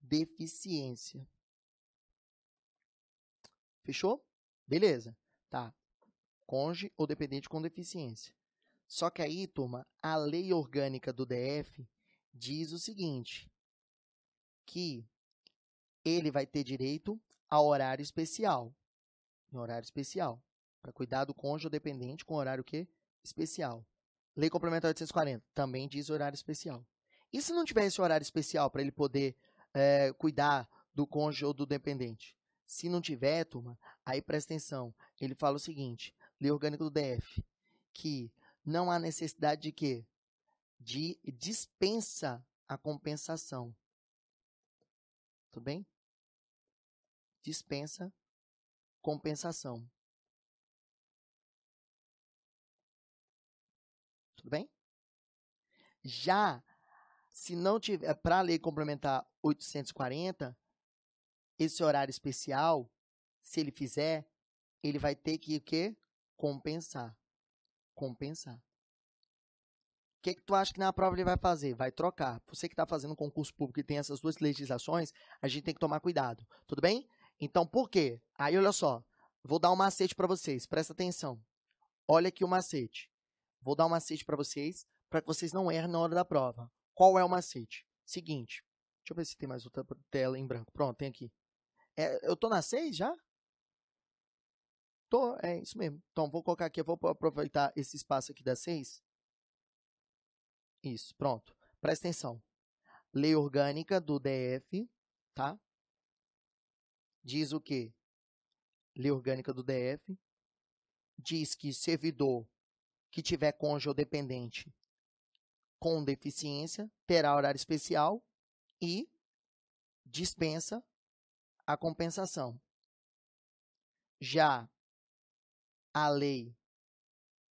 deficiência. Fechou? Beleza. Tá conge ou dependente com deficiência. Só que aí, turma, a lei orgânica do DF diz o seguinte, que ele vai ter direito a horário especial, em horário especial, para cuidar do cônjuge ou dependente com horário quê? especial. Lei complementar 840 também diz horário especial. E se não tivesse horário especial para ele poder é, cuidar do cônjuge ou do dependente? Se não tiver, turma, aí presta atenção. Ele fala o seguinte: lei orgânica do DF, que não há necessidade de quê? De dispensa a compensação. Tudo bem? Dispensa compensação. Tudo bem? Já se não tiver eh, para a lei complementar 840, esse horário especial, se ele fizer, ele vai ter que o quê? compensar. Compensar. O que, que tu acha que na prova ele vai fazer? Vai trocar. Você que está fazendo concurso público e tem essas duas legislações, a gente tem que tomar cuidado. Tudo bem? Então, por quê? Aí, olha só. Vou dar um macete para vocês. Presta atenção. Olha aqui o macete. Vou dar um macete para vocês, para que vocês não errem na hora da prova. Qual é o macete? Seguinte. Deixa eu ver se tem mais outra tela em branco. Pronto, tem aqui. É, eu tô na 6 já? Tô, é isso mesmo. Então, vou colocar aqui, eu vou aproveitar esse espaço aqui da 6. Isso, pronto. Presta atenção. Lei orgânica do DF, tá? Diz o quê? Lei orgânica do DF diz que servidor que tiver cônjuge ou dependente com deficiência terá horário especial e dispensa a compensação. Já a lei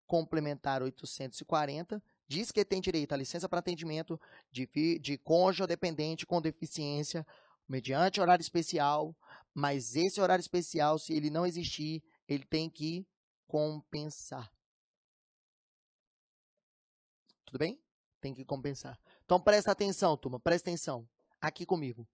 complementar 840 diz que tem direito à licença para atendimento de, de cônjuge dependente com deficiência mediante horário especial, mas esse horário especial, se ele não existir, ele tem que compensar. Tudo bem? Tem que compensar. Então presta atenção, turma, presta atenção. Aqui comigo.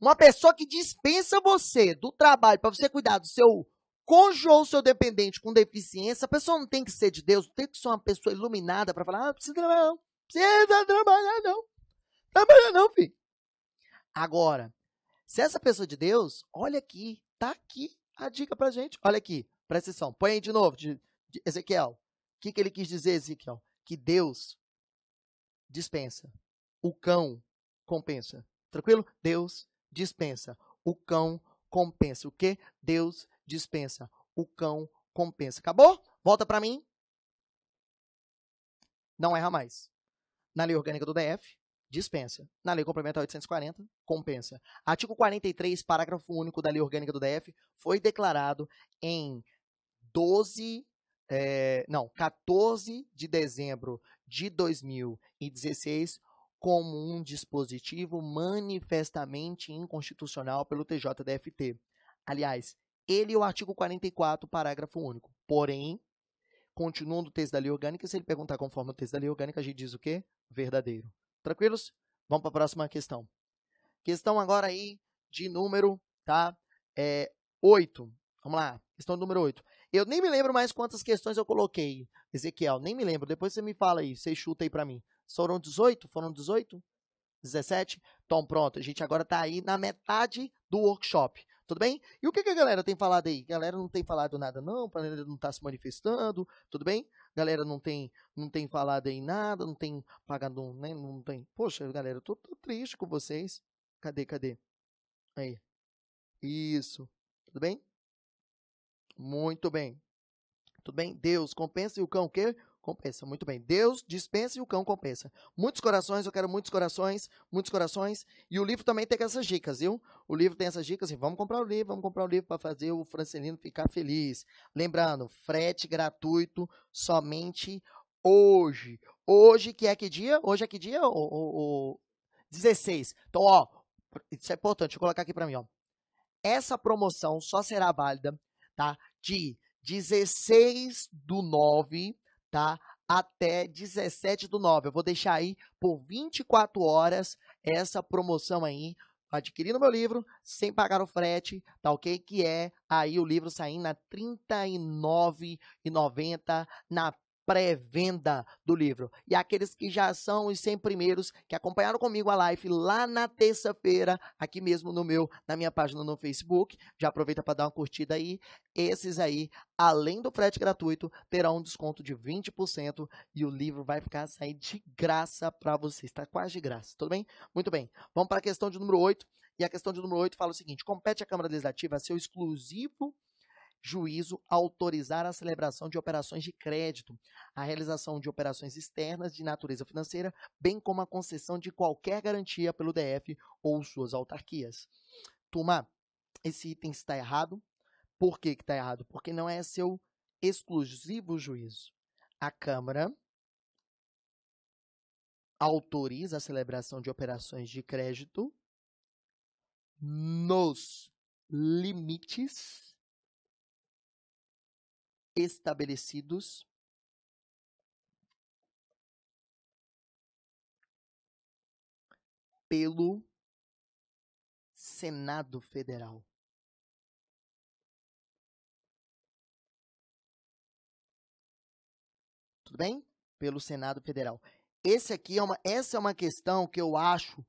Uma pessoa que dispensa você do trabalho para você cuidar do seu conjou o seu dependente com deficiência, a pessoa não tem que ser de Deus, não tem que ser uma pessoa iluminada para falar, ah, não precisa trabalhar não, precisa trabalhar não, trabalhar não, filho. Agora, se essa pessoa é de Deus, olha aqui, tá aqui a dica pra gente, olha aqui, presta atenção, põe aí de novo, de, de Ezequiel, o que, que ele quis dizer, Ezequiel? Que Deus dispensa, o cão compensa, tranquilo? Deus dispensa, o cão compensa, o que? Deus dispensa. O cão compensa. Acabou? Volta para mim. Não erra mais. Na lei orgânica do DF, dispensa. Na lei complementar 840, compensa. Artigo 43, parágrafo único da lei orgânica do DF, foi declarado em 12 é, não, 14 de dezembro de 2016 como um dispositivo manifestamente inconstitucional pelo TJDFT. Aliás, ele e o artigo 44, parágrafo único. Porém, continuando o texto da lei orgânica, se ele perguntar conforme o texto da lei orgânica, a gente diz o quê? Verdadeiro. Tranquilos? Vamos para a próxima questão. Questão agora aí de número, tá? É, 8. Vamos lá. Questão número 8. Eu nem me lembro mais quantas questões eu coloquei, Ezequiel. Nem me lembro. Depois você me fala aí, você chuta aí para mim. Foram 18? Foram 18? 17? Então, pronto. A gente agora está aí na metade do workshop tudo bem? E o que, que a galera tem falado aí? A galera não tem falado nada, não, a galera não está se manifestando, tudo bem? A galera não tem, não tem falado aí nada, não tem pagado, né? Não tem. Poxa, galera, eu tô, tô triste com vocês. Cadê, cadê? Aí. Isso. Tudo bem? Muito bem. Tudo bem? Deus, compensa e o cão quer compensa. Muito bem. Deus dispensa e o cão compensa. Muitos corações, eu quero muitos corações, muitos corações. E o livro também tem essas dicas, viu? O livro tem essas dicas Assim, vamos comprar o livro, vamos comprar o livro para fazer o Francelino ficar feliz. Lembrando, frete gratuito somente hoje. Hoje que é que dia? Hoje é que dia? O, o, o 16. Então, ó, isso é importante, eu colocar aqui para mim, ó. Essa promoção só será válida, tá? De 16 do 9 tá? Até 17 do 9. Eu vou deixar aí por 24 horas essa promoção aí, adquirindo meu livro, sem pagar o frete, tá ok? Que é aí o livro saindo a R$ 39,90 na pré-venda do livro. E aqueles que já são os 100 primeiros que acompanharam comigo a live lá na terça-feira, aqui mesmo no meu, na minha página no Facebook, já aproveita para dar uma curtida aí. Esses aí, além do frete gratuito, terão um desconto de 20% e o livro vai ficar sair de graça para vocês Está quase de graça, tudo bem? Muito bem. Vamos para a questão de número 8. E a questão de número 8 fala o seguinte: compete à Câmara Legislativa ser o exclusivo juízo autorizar a celebração de operações de crédito, a realização de operações externas de natureza financeira, bem como a concessão de qualquer garantia pelo DF ou suas autarquias. Turma, esse item está errado. Por que está errado? Porque não é seu exclusivo juízo. A Câmara autoriza a celebração de operações de crédito nos limites estabelecidos pelo Senado Federal. Tudo bem? Pelo Senado Federal. Esse aqui é uma, essa é uma questão que eu acho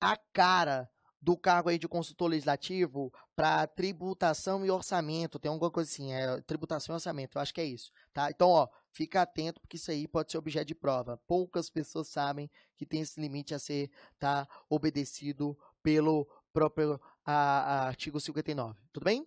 a cara do cargo aí de consultor legislativo, para tributação e orçamento, tem alguma coisa assim, é tributação e orçamento, eu acho que é isso, tá? Então, ó, fica atento porque isso aí pode ser objeto de prova. Poucas pessoas sabem que tem esse limite a ser tá obedecido pelo próprio a, a artigo 59. Tudo bem?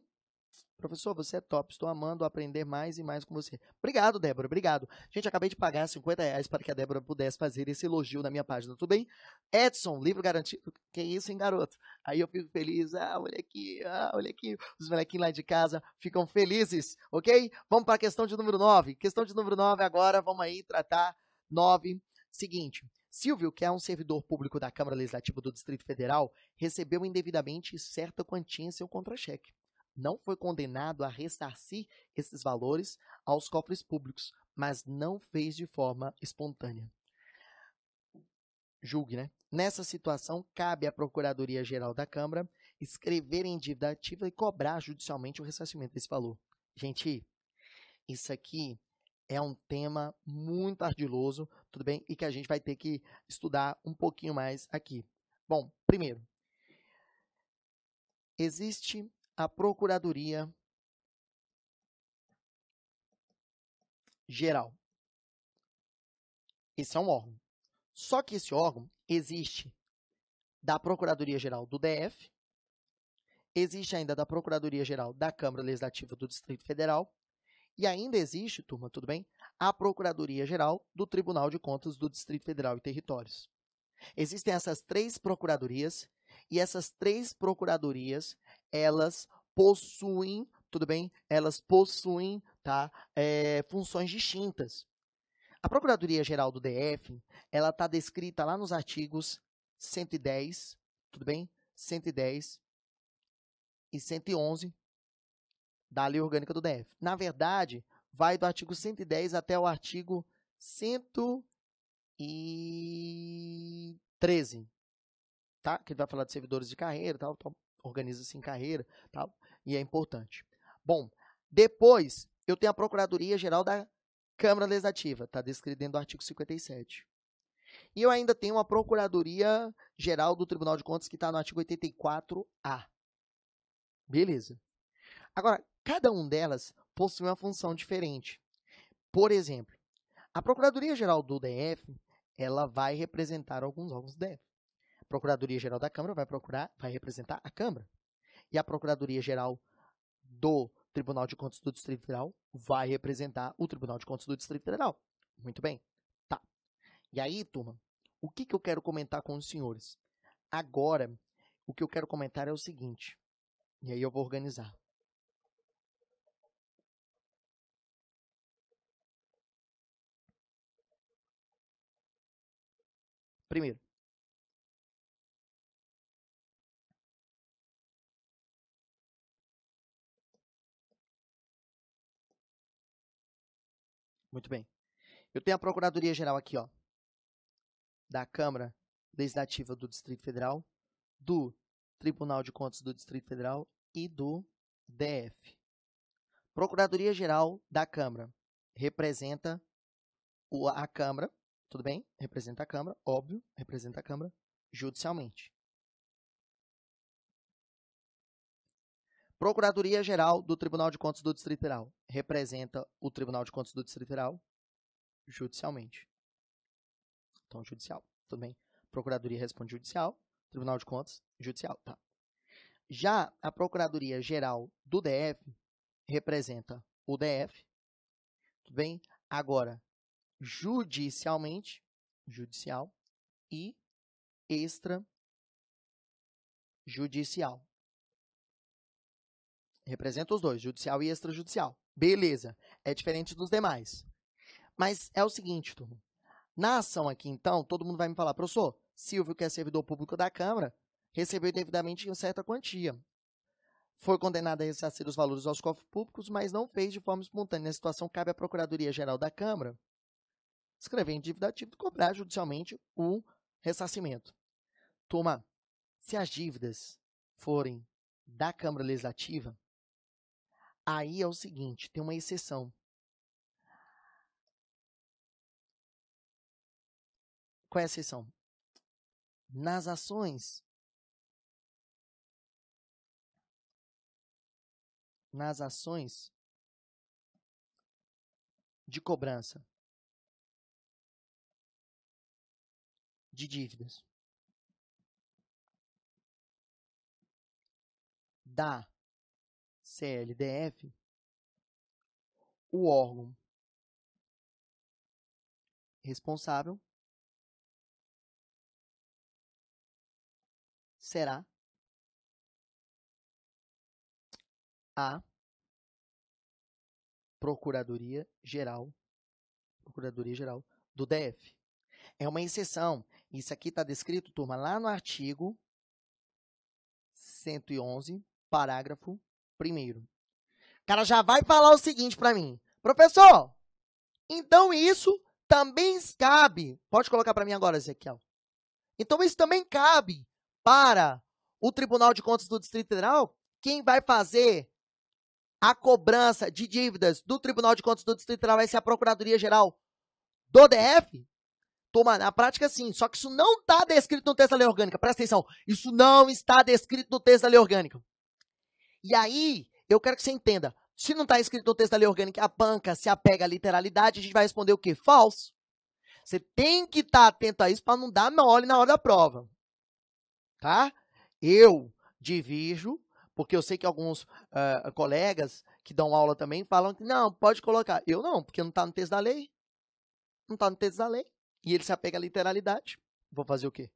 Professor, você é top, estou amando aprender mais e mais com você. Obrigado, Débora, obrigado. Gente, acabei de pagar 50 reais para que a Débora pudesse fazer esse elogio na minha página, tudo bem? Edson, livro garantido. Que isso, hein, garoto? Aí eu fico feliz. Ah, olha aqui, ah, olha aqui. Os molequinhos lá de casa ficam felizes, ok? Vamos para a questão de número 9. Questão de número 9 agora, vamos aí tratar 9. Seguinte, Silvio, que é um servidor público da Câmara Legislativa do Distrito Federal, recebeu indevidamente certa quantia em seu contra-cheque não foi condenado a ressarcir esses valores aos cofres públicos, mas não fez de forma espontânea. Julgue, né? Nessa situação, cabe à Procuradoria-Geral da Câmara escrever em dívida ativa e cobrar judicialmente o ressarcimento desse valor. Gente, isso aqui é um tema muito ardiloso, tudo bem? E que a gente vai ter que estudar um pouquinho mais aqui. Bom, primeiro, existe a Procuradoria Geral. Esse é um órgão. Só que esse órgão existe da Procuradoria Geral do DF, existe ainda da Procuradoria Geral da Câmara Legislativa do Distrito Federal e ainda existe, turma, tudo bem? A Procuradoria Geral do Tribunal de Contas do Distrito Federal e Territórios. Existem essas três procuradorias e essas três procuradorias, elas possuem, tudo bem? Elas possuem tá, é, funções distintas. A Procuradoria-Geral do DF, ela está descrita lá nos artigos 110, tudo bem? 110 e 111 da Lei Orgânica do DF. Na verdade, vai do artigo 110 até o artigo 113, tá? Que ele vai falar de servidores de carreira, tal, tal, organiza-se em assim, carreira, tal, e é importante. Bom, depois eu tenho a Procuradoria Geral da Câmara Legislativa, está descrito dentro do artigo 57. E eu ainda tenho a Procuradoria Geral do Tribunal de Contas, que está no artigo 84A. Beleza. Agora, cada um delas possui uma função diferente. Por exemplo, a Procuradoria Geral do DF, ela vai representar alguns órgãos do DF. Procuradoria-Geral da Câmara vai procurar, vai representar a Câmara. E a Procuradoria-Geral do Tribunal de Contas do Distrito Federal vai representar o Tribunal de Contas do Distrito Federal. Muito bem. Tá. E aí, turma, o que, que eu quero comentar com os senhores? Agora, o que eu quero comentar é o seguinte. E aí eu vou organizar. Primeiro, Muito bem. Eu tenho a Procuradoria Geral aqui, ó, da Câmara Legislativa do Distrito Federal, do Tribunal de Contas do Distrito Federal e do DF. Procuradoria Geral da Câmara representa a Câmara, tudo bem? Representa a Câmara, óbvio, representa a Câmara judicialmente. Procuradoria-Geral do Tribunal de Contas do Distrito Federal representa o Tribunal de Contas do Distrito Federal judicialmente. Então, judicial, tudo bem. Procuradoria responde judicial, Tribunal de Contas, judicial, tá. Já a Procuradoria-Geral do DF representa o DF, tudo bem? Agora, judicialmente, judicial e extrajudicial. Representa os dois, judicial e extrajudicial. Beleza, é diferente dos demais. Mas é o seguinte, turma. Na ação aqui, então, todo mundo vai me falar, professor, Silvio, que é servidor público da Câmara, recebeu devidamente em certa quantia. Foi condenado a ressarcir os valores aos cofres públicos, mas não fez de forma espontânea. Na situação, cabe à Procuradoria-Geral da Câmara escrever em dívida ativa e cobrar judicialmente o ressarcimento. Turma, se as dívidas forem da Câmara Legislativa, Aí é o seguinte, tem uma exceção. Qual é a exceção? Nas ações nas ações de cobrança de dívidas dá. CLDF, o órgão responsável será a Procuradoria Geral, Procuradoria Geral do DF. É uma exceção. Isso aqui está descrito, turma, lá no artigo 111, parágrafo primeiro. O cara já vai falar o seguinte para mim. Professor, então isso também cabe. Pode colocar para mim agora, Ezequiel. Então isso também cabe para o Tribunal de Contas do Distrito Federal, quem vai fazer a cobrança de dívidas do Tribunal de Contas do Distrito Federal vai ser a Procuradoria Geral do DF? Toma, na prática sim, só que isso não está descrito no texto da lei orgânica. Presta atenção, isso não está descrito no texto da lei orgânica. E aí, eu quero que você entenda. Se não está escrito no texto da lei orgânica, a banca se apega à literalidade, a gente vai responder o quê? Falso. Você tem que estar tá atento a isso para não dar mole na hora da prova. Tá? Eu divirjo, porque eu sei que alguns uh, colegas que dão aula também falam que não, pode colocar. Eu não, porque não está no texto da lei. Não está no texto da lei. E ele se apega à literalidade. Vou fazer o quê?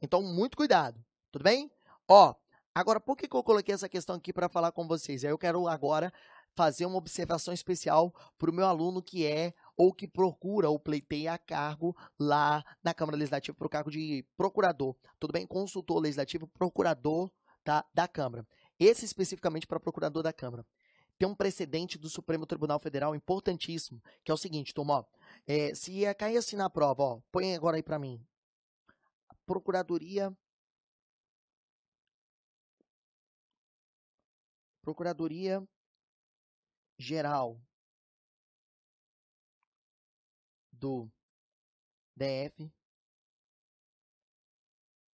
Então, muito cuidado. Tudo bem? Ó, Agora, por que, que eu coloquei essa questão aqui para falar com vocês? Eu quero agora fazer uma observação especial para o meu aluno que é ou que procura ou pleiteia cargo lá na Câmara Legislativa para o cargo de procurador. Tudo bem? Consultor legislativo, procurador tá, da Câmara. Esse especificamente para procurador da Câmara. Tem um precedente do Supremo Tribunal Federal importantíssimo, que é o seguinte, turma, é, se cair assim na prova, ó, põe agora aí para mim. Procuradoria Procuradoria Geral do DF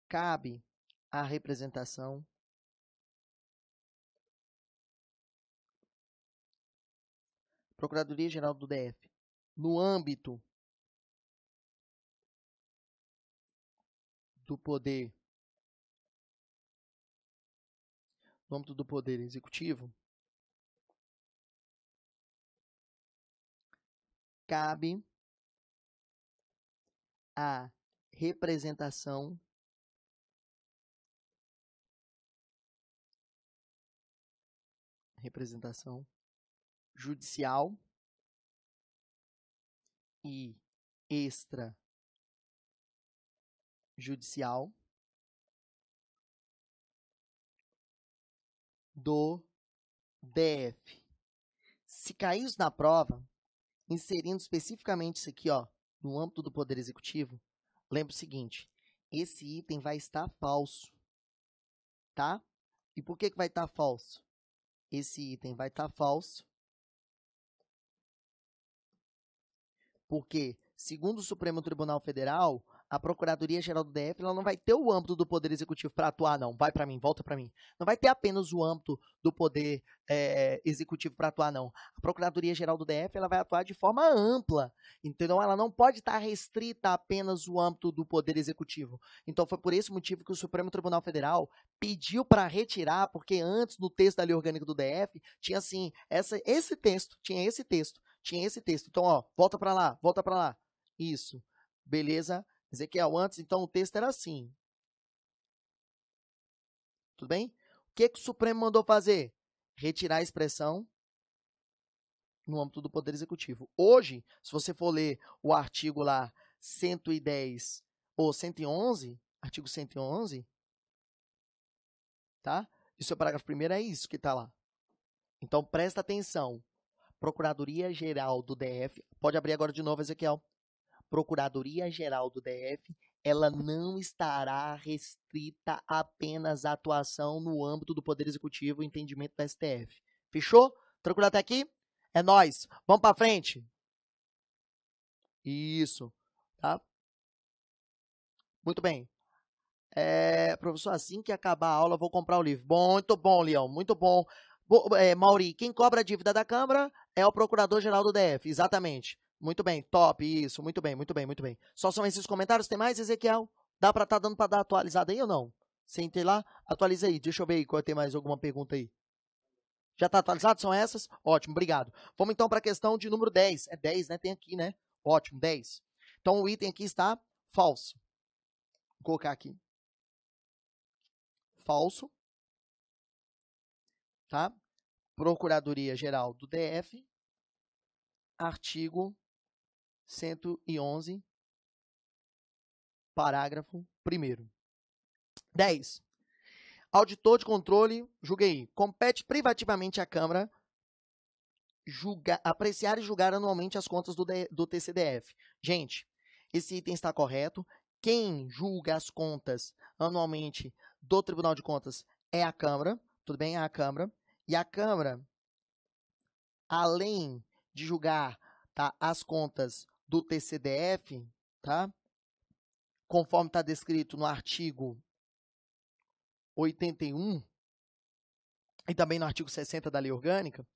cabe à representação Procuradoria Geral do DF no âmbito do poder no âmbito do poder executivo, cabe a representação representação judicial e extra judicial do DF. Se caiu na prova, inserindo especificamente isso aqui, ó, no âmbito do Poder Executivo, lembra o seguinte: esse item vai estar falso, tá? E por que, que vai estar falso? Esse item vai estar falso porque, segundo o Supremo Tribunal Federal, a Procuradoria Geral do DF ela não vai ter o âmbito do Poder Executivo para atuar, não. Vai para mim, volta para mim. Não vai ter apenas o âmbito do Poder é, Executivo para atuar, não. A Procuradoria Geral do DF ela vai atuar de forma ampla, Então, Ela não pode estar restrita a apenas o âmbito do Poder Executivo. Então foi por esse motivo que o Supremo Tribunal Federal pediu para retirar, porque antes no texto da Lei Orgânica do DF tinha assim essa, esse texto, tinha esse texto, tinha esse texto. Então ó, volta para lá, volta para lá. Isso, beleza? Ezequiel, antes, então, o texto era assim. Tudo bem? O que, que o Supremo mandou fazer? Retirar a expressão no âmbito do Poder Executivo. Hoje, se você for ler o artigo lá 110 ou 111, artigo 111, tá? E seu parágrafo primeiro é isso que está lá. Então presta atenção. Procuradoria Geral do DF. Pode abrir agora de novo, Ezequiel. Procuradoria-Geral do DF, ela não estará restrita apenas à atuação no âmbito do Poder Executivo e entendimento do STF. Fechou? Tranquilo até aqui? É nós. Vamos para frente. Isso, tá? Muito bem. É, professor, assim que acabar a aula, vou comprar o livro. muito bom, Leão, muito bom. Bo, é, Mauri, quem cobra a dívida da Câmara é o Procurador-Geral do DF, exatamente. Muito bem, top, isso, muito bem, muito bem, muito bem. Só são esses comentários, tem mais, Ezequiel? Dá para estar tá dando para dar atualizada aí ou não? Sentei lá, atualiza aí, deixa eu ver aí qual tem mais alguma pergunta aí. Já está atualizado? São essas? Ótimo, obrigado. Vamos então para a questão de número 10. É 10, né? Tem aqui, né? Ótimo, 10. Então o item aqui está falso. Vou colocar aqui. Falso. Tá? Procuradoria Geral do DF. Artigo 111, parágrafo 1. 10. Auditor de controle, julguei. Compete privativamente à Câmara julgar, apreciar e julgar anualmente as contas do, do TCDF. Gente, esse item está correto. Quem julga as contas anualmente do Tribunal de Contas é a Câmara, tudo bem? É a Câmara. E a Câmara, além de julgar tá, as contas do TCDF, tá? Conforme está descrito no artigo 81 e também no artigo 60 da Lei Orgânica,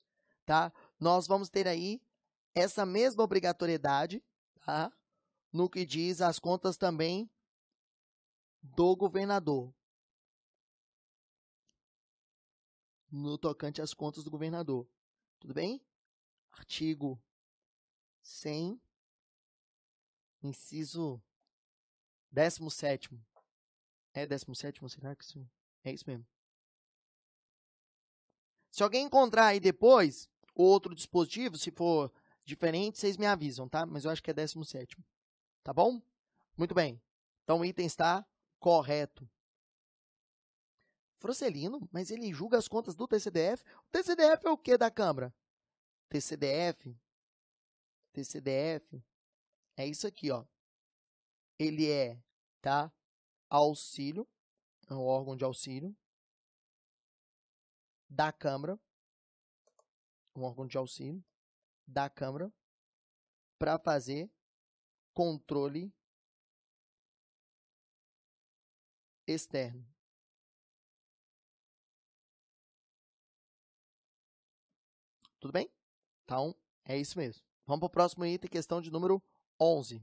tá? Nós vamos ter aí essa mesma obrigatoriedade, tá? No que diz as contas também do governador. No tocante às contas do governador. Tudo bem? Artigo 100 Inciso 17. É 17, será que sim? É isso mesmo. Se alguém encontrar aí depois outro dispositivo, se for diferente, vocês me avisam, tá? Mas eu acho que é 17. Tá bom? Muito bem. Então o item está correto. Frocelino, mas ele julga as contas do TCDF. O TCDF é o que da Câmara? TCDF. TCDF é isso aqui, ó. Ele é, tá? Auxílio, é um órgão de auxílio da Câmara, um órgão de auxílio da Câmara para fazer controle externo. Tudo bem? Então, é isso mesmo. Vamos para o próximo item, questão de número 11.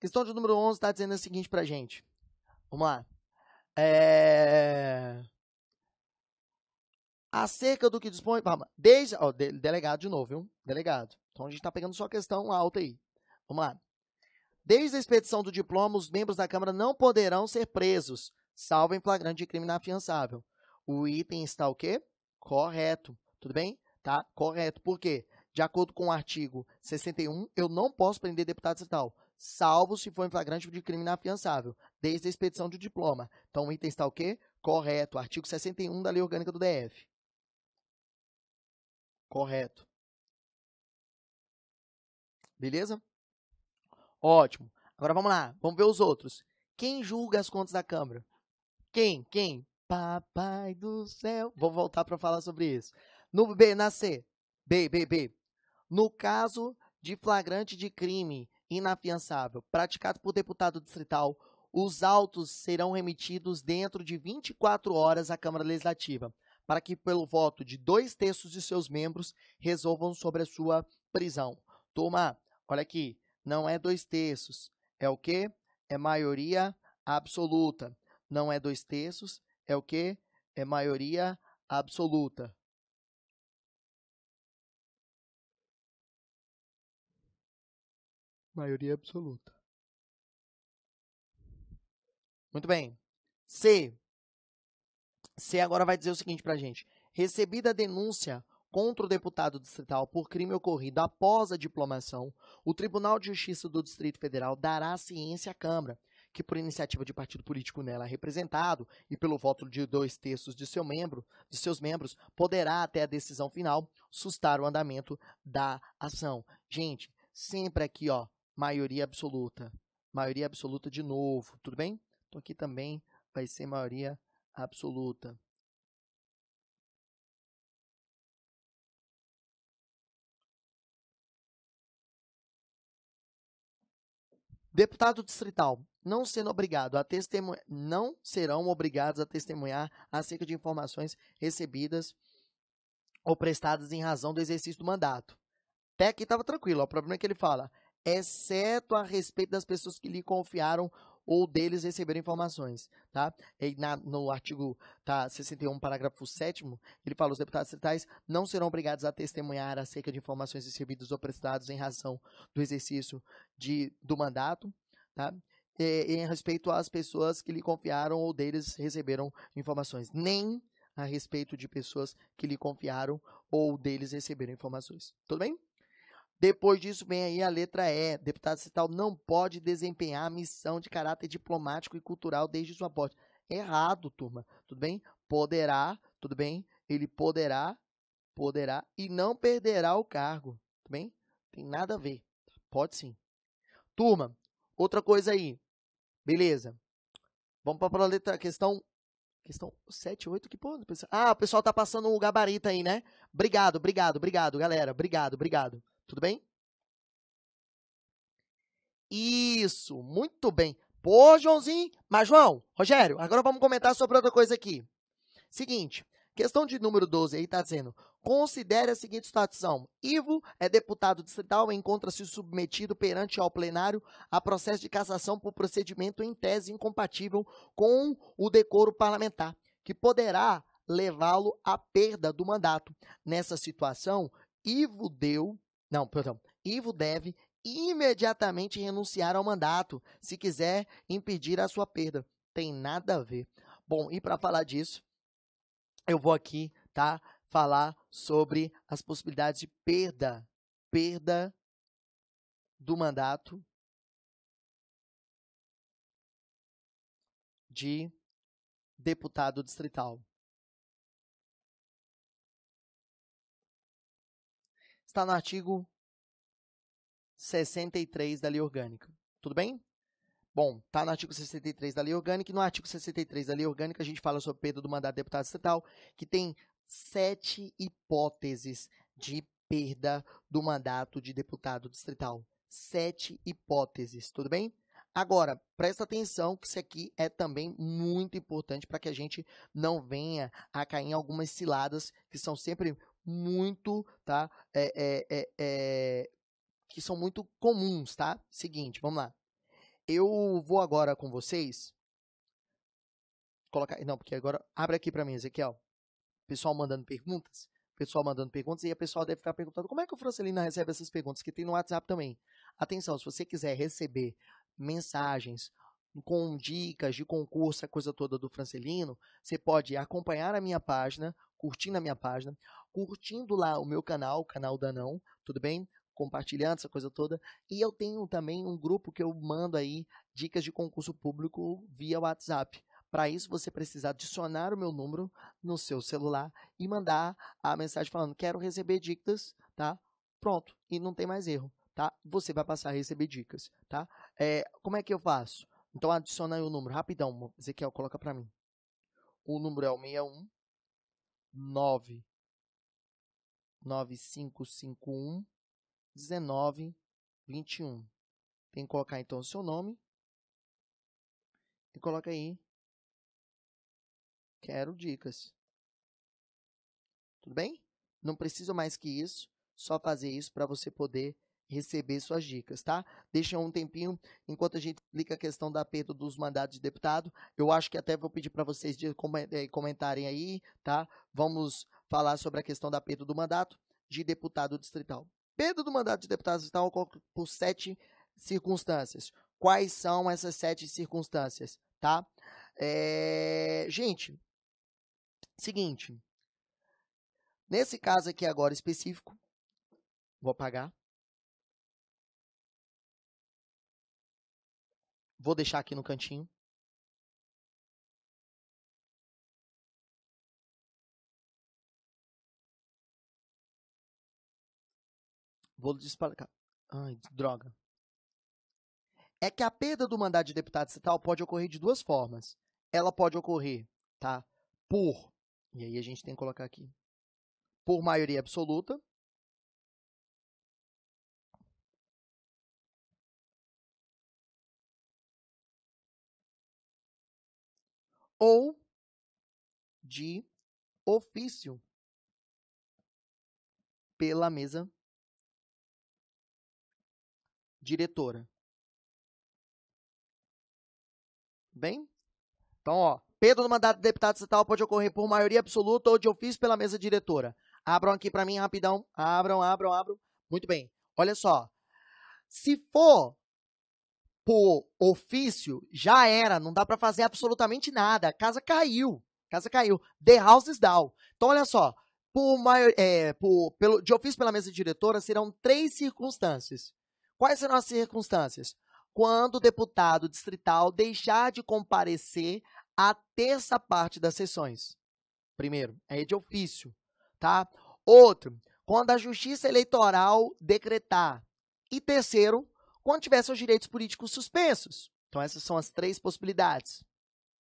Questão de número 11 está dizendo o seguinte para gente. Vamos lá. É... Acerca do que dispõe... Desde... Ó, de, delegado de novo, viu? Delegado. Então, a gente está pegando só a questão alta aí. Vamos lá. Desde a expedição do diploma, os membros da Câmara não poderão ser presos, salvo em flagrante de crime inafiançável. O item está o quê? Correto. Tudo bem? Tá? Correto. Por quê? De acordo com o artigo 61, eu não posso prender deputado estadual, salvo se for em flagrante de crime inafiançável, desde a expedição de diploma. Então o item está o quê? Correto. Artigo 61 da Lei Orgânica do DF. Correto. Beleza? Ótimo. Agora vamos lá, vamos ver os outros. Quem julga as contas da Câmara? Quem? Quem? Papai do céu. Vou voltar para falar sobre isso. No B, na C. B, B, B no caso de flagrante de crime inafiançável praticado por deputado distrital, os autos serão remetidos dentro de 24 horas à Câmara Legislativa, para que, pelo voto de dois terços de seus membros, resolvam sobre a sua prisão. Toma, olha aqui, não é dois terços, é o quê? É maioria absoluta. Não é dois terços, é o quê? É maioria absoluta. maioria absoluta. Muito bem. C. C agora vai dizer o seguinte para a gente. Recebida a denúncia contra o deputado distrital por crime ocorrido após a diplomação, o Tribunal de Justiça do Distrito Federal dará ciência à Câmara, que por iniciativa de partido político nela representado e pelo voto de dois terços de, seu membro, de seus membros, poderá, até a decisão final, sustar o andamento da ação. Gente, sempre aqui, ó, maioria absoluta. Maioria absoluta de novo, tudo bem? Então, aqui também vai ser maioria absoluta. Deputado distrital, não sendo obrigado a testemunhar, não serão obrigados a testemunhar acerca de informações recebidas ou prestadas em razão do exercício do mandato. Até aqui estava tranquilo. Ó, o problema é que ele fala exceto a respeito das pessoas que lhe confiaram ou deles receberam informações, tá? E na, no artigo tá, 61, parágrafo 7 ele fala, os deputados estatais não serão obrigados a testemunhar acerca de informações recebidas ou prestadas em razão do exercício de, do mandato, tá? E, em respeito às pessoas que lhe confiaram ou deles receberam informações, nem a respeito de pessoas que lhe confiaram ou deles receberam informações. Tudo bem? Depois disso vem aí a letra E. Deputado cital não pode desempenhar missão de caráter diplomático e cultural desde sua posse. Errado, turma. Tudo bem? Poderá, tudo bem? Ele poderá, poderá e não perderá o cargo. Tudo bem? Tem nada a ver. Pode sim. Turma, outra coisa aí. Beleza. Vamos para a letra, questão Questão 7, 8, que porra. Ah, o pessoal tá passando o gabarito aí, né? Obrigado, obrigado, obrigado, galera. Obrigado, obrigado. Tudo bem? Isso, muito bem. Pô, Joãozinho. Mas, João, Rogério, agora vamos comentar sobre outra coisa aqui. Seguinte, questão de número 12 aí está dizendo: considere a seguinte situação. Ivo é deputado distrital e encontra-se submetido perante ao plenário a processo de cassação por procedimento em tese incompatível com o decoro parlamentar, que poderá levá-lo à perda do mandato. Nessa situação, Ivo deu não, perdão. Ivo deve imediatamente renunciar ao mandato se quiser impedir a sua perda. Tem nada a ver. Bom, e para falar disso, eu vou aqui, tá? Falar sobre as possibilidades de perda, perda do mandato de deputado distrital. está no artigo 63 da Lei Orgânica. Tudo bem? Bom, está no artigo 63 da Lei Orgânica, e no artigo 63 da Lei Orgânica a gente fala sobre perda do mandato de deputado estatal, que tem sete hipóteses de perda do mandato de deputado distrital. Sete hipóteses, tudo bem? Agora, presta atenção que isso aqui é também muito importante para que a gente não venha a cair em algumas ciladas que são sempre muito, tá? É, é, é, é, que são muito comuns, tá? Seguinte, vamos lá. Eu vou agora com vocês colocar, não, porque agora abre aqui para mim, Ezequiel. Pessoal mandando perguntas, pessoal mandando perguntas e a pessoa deve ficar perguntando como é que o Francelina recebe essas perguntas que tem no WhatsApp também. Atenção, se você quiser receber mensagens com dicas de concurso, a coisa toda do Francelino, você pode acompanhar a minha página, curtir na minha página curtindo lá o meu canal, o canal da Não, tudo bem? Compartilhando essa coisa toda. E eu tenho também um grupo que eu mando aí dicas de concurso público via WhatsApp. Para isso, você precisa adicionar o meu número no seu celular e mandar a mensagem falando: quero receber dicas, tá? Pronto, e não tem mais erro, tá? Você vai passar a receber dicas, tá? É, como é que eu faço? Então, adiciona aí o número, rapidão, Ezequiel, coloca para mim. O número é o 61 9 9551 1921. Tem que colocar então o seu nome e coloca aí quero dicas. Tudo bem? Não preciso mais que isso, só fazer isso para você poder receber suas dicas, tá? Deixa um tempinho enquanto a gente explica a questão da perda dos mandados de deputado. Eu acho que até vou pedir para vocês eh, comentarem aí, tá? Vamos falar sobre a questão da perda do mandato de deputado distrital. Perda do mandato de deputado distrital ocorre por sete circunstâncias. Quais são essas sete circunstâncias, tá? É, gente, seguinte. Nesse caso aqui agora específico, vou apagar. Vou deixar aqui no cantinho. Vou desplacar. Ai, droga. É que a perda do mandato de deputado estatal pode ocorrer de duas formas. Ela pode ocorrer, tá? Por. E aí a gente tem que colocar aqui. Por maioria absoluta. Ou de ofício pela mesa diretora. Bem? Então, ó, perda do mandato de deputado estatal pode ocorrer por maioria absoluta ou de ofício pela mesa diretora. Abram aqui para mim rapidão. Abram, abram, abram. Muito bem. Olha só. Se for por ofício, já era. Não dá para fazer absolutamente nada. A casa caiu. A casa caiu. The house is down. Então, olha só. Por maior, é, por, pelo, de ofício pela mesa diretora serão três circunstâncias. Quais serão as circunstâncias? Quando o deputado distrital deixar de comparecer à terça parte das sessões. Primeiro, é de ofício, tá? Outro, quando a Justiça Eleitoral decretar. E terceiro, quando tiver seus direitos políticos suspensos. Então, essas são as três possibilidades,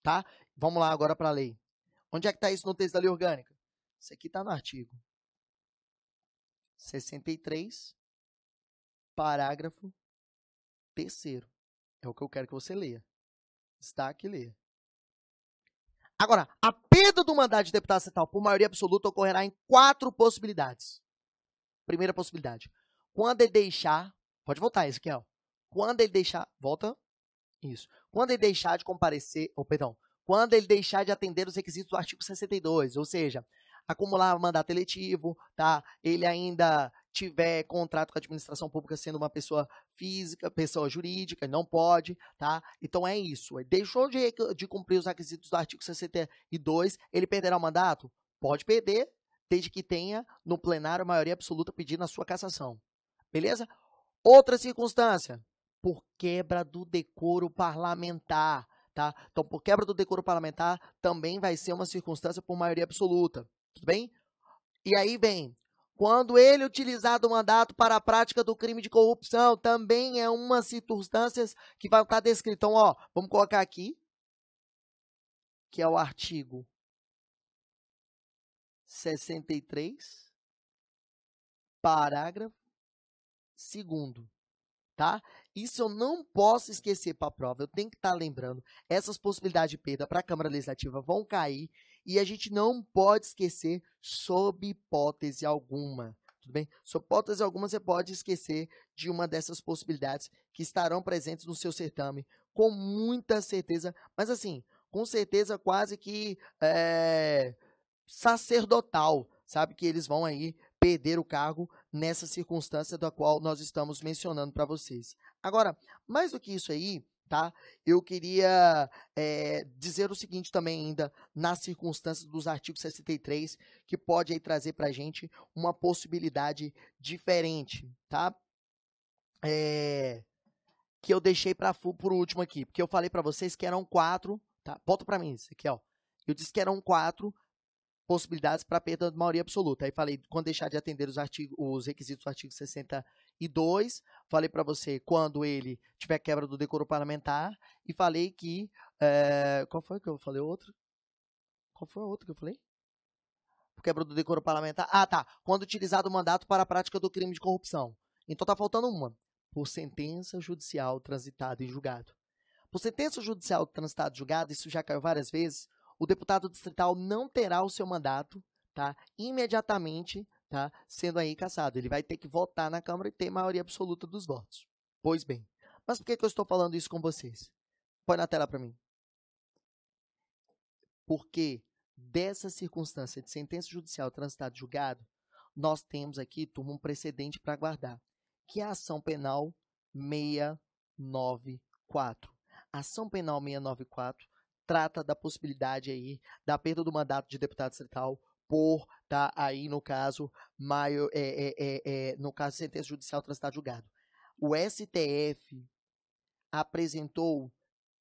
tá? Vamos lá agora para a lei. Onde é que está isso no texto da lei orgânica? Isso aqui está no artigo 63 parágrafo terceiro. É o que eu quero que você leia. está aqui leia. Agora, a perda do mandato de deputado estatal por maioria absoluta ocorrerá em quatro possibilidades. Primeira possibilidade, quando ele deixar, pode voltar, Ezequiel. Quando ele deixar, volta, isso. Quando ele deixar de comparecer, ou perdão, quando ele deixar de atender os requisitos do artigo 62, ou seja, acumular mandato eletivo, tá? Ele ainda tiver contrato com a administração pública sendo uma pessoa física, pessoa jurídica, não pode, tá? Então é isso. É, deixou de, de cumprir os requisitos do artigo 62, ele perderá o mandato? Pode perder, desde que tenha no plenário a maioria absoluta pedindo a sua cassação. Beleza? Outra circunstância, por quebra do decoro parlamentar, tá? Então, por quebra do decoro parlamentar também vai ser uma circunstância por maioria absoluta, tudo bem? E aí vem quando ele utilizar do mandato para a prática do crime de corrupção, também é uma circunstância que vai estar descrita. Então, ó, vamos colocar aqui, que é o artigo 63, parágrafo 2 tá? Isso eu não posso esquecer para a prova, eu tenho que estar tá lembrando. Essas possibilidades de perda para a Câmara Legislativa vão cair e a gente não pode esquecer, sob hipótese alguma, tudo bem? Sob hipótese alguma, você pode esquecer de uma dessas possibilidades que estarão presentes no seu certame, com muita certeza, mas assim, com certeza quase que é, sacerdotal, sabe? Que eles vão aí perder o cargo nessa circunstância da qual nós estamos mencionando para vocês. Agora, mais do que isso aí, tá? Eu queria é, dizer o seguinte também ainda, nas circunstâncias dos artigos 63, que pode aí trazer para a gente uma possibilidade diferente, tá? É, que eu deixei para por último aqui, porque eu falei para vocês que eram quatro, tá? Volta para mim isso aqui, ó. Eu disse que eram quatro possibilidades para perda de maioria absoluta. Aí falei, quando deixar de atender os, artigos, os requisitos do artigo 63, e dois, falei para você quando ele tiver quebra do decoro parlamentar, e falei que. É, qual foi que eu falei outro? Qual foi o outro que eu falei? Quebra do decoro parlamentar. Ah, tá. Quando utilizado o mandato para a prática do crime de corrupção. Então tá faltando uma. Por sentença judicial transitada em julgado. Por sentença judicial transitada em julgado, isso já caiu várias vezes, o deputado distrital não terá o seu mandato tá, imediatamente tá? sendo aí caçado Ele vai ter que votar na Câmara e ter maioria absoluta dos votos. Pois bem. Mas por que, que eu estou falando isso com vocês? Põe na tela para mim. Porque dessa circunstância de sentença judicial transitada julgado, nós temos aqui, turma, um precedente para guardar, que é a ação penal 694. A ação penal 694 trata da possibilidade aí da perda do mandato de deputado estatal por tá aí no caso maior, é, é, é, é no caso de sentença judicial transitada julgado. O STF apresentou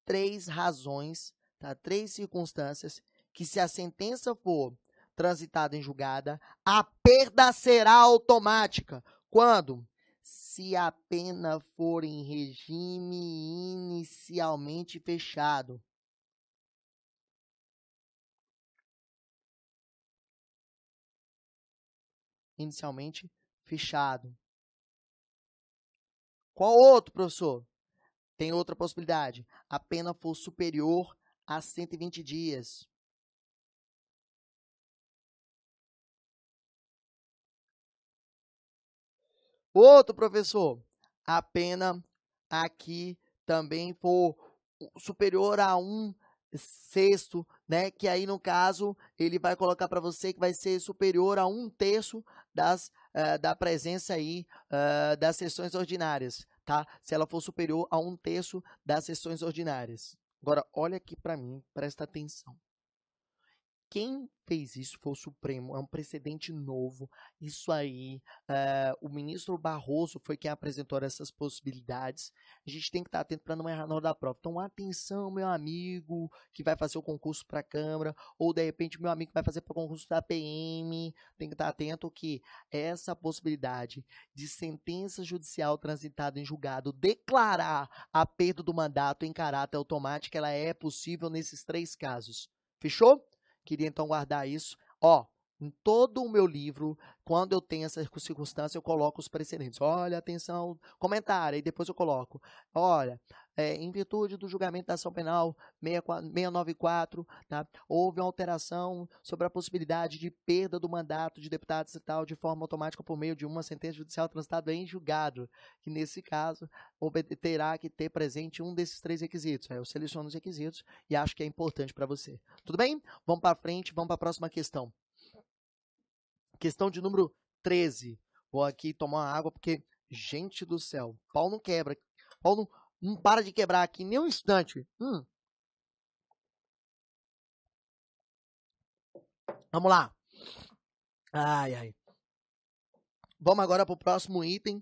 três razões, tá? três circunstâncias que se a sentença for transitada em julgada, a perda será automática. Quando? Se a pena for em regime inicialmente fechado. inicialmente fechado. Qual outro, professor? Tem outra possibilidade. A pena for superior a 120 dias. Outro, professor, a pena aqui também for superior a um sexto, né? Que aí, no caso, ele vai colocar para você que vai ser superior a um terço das, uh, da presença aí uh, das sessões ordinárias, tá? Se ela for superior a um terço das sessões ordinárias. Agora, olha aqui para mim, presta atenção. Quem fez isso foi o Supremo, é um precedente novo. Isso aí, uh, o ministro Barroso foi quem apresentou essas possibilidades. A gente tem que estar atento para não errar na hora da prova. Então, atenção, meu amigo que vai fazer o concurso para a Câmara, ou de repente, meu amigo que vai fazer para o concurso da PM, tem que estar atento que essa possibilidade de sentença judicial transitada em julgado declarar a perda do mandato em caráter automático, ela é possível nesses três casos. Fechou? Queria então guardar isso. Ó, em todo o meu livro, quando eu tenho essa circunstância, eu coloco os precedentes. Olha, atenção, comentário, e depois eu coloco. Olha, é, em virtude do julgamento da ação penal 694, tá, houve uma alteração sobre a possibilidade de perda do mandato de deputado tal de forma automática por meio de uma sentença judicial transitada em julgado, que nesse caso terá que ter presente um desses três requisitos. Aí eu seleciono os requisitos e acho que é importante para você. Tudo bem? Vamos para frente, vamos para a próxima questão. Questão de número 13. Vou aqui tomar água porque, gente do céu, pau não quebra. Pau não, não para de quebrar aqui nem um instante. Hum. Vamos lá. Ai, ai. Vamos agora para o próximo item,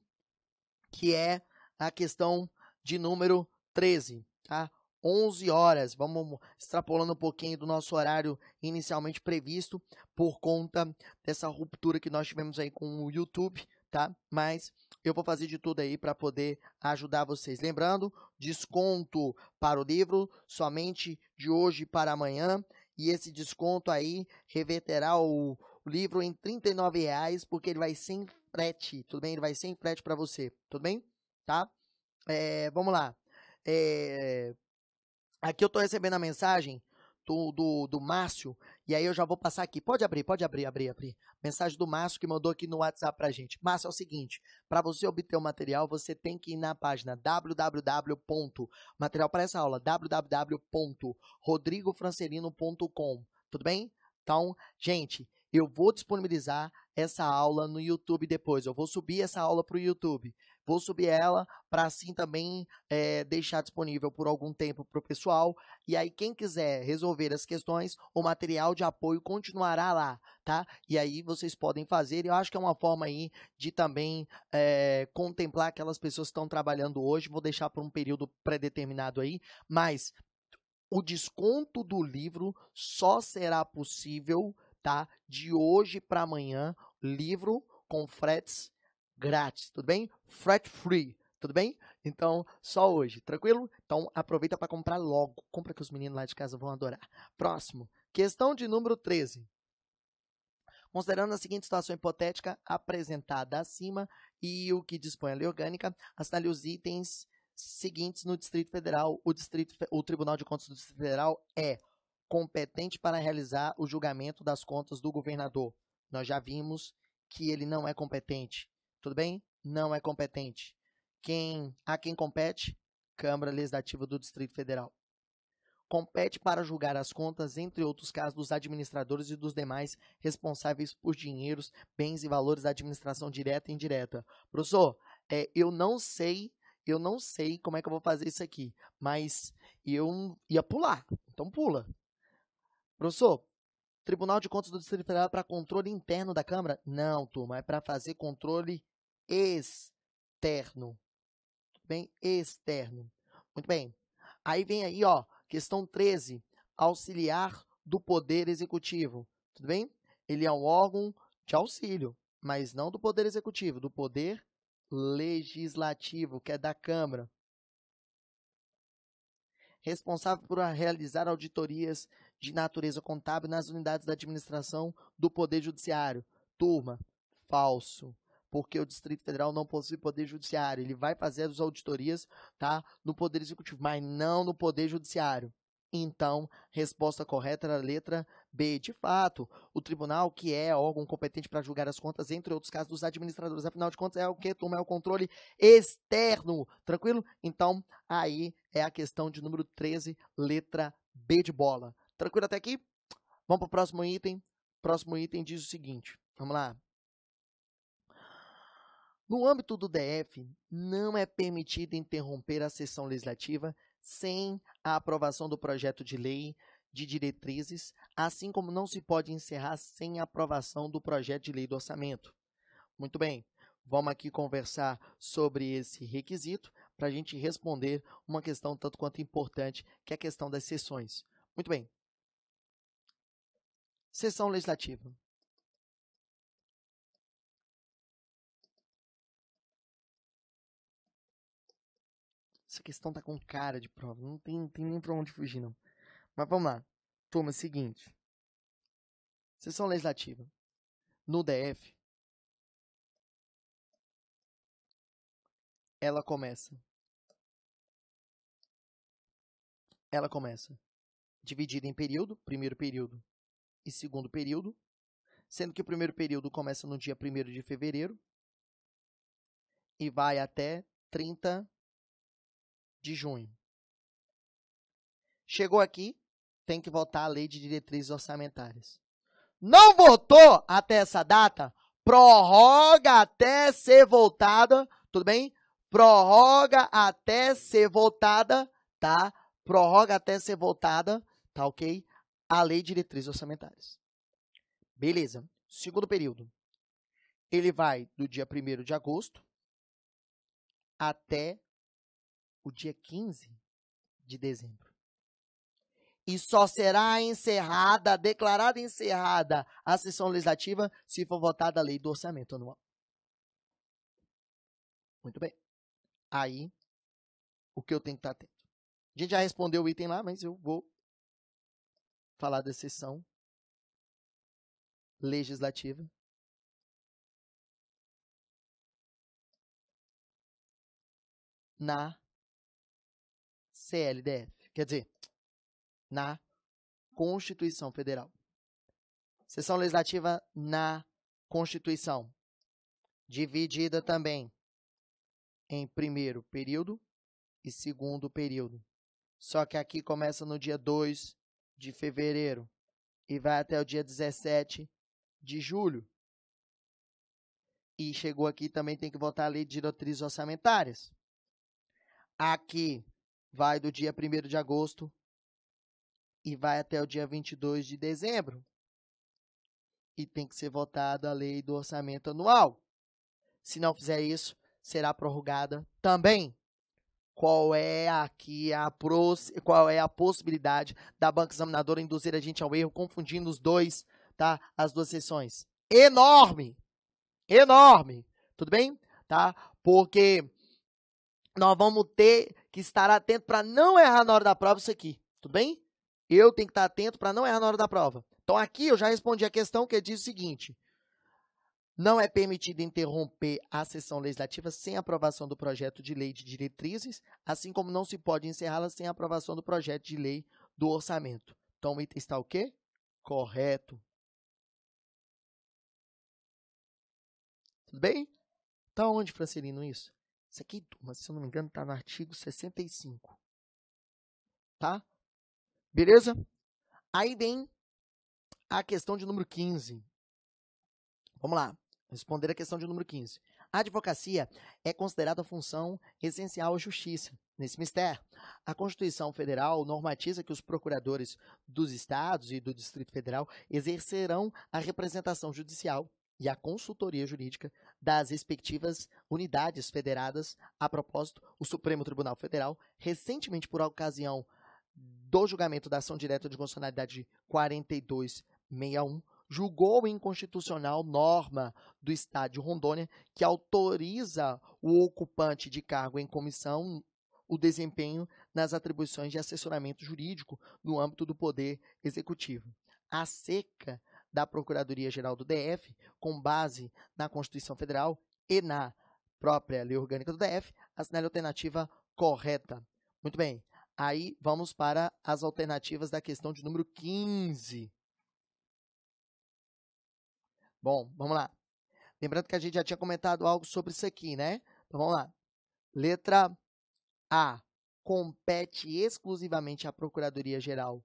que é a questão de número 13, tá? 11 horas. Vamos extrapolando um pouquinho do nosso horário inicialmente previsto por conta dessa ruptura que nós tivemos aí com o YouTube, tá? Mas eu vou fazer de tudo aí para poder ajudar vocês. Lembrando, desconto para o livro somente de hoje para amanhã. E esse desconto aí reverterá o, livro em R$ reais porque ele vai sem frete, tudo bem? Ele vai sem frete para você, tudo bem? Tá? É, vamos lá. É, Aqui eu estou recebendo a mensagem do, do, do, Márcio, e aí eu já vou passar aqui. Pode abrir, pode abrir, abrir, abrir. Mensagem do Márcio que mandou aqui no WhatsApp pra gente. Márcio, é o seguinte, para você obter o material, você tem que ir na página www. Material para essa aula, www.rodrigofrancelino.com, tudo bem? Então, gente, eu vou disponibilizar essa aula no YouTube depois. Eu vou subir essa aula para o YouTube vou subir ela para assim também é, deixar disponível por algum tempo para o pessoal. E aí, quem quiser resolver as questões, o material de apoio continuará lá, tá? E aí vocês podem fazer. Eu acho que é uma forma aí de também é, contemplar aquelas pessoas que estão trabalhando hoje. Vou deixar por um período pré-determinado aí, mas o desconto do livro só será possível, tá? De hoje para amanhã, livro com fretes grátis, tudo bem? Fret free, tudo bem? Então, só hoje, tranquilo? Então, aproveita para comprar logo. Compra que os meninos lá de casa vão adorar. Próximo, questão de número 13. Considerando a seguinte situação hipotética apresentada acima e o que dispõe a lei orgânica, assinale os itens seguintes no Distrito Federal. O, Distrito, o Tribunal de Contas do Distrito Federal é competente para realizar o julgamento das contas do governador. Nós já vimos que ele não é competente tudo bem? Não é competente. Quem a quem compete? Câmara Legislativa do Distrito Federal. Compete para julgar as contas, entre outros casos, dos administradores e dos demais responsáveis por dinheiros, bens e valores da administração direta e indireta. Professor, é, eu não sei, eu não sei como é que eu vou fazer isso aqui, mas eu ia pular, então pula. Professor, Tribunal de Contas do Distrito Federal é para controle interno da Câmara? Não, turma, é para fazer controle externo. Bem, externo. Muito bem. Aí vem aí, ó, questão 13, auxiliar do poder executivo. Tudo bem? Ele é um órgão de auxílio, mas não do poder executivo, do poder legislativo, que é da Câmara. Responsável por realizar auditorias de natureza contábil nas unidades da administração do Poder Judiciário. Turma, falso porque o Distrito Federal não possui poder judiciário. Ele vai fazer as auditorias tá, no Poder Executivo, mas não no Poder Judiciário. Então, resposta correta era a letra B. De fato, o tribunal, que é órgão competente para julgar as contas, entre outros casos dos administradores, afinal de contas, é o que? Turma, é o controle externo. Tranquilo? Então, aí é a questão de número 13, letra B de bola. Tranquilo até aqui? Vamos para o próximo item. Próximo item diz o seguinte: vamos lá. No âmbito do DF, não é permitido interromper a sessão legislativa sem a aprovação do projeto de lei de diretrizes, assim como não se pode encerrar sem a aprovação do projeto de lei do orçamento. Muito bem, vamos aqui conversar sobre esse requisito para a gente responder uma questão tanto quanto importante, que é a questão das sessões. Muito bem. Sessão legislativa. essa questão tá com cara de prova. Não tem, tem nem pra onde fugir, não. Mas vamos lá. Turma, seguinte. Sessão legislativa. No DF. Ela começa. Ela começa dividida em período, primeiro período e segundo período, sendo que o primeiro período começa no dia 1 de fevereiro e vai até 30 de junho. Chegou aqui, tem que votar a lei de diretrizes orçamentárias. Não votou até essa data, prorroga até ser votada, tudo bem? Prorroga até ser votada, tá? Prorroga até ser votada, tá ok? A lei de diretrizes orçamentárias. Beleza. Segundo período. Ele vai do dia 1 de agosto até o dia 15 de dezembro. E só será encerrada, declarada encerrada a sessão legislativa se for votada a lei do orçamento anual. Muito bem. Aí, o que eu tenho que estar atento? A gente já respondeu o item lá, mas eu vou falar da sessão legislativa. Na CLDF, quer dizer, na Constituição Federal. Sessão legislativa na Constituição, dividida também em primeiro período e segundo período. Só que aqui começa no dia 2 de fevereiro e vai até o dia 17 de julho. E chegou aqui também tem que votar a lei de diretrizes orçamentárias. Aqui vai do dia 1 de agosto e vai até o dia 22 de dezembro. E tem que ser votada a lei do orçamento anual. Se não fizer isso, será prorrogada também. Qual é aqui a pros, qual é a possibilidade da banca examinadora induzir a gente ao erro confundindo os dois, tá? As duas sessões. Enorme. Enorme. Tudo bem? Tá? Porque nós vamos ter que estar atento para não errar na hora da prova isso aqui, tudo bem? Eu tenho que estar atento para não errar na hora da prova. Então aqui eu já respondi a questão que diz o seguinte: não é permitido interromper a sessão legislativa sem aprovação do projeto de lei de diretrizes, assim como não se pode encerrá-la sem aprovação do projeto de lei do orçamento. Então o item está o quê? Correto. Tudo bem? Está onde, Francelino, isso? Isso aqui, turma, se eu não me engano, está no artigo 65. Tá? Beleza? Aí vem a questão de número 15. Vamos lá. Responder a questão de número 15. A advocacia é considerada função essencial à justiça. Nesse mistério, a Constituição Federal normatiza que os procuradores dos estados e do Distrito Federal exercerão a representação judicial e a consultoria jurídica das respectivas unidades federadas. A propósito, o Supremo Tribunal Federal, recentemente por ocasião do julgamento da ação direta de constitucionalidade 4261, julgou inconstitucional norma do Estado de Rondônia que autoriza o ocupante de cargo em comissão o desempenho nas atribuições de assessoramento jurídico no âmbito do Poder Executivo. A SECA da Procuradoria-Geral do DF, com base na Constituição Federal e na própria Lei Orgânica do DF, assinale a alternativa correta. Muito bem, aí vamos para as alternativas da questão de número 15. Bom, vamos lá. Lembrando que a gente já tinha comentado algo sobre isso aqui, né? Então vamos lá. Letra A. Compete exclusivamente à Procuradoria-Geral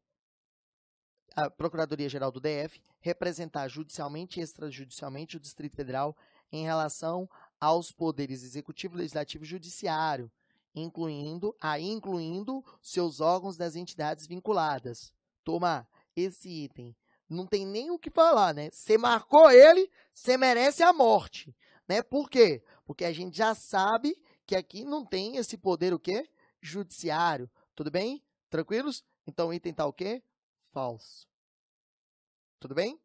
a Procuradoria-Geral do DF representar judicialmente e extrajudicialmente o Distrito Federal em relação aos poderes executivo, legislativo e judiciário, incluindo, aí incluindo seus órgãos das entidades vinculadas. Toma esse item. Não tem nem o que falar, né? Você marcou ele, você merece a morte, né? Por quê? Porque a gente já sabe que aqui não tem esse poder o quê? Judiciário. Tudo bem? Tranquilos? Então o item tá o quê? falso. Tudo bem?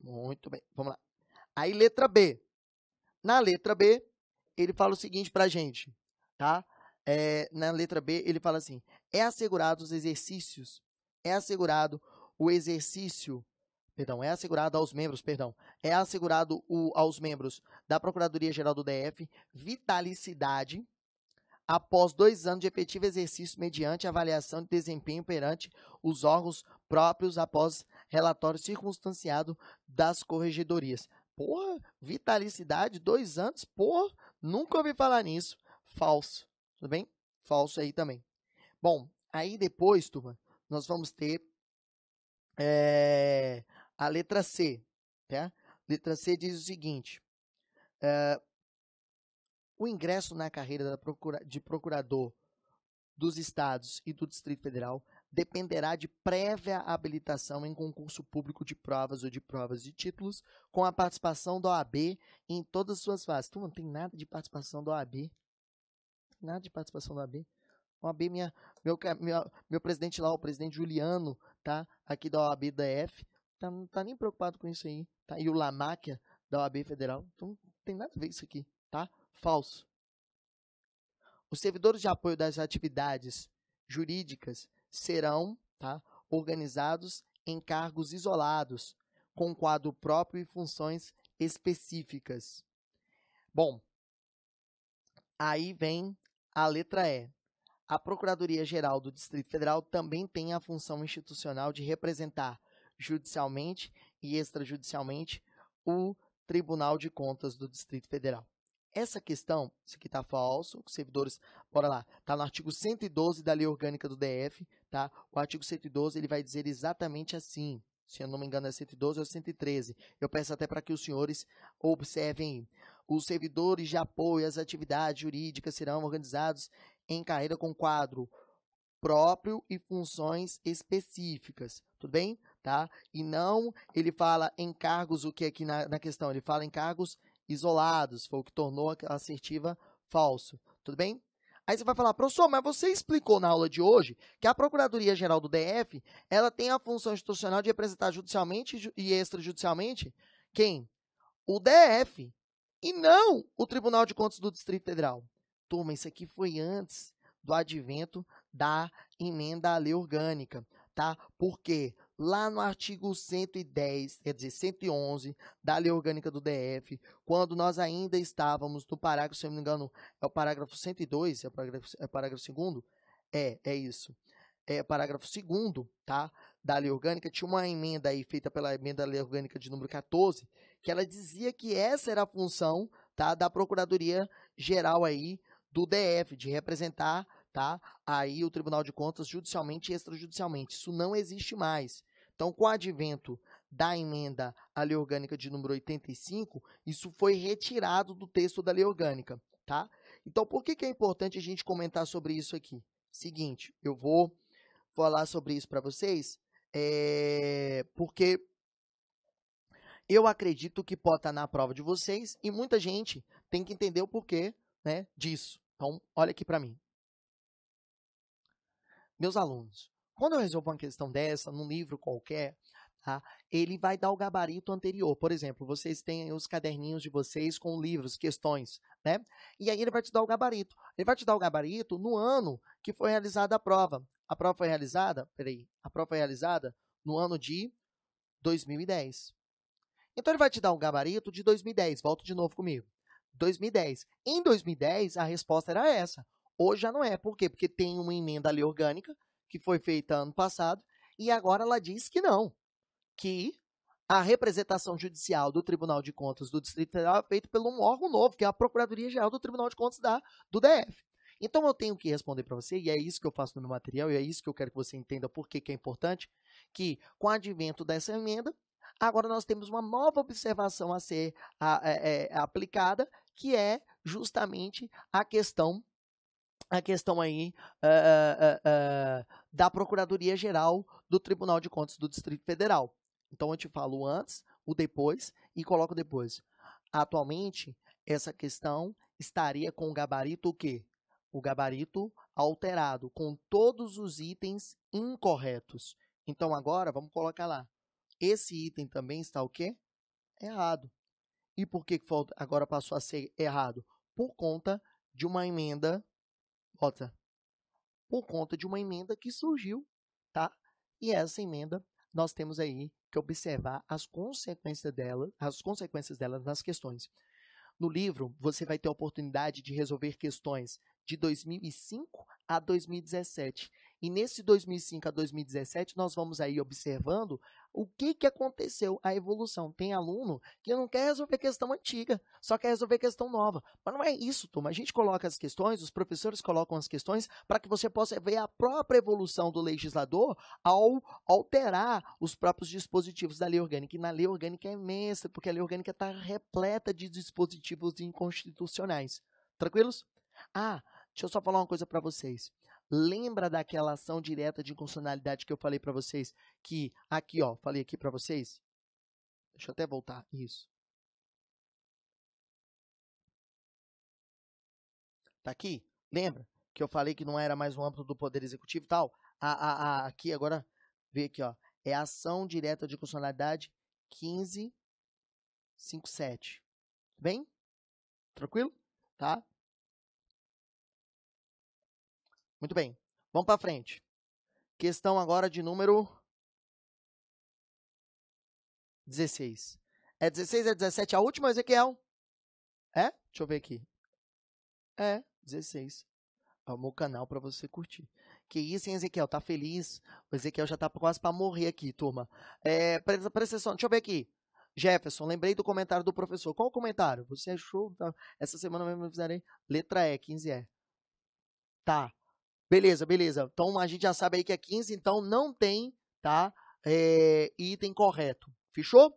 Muito bem. Vamos lá. Aí, letra B. Na letra B, ele fala o seguinte para a gente, tá? É, na letra B, ele fala assim: é assegurado os exercícios, é assegurado o exercício, perdão, é assegurado aos membros, perdão, é assegurado o, aos membros da Procuradoria Geral do DF vitalicidade após dois anos de efetivo exercício mediante avaliação de desempenho perante os órgãos próprios após relatório circunstanciado das corregedorias. Porra, vitalicidade, dois anos, porra, nunca ouvi falar nisso. Falso, tudo bem? Falso aí também. Bom, aí depois, turma, nós vamos ter é, a letra C, tá? Letra C diz o seguinte, é, o ingresso na carreira procura, de procurador dos estados e do Distrito Federal dependerá de prévia habilitação em concurso público de provas ou de provas de títulos, com a participação da OAB em todas as suas fases. Tu não tem nada de participação da OAB. Nada de participação da OAB. OAB, minha, meu, meu, meu presidente lá, o presidente Juliano, tá? Aqui da OAB da F, tá, não tá nem preocupado com isso aí, tá? E o Lamáquia da OAB Federal, então não tem nada a ver isso aqui, tá? Falso. Os servidores de apoio das atividades jurídicas serão tá, organizados em cargos isolados, com quadro próprio e funções específicas. Bom, aí vem a letra E. A Procuradoria-Geral do Distrito Federal também tem a função institucional de representar judicialmente e extrajudicialmente o Tribunal de Contas do Distrito Federal. Essa questão, isso aqui está falso, os servidores, bora lá, está no artigo 112 da Lei Orgânica do DF, tá? O artigo 112 ele vai dizer exatamente assim, se eu não me engano é 112 ou 113. Eu peço até para que os senhores observem. Os servidores de apoio às atividades jurídicas serão organizados em carreira com quadro próprio e funções específicas, tudo bem? Tá? E não, ele fala em cargos, o que aqui é na, na questão? Ele fala em cargos isolados, foi o que tornou a assertiva falso. Tudo bem? Aí você vai falar, professor, mas você explicou na aula de hoje que a Procuradoria-Geral do DF ela tem a função institucional de representar judicialmente e extrajudicialmente quem? O DF e não o Tribunal de Contas do Distrito Federal. Turma, isso aqui foi antes do advento da emenda à lei orgânica, tá? Por quê? lá no artigo 110, quer dizer, 111 da Lei Orgânica do DF, quando nós ainda estávamos no parágrafo, se eu não me engano, é o parágrafo 102, é o parágrafo, é o parágrafo 2 É, é isso. É parágrafo 2 tá? Da Lei Orgânica, tinha uma emenda aí feita pela emenda da Lei Orgânica de número 14, que ela dizia que essa era a função, tá, da Procuradoria Geral aí do DF, de representar tá? Aí o Tribunal de Contas judicialmente e extrajudicialmente. Isso não existe mais. Então, com o advento da emenda à Lei Orgânica de número 85, isso foi retirado do texto da Lei Orgânica, tá? Então, por que, que é importante a gente comentar sobre isso aqui? Seguinte, eu vou falar sobre isso para vocês, é, porque eu acredito que pode estar na prova de vocês e muita gente tem que entender o porquê né, disso. Então, olha aqui para mim meus alunos, quando eu resolvo uma questão dessa, num livro qualquer, tá? ele vai dar o gabarito anterior. Por exemplo, vocês têm os caderninhos de vocês com livros, questões, né? E aí ele vai te dar o gabarito. Ele vai te dar o gabarito no ano que foi realizada a prova. A prova foi realizada, peraí, a prova foi realizada no ano de 2010. Então ele vai te dar um gabarito de 2010. volto de novo comigo. 2010. Em 2010, a resposta era essa. Hoje já não é. Por quê? Porque tem uma emenda ali orgânica que foi feita ano passado e agora ela diz que não. Que a representação judicial do Tribunal de Contas do Distrito Federal é feita por um órgão novo, que é a Procuradoria Geral do Tribunal de Contas da, do DF. Então eu tenho que responder para você, e é isso que eu faço no meu material, e é isso que eu quero que você entenda por que, é importante, que com o advento dessa emenda, agora nós temos uma nova observação a ser a, a, é, a, é, aplicada, que é justamente a questão a questão aí uh, uh, uh, da Procuradoria Geral do Tribunal de Contas do Distrito Federal. Então eu te falo antes, o depois e coloco depois. Atualmente, essa questão estaria com o gabarito o quê? O gabarito alterado, com todos os itens incorretos. Então agora vamos colocar lá. Esse item também está o quê? Errado. E por que agora passou a ser errado? Por conta de uma emenda por conta de uma emenda que surgiu, tá? E essa emenda nós temos aí que observar as consequências dela, as consequências dela nas questões. No livro, você vai ter a oportunidade de resolver questões de 2005 a 2017. E nesse 2005 a 2017, nós vamos aí observando o que, que aconteceu, a evolução. Tem aluno que não quer resolver questão antiga, só quer resolver questão nova. Mas não é isso, turma. A gente coloca as questões, os professores colocam as questões para que você possa ver a própria evolução do legislador ao alterar os próprios dispositivos da lei orgânica. E na lei orgânica é imensa, porque a lei orgânica está repleta de dispositivos inconstitucionais. Tranquilos? Ah, deixa eu só falar uma coisa para vocês. Lembra daquela ação direta de inconstitucionalidade que eu falei para vocês? Que aqui, ó, falei aqui para vocês. Deixa eu até voltar. Isso. Tá aqui? Lembra que eu falei que não era mais um âmbito do Poder Executivo e tal? A, a, a, aqui agora, vê aqui, ó. É ação direta de inconstitucionalidade 1557. Bem? Tranquilo? Tá? Muito bem, vamos para frente. Questão agora de número 16. É 16, é 17 a última, Ezequiel? É? Deixa eu ver aqui. É, 16. É o meu canal para você curtir. Que isso, hein, Ezequiel? Tá feliz? O Ezequiel já tá quase para morrer aqui, turma. É, presta, presta atenção, deixa eu ver aqui. Jefferson, lembrei do comentário do professor. Qual o comentário? Você achou? Tá, essa semana mesmo eu fizerei. Né, letra E, 15E. Tá. Beleza, beleza. Então a gente já sabe aí que é 15, então não tem, tá? É, item correto. Fechou?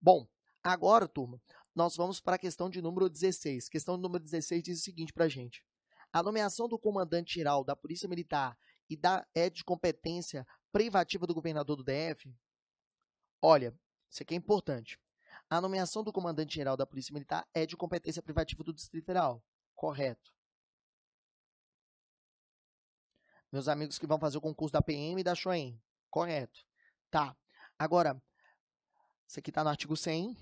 Bom, agora, turma, nós vamos para a questão de número 16. Questão número 16 diz o seguinte para a gente. A nomeação do comandante geral da Polícia Militar e da é de competência privativa do governador do DF. Olha, isso aqui é importante. A nomeação do comandante geral da Polícia Militar é de competência privativa do Distrito Federal. Correto. Meus amigos que vão fazer o concurso da PM e da Choen. Correto. Tá. Agora, isso aqui está no artigo 100.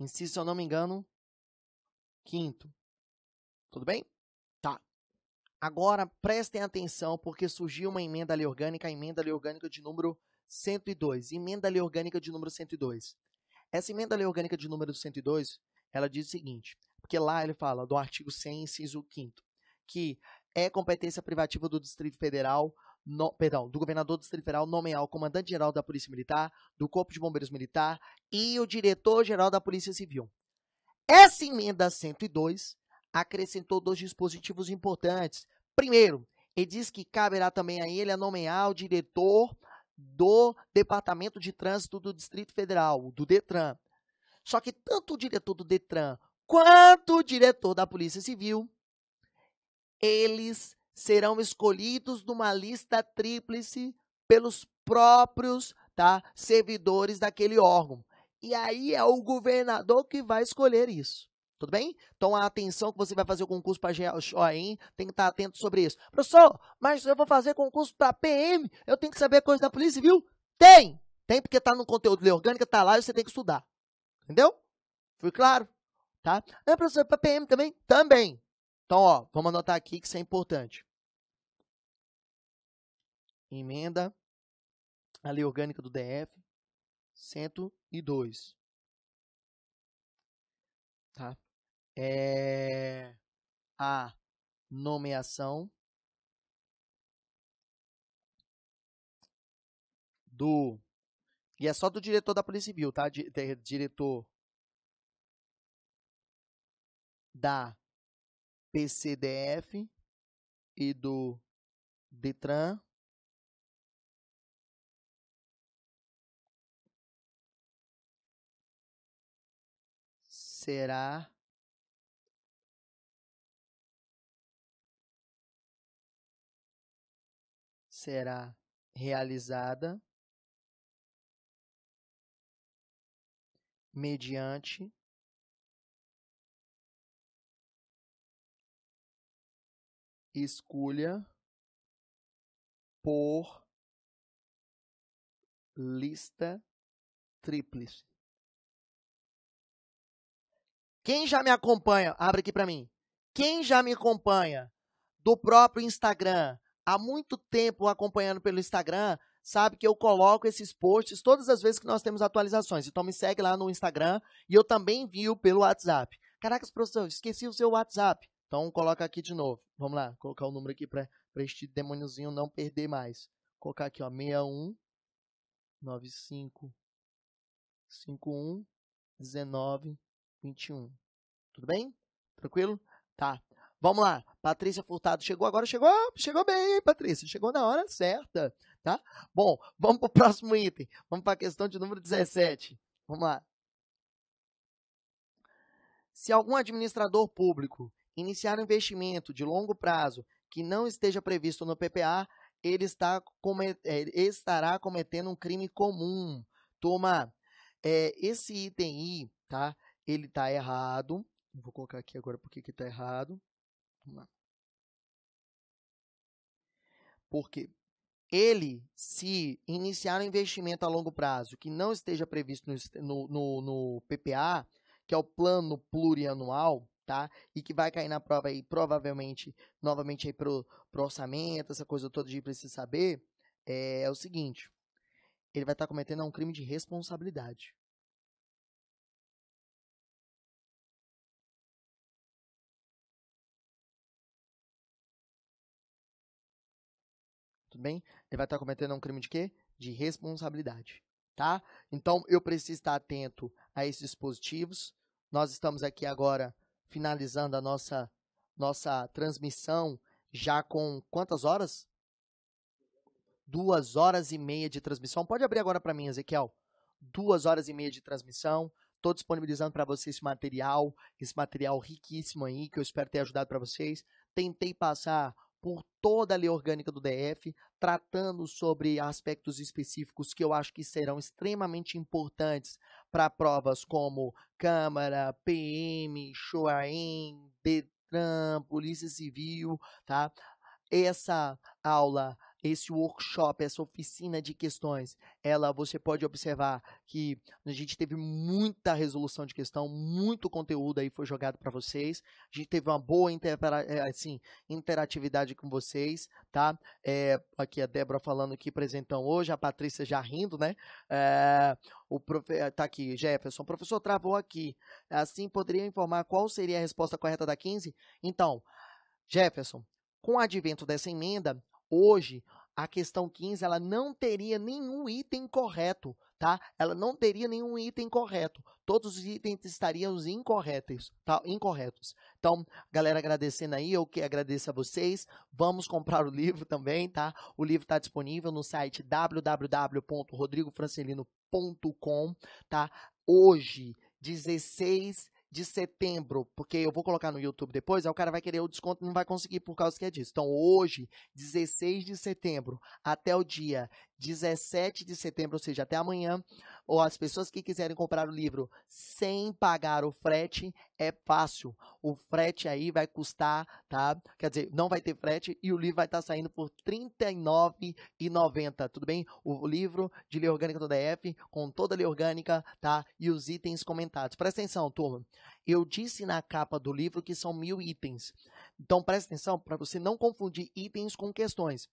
Inciso, se eu não me engano, quinto. Tudo bem? Tá. Agora, prestem atenção, porque surgiu uma emenda ali orgânica, a emenda ali orgânica de número 102. Emenda ali orgânica de número 102. Essa emenda ali orgânica de número 102, ela diz o seguinte, porque lá ele fala do artigo 100, inciso 5 que é competência privativa do Distrito Federal, no, perdão, do governador do Distrito Federal nomear o comandante-geral da Polícia Militar, do Corpo de Bombeiros Militar e o diretor-geral da Polícia Civil. Essa emenda 102 acrescentou dois dispositivos importantes. Primeiro, ele diz que caberá também a ele a nomear o diretor do Departamento de Trânsito do Distrito Federal, do DETRAN. Só que tanto o diretor do DETRAN quanto o diretor da Polícia Civil eles serão escolhidos numa lista tríplice pelos próprios tá, servidores daquele órgão. E aí é o governador que vai escolher isso. Tudo bem? Então, a atenção que você vai fazer o concurso para GEOIN, tem que estar atento sobre isso. Professor, mas eu vou fazer concurso para PM, eu tenho que saber coisa da Polícia Civil? Tem! Tem, porque está no conteúdo lei orgânica, está lá e você tem que estudar. Entendeu? fui claro? Tá? É, professor, para PM também? Também. Então, ó, vamos anotar aqui que isso é importante. Emenda a lei orgânica do DF 102. Tá? É a nomeação do e é só do diretor da Polícia Civil, tá? Diretor da PCDF e do Detran. Será será realizada mediante escolha por lista tríplice. Quem já me acompanha, abre aqui para mim. Quem já me acompanha do próprio Instagram, há muito tempo acompanhando pelo Instagram, sabe que eu coloco esses posts todas as vezes que nós temos atualizações. Então me segue lá no Instagram e eu também envio pelo WhatsApp. Caraca, professor, esqueci o seu WhatsApp. Então, coloca aqui de novo. Vamos lá, colocar o um número aqui para este demôniozinho não perder mais. Colocar aqui, ó, 61 Tudo bem? Tranquilo? Tá. Vamos lá. Patrícia Furtado chegou agora, chegou, chegou bem, hein, Patrícia? Chegou na hora certa, tá? Bom, vamos para o próximo item. Vamos para a questão de número 17. Vamos lá. Se algum administrador público iniciar um investimento de longo prazo que não esteja previsto no PPA, ele, está comet... É, estará cometendo um crime comum. Toma, é, esse item I, tá? Ele está errado. Vou colocar aqui agora porque que está errado. Vamos Porque ele, se iniciar um investimento a longo prazo que não esteja previsto no, no, no PPA, que é o plano plurianual, tá? E que vai cair na prova aí, provavelmente, novamente aí pro, pro orçamento, essa coisa toda de precisa saber, é, é o seguinte, ele vai estar tá cometendo um crime de responsabilidade. Tudo bem? Ele vai estar tá cometendo um crime de quê? De responsabilidade, tá? Então, eu preciso estar atento a esses dispositivos. Nós estamos aqui agora finalizando a nossa, nossa transmissão já com quantas horas? Duas horas e meia de transmissão. Pode abrir agora para mim, Ezequiel. Duas horas e meia de transmissão. Estou disponibilizando para vocês esse material, esse material riquíssimo aí, que eu espero ter ajudado para vocês. Tentei passar por toda a lei orgânica do DF, tratando sobre aspectos específicos que eu acho que serão extremamente importantes para provas como Câmara, PM, Shoaim, Detran, Polícia Civil, tá? Essa aula esse workshop, essa oficina de questões, ela você pode observar que a gente teve muita resolução de questão, muito conteúdo aí foi jogado para vocês. A gente teve uma boa intera é, assim, interatividade com vocês, tá? É, aqui a Débora falando que apresentam hoje, a Patrícia já rindo, né? É, o profe... É, tá aqui, Jefferson. O professor travou aqui. Assim, poderia informar qual seria a resposta correta da 15? Então, Jefferson, com o advento dessa emenda, Hoje, a questão 15 ela não teria nenhum item correto, tá? Ela não teria nenhum item correto. Todos os itens estariam incorretos, tá? Incorretos. Então, galera, agradecendo aí, eu que agradeço a vocês. Vamos comprar o livro também, tá? O livro está disponível no site www.rodrigofrancelino.com, tá? Hoje, 16 de setembro, porque eu vou colocar no YouTube depois, aí o cara vai querer o desconto e não vai conseguir por causa que é disso. Então, hoje, 16 de setembro, até o dia 17 de setembro, ou seja, até amanhã. Ou as pessoas que quiserem comprar o livro sem pagar o frete, é fácil. O frete aí vai custar, tá? Quer dizer, não vai ter frete e o livro vai estar tá saindo por R$ 39,90, tudo bem? O livro de Lei Orgânica do DF, com toda a Lei Orgânica, tá? E os itens comentados. Presta atenção, turma. Eu disse na capa do livro que são mil itens. Então, presta atenção para você não confundir itens com questões.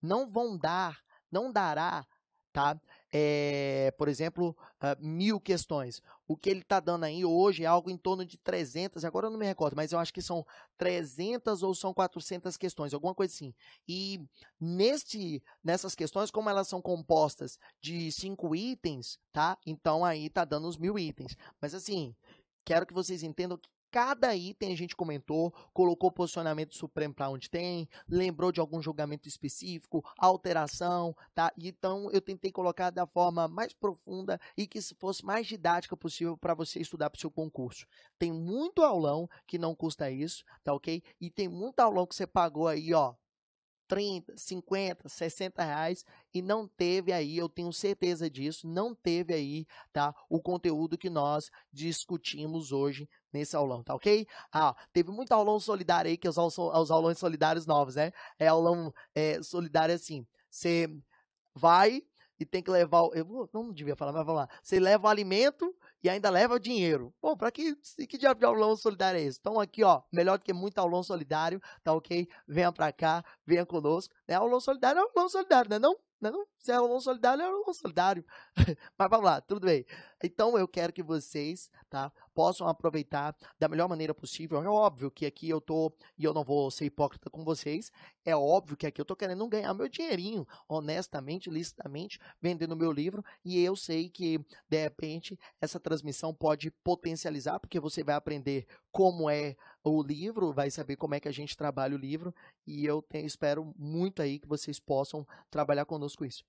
Não vão dar não dará, tá? É, por exemplo, uh, mil questões. O que ele está dando aí hoje é algo em torno de 300, agora eu não me recordo, mas eu acho que são 300 ou são 400 questões, alguma coisa assim. E neste, nessas questões, como elas são compostas de cinco itens, tá? Então aí está dando os mil itens. Mas assim, quero que vocês entendam que cada item a gente comentou, colocou posicionamento supremo para onde tem, lembrou de algum julgamento específico, alteração, tá? Então eu tentei colocar da forma mais profunda e que fosse mais didática possível para você estudar para o seu concurso. Tem muito aulão que não custa isso, tá ok? E tem muito aulão que você pagou aí, ó, 30, 50, 60 reais e não teve aí, eu tenho certeza disso, não teve aí, tá? O conteúdo que nós discutimos hoje nesse aulão, tá ok? Ah, teve muito aulão solidário aí, que é os, os aulões solidários novos, né? É aulão é, solidário assim. Você vai e tem que levar. O, eu não devia falar, mas vamos lá. Você leva o alimento e ainda leva o dinheiro. Bom, para que, que diabo de aulão solidário é esse? Então, aqui, ó, melhor do que muito aulão solidário, tá ok? Venha para cá, venha conosco. é Aulão solidário é aulão solidário, né? Não? Não, se é um não solidário, é um solidário. Mas vamos lá, tudo bem. Então eu quero que vocês tá, possam aproveitar da melhor maneira possível. É óbvio que aqui eu tô, e eu não vou ser hipócrita com vocês, é óbvio que aqui eu tô querendo ganhar meu dinheirinho, honestamente, licitamente, vendendo meu livro. E eu sei que, de repente, essa transmissão pode potencializar, porque você vai aprender como é o livro, vai saber como é que a gente trabalha o livro e eu tenho, espero muito aí que vocês possam trabalhar conosco isso.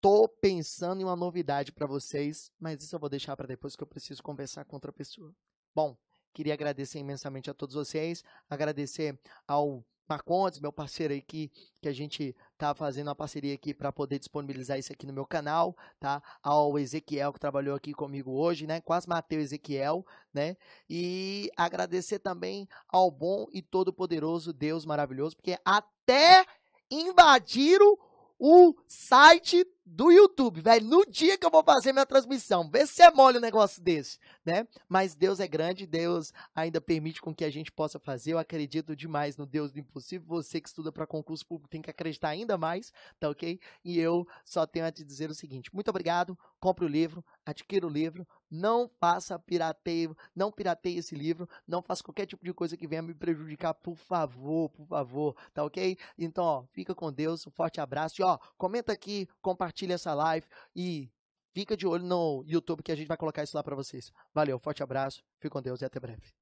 Tô pensando em uma novidade para vocês, mas isso eu vou deixar para depois que eu preciso conversar com outra pessoa. Bom, queria agradecer imensamente a todos vocês, agradecer ao Marcondes, meu parceiro aí que, que a gente tá fazendo uma parceria aqui para poder disponibilizar isso aqui no meu canal, tá? Ao Ezequiel que trabalhou aqui comigo hoje, né? Quase Mateus Ezequiel, né? E agradecer também ao bom e todo poderoso Deus maravilhoso, porque até invadiram o site do YouTube, velho, no dia que eu vou fazer minha transmissão. Vê se é mole um negócio desse, né? Mas Deus é grande, Deus ainda permite com que a gente possa fazer. Eu acredito demais no Deus do impossível. Você que estuda para concurso público tem que acreditar ainda mais, tá ok? E eu só tenho a te dizer o seguinte: muito obrigado, compre o livro, adquira o livro, não faça pirateio, não pirateie esse livro, não faça qualquer tipo de coisa que venha me prejudicar, por favor, por favor, tá ok? Então, ó, fica com Deus, um forte abraço e ó, comenta aqui, compartilha essa live e fica de olho no YouTube que a gente vai colocar isso lá para vocês. Valeu, forte abraço, fica com Deus e até breve.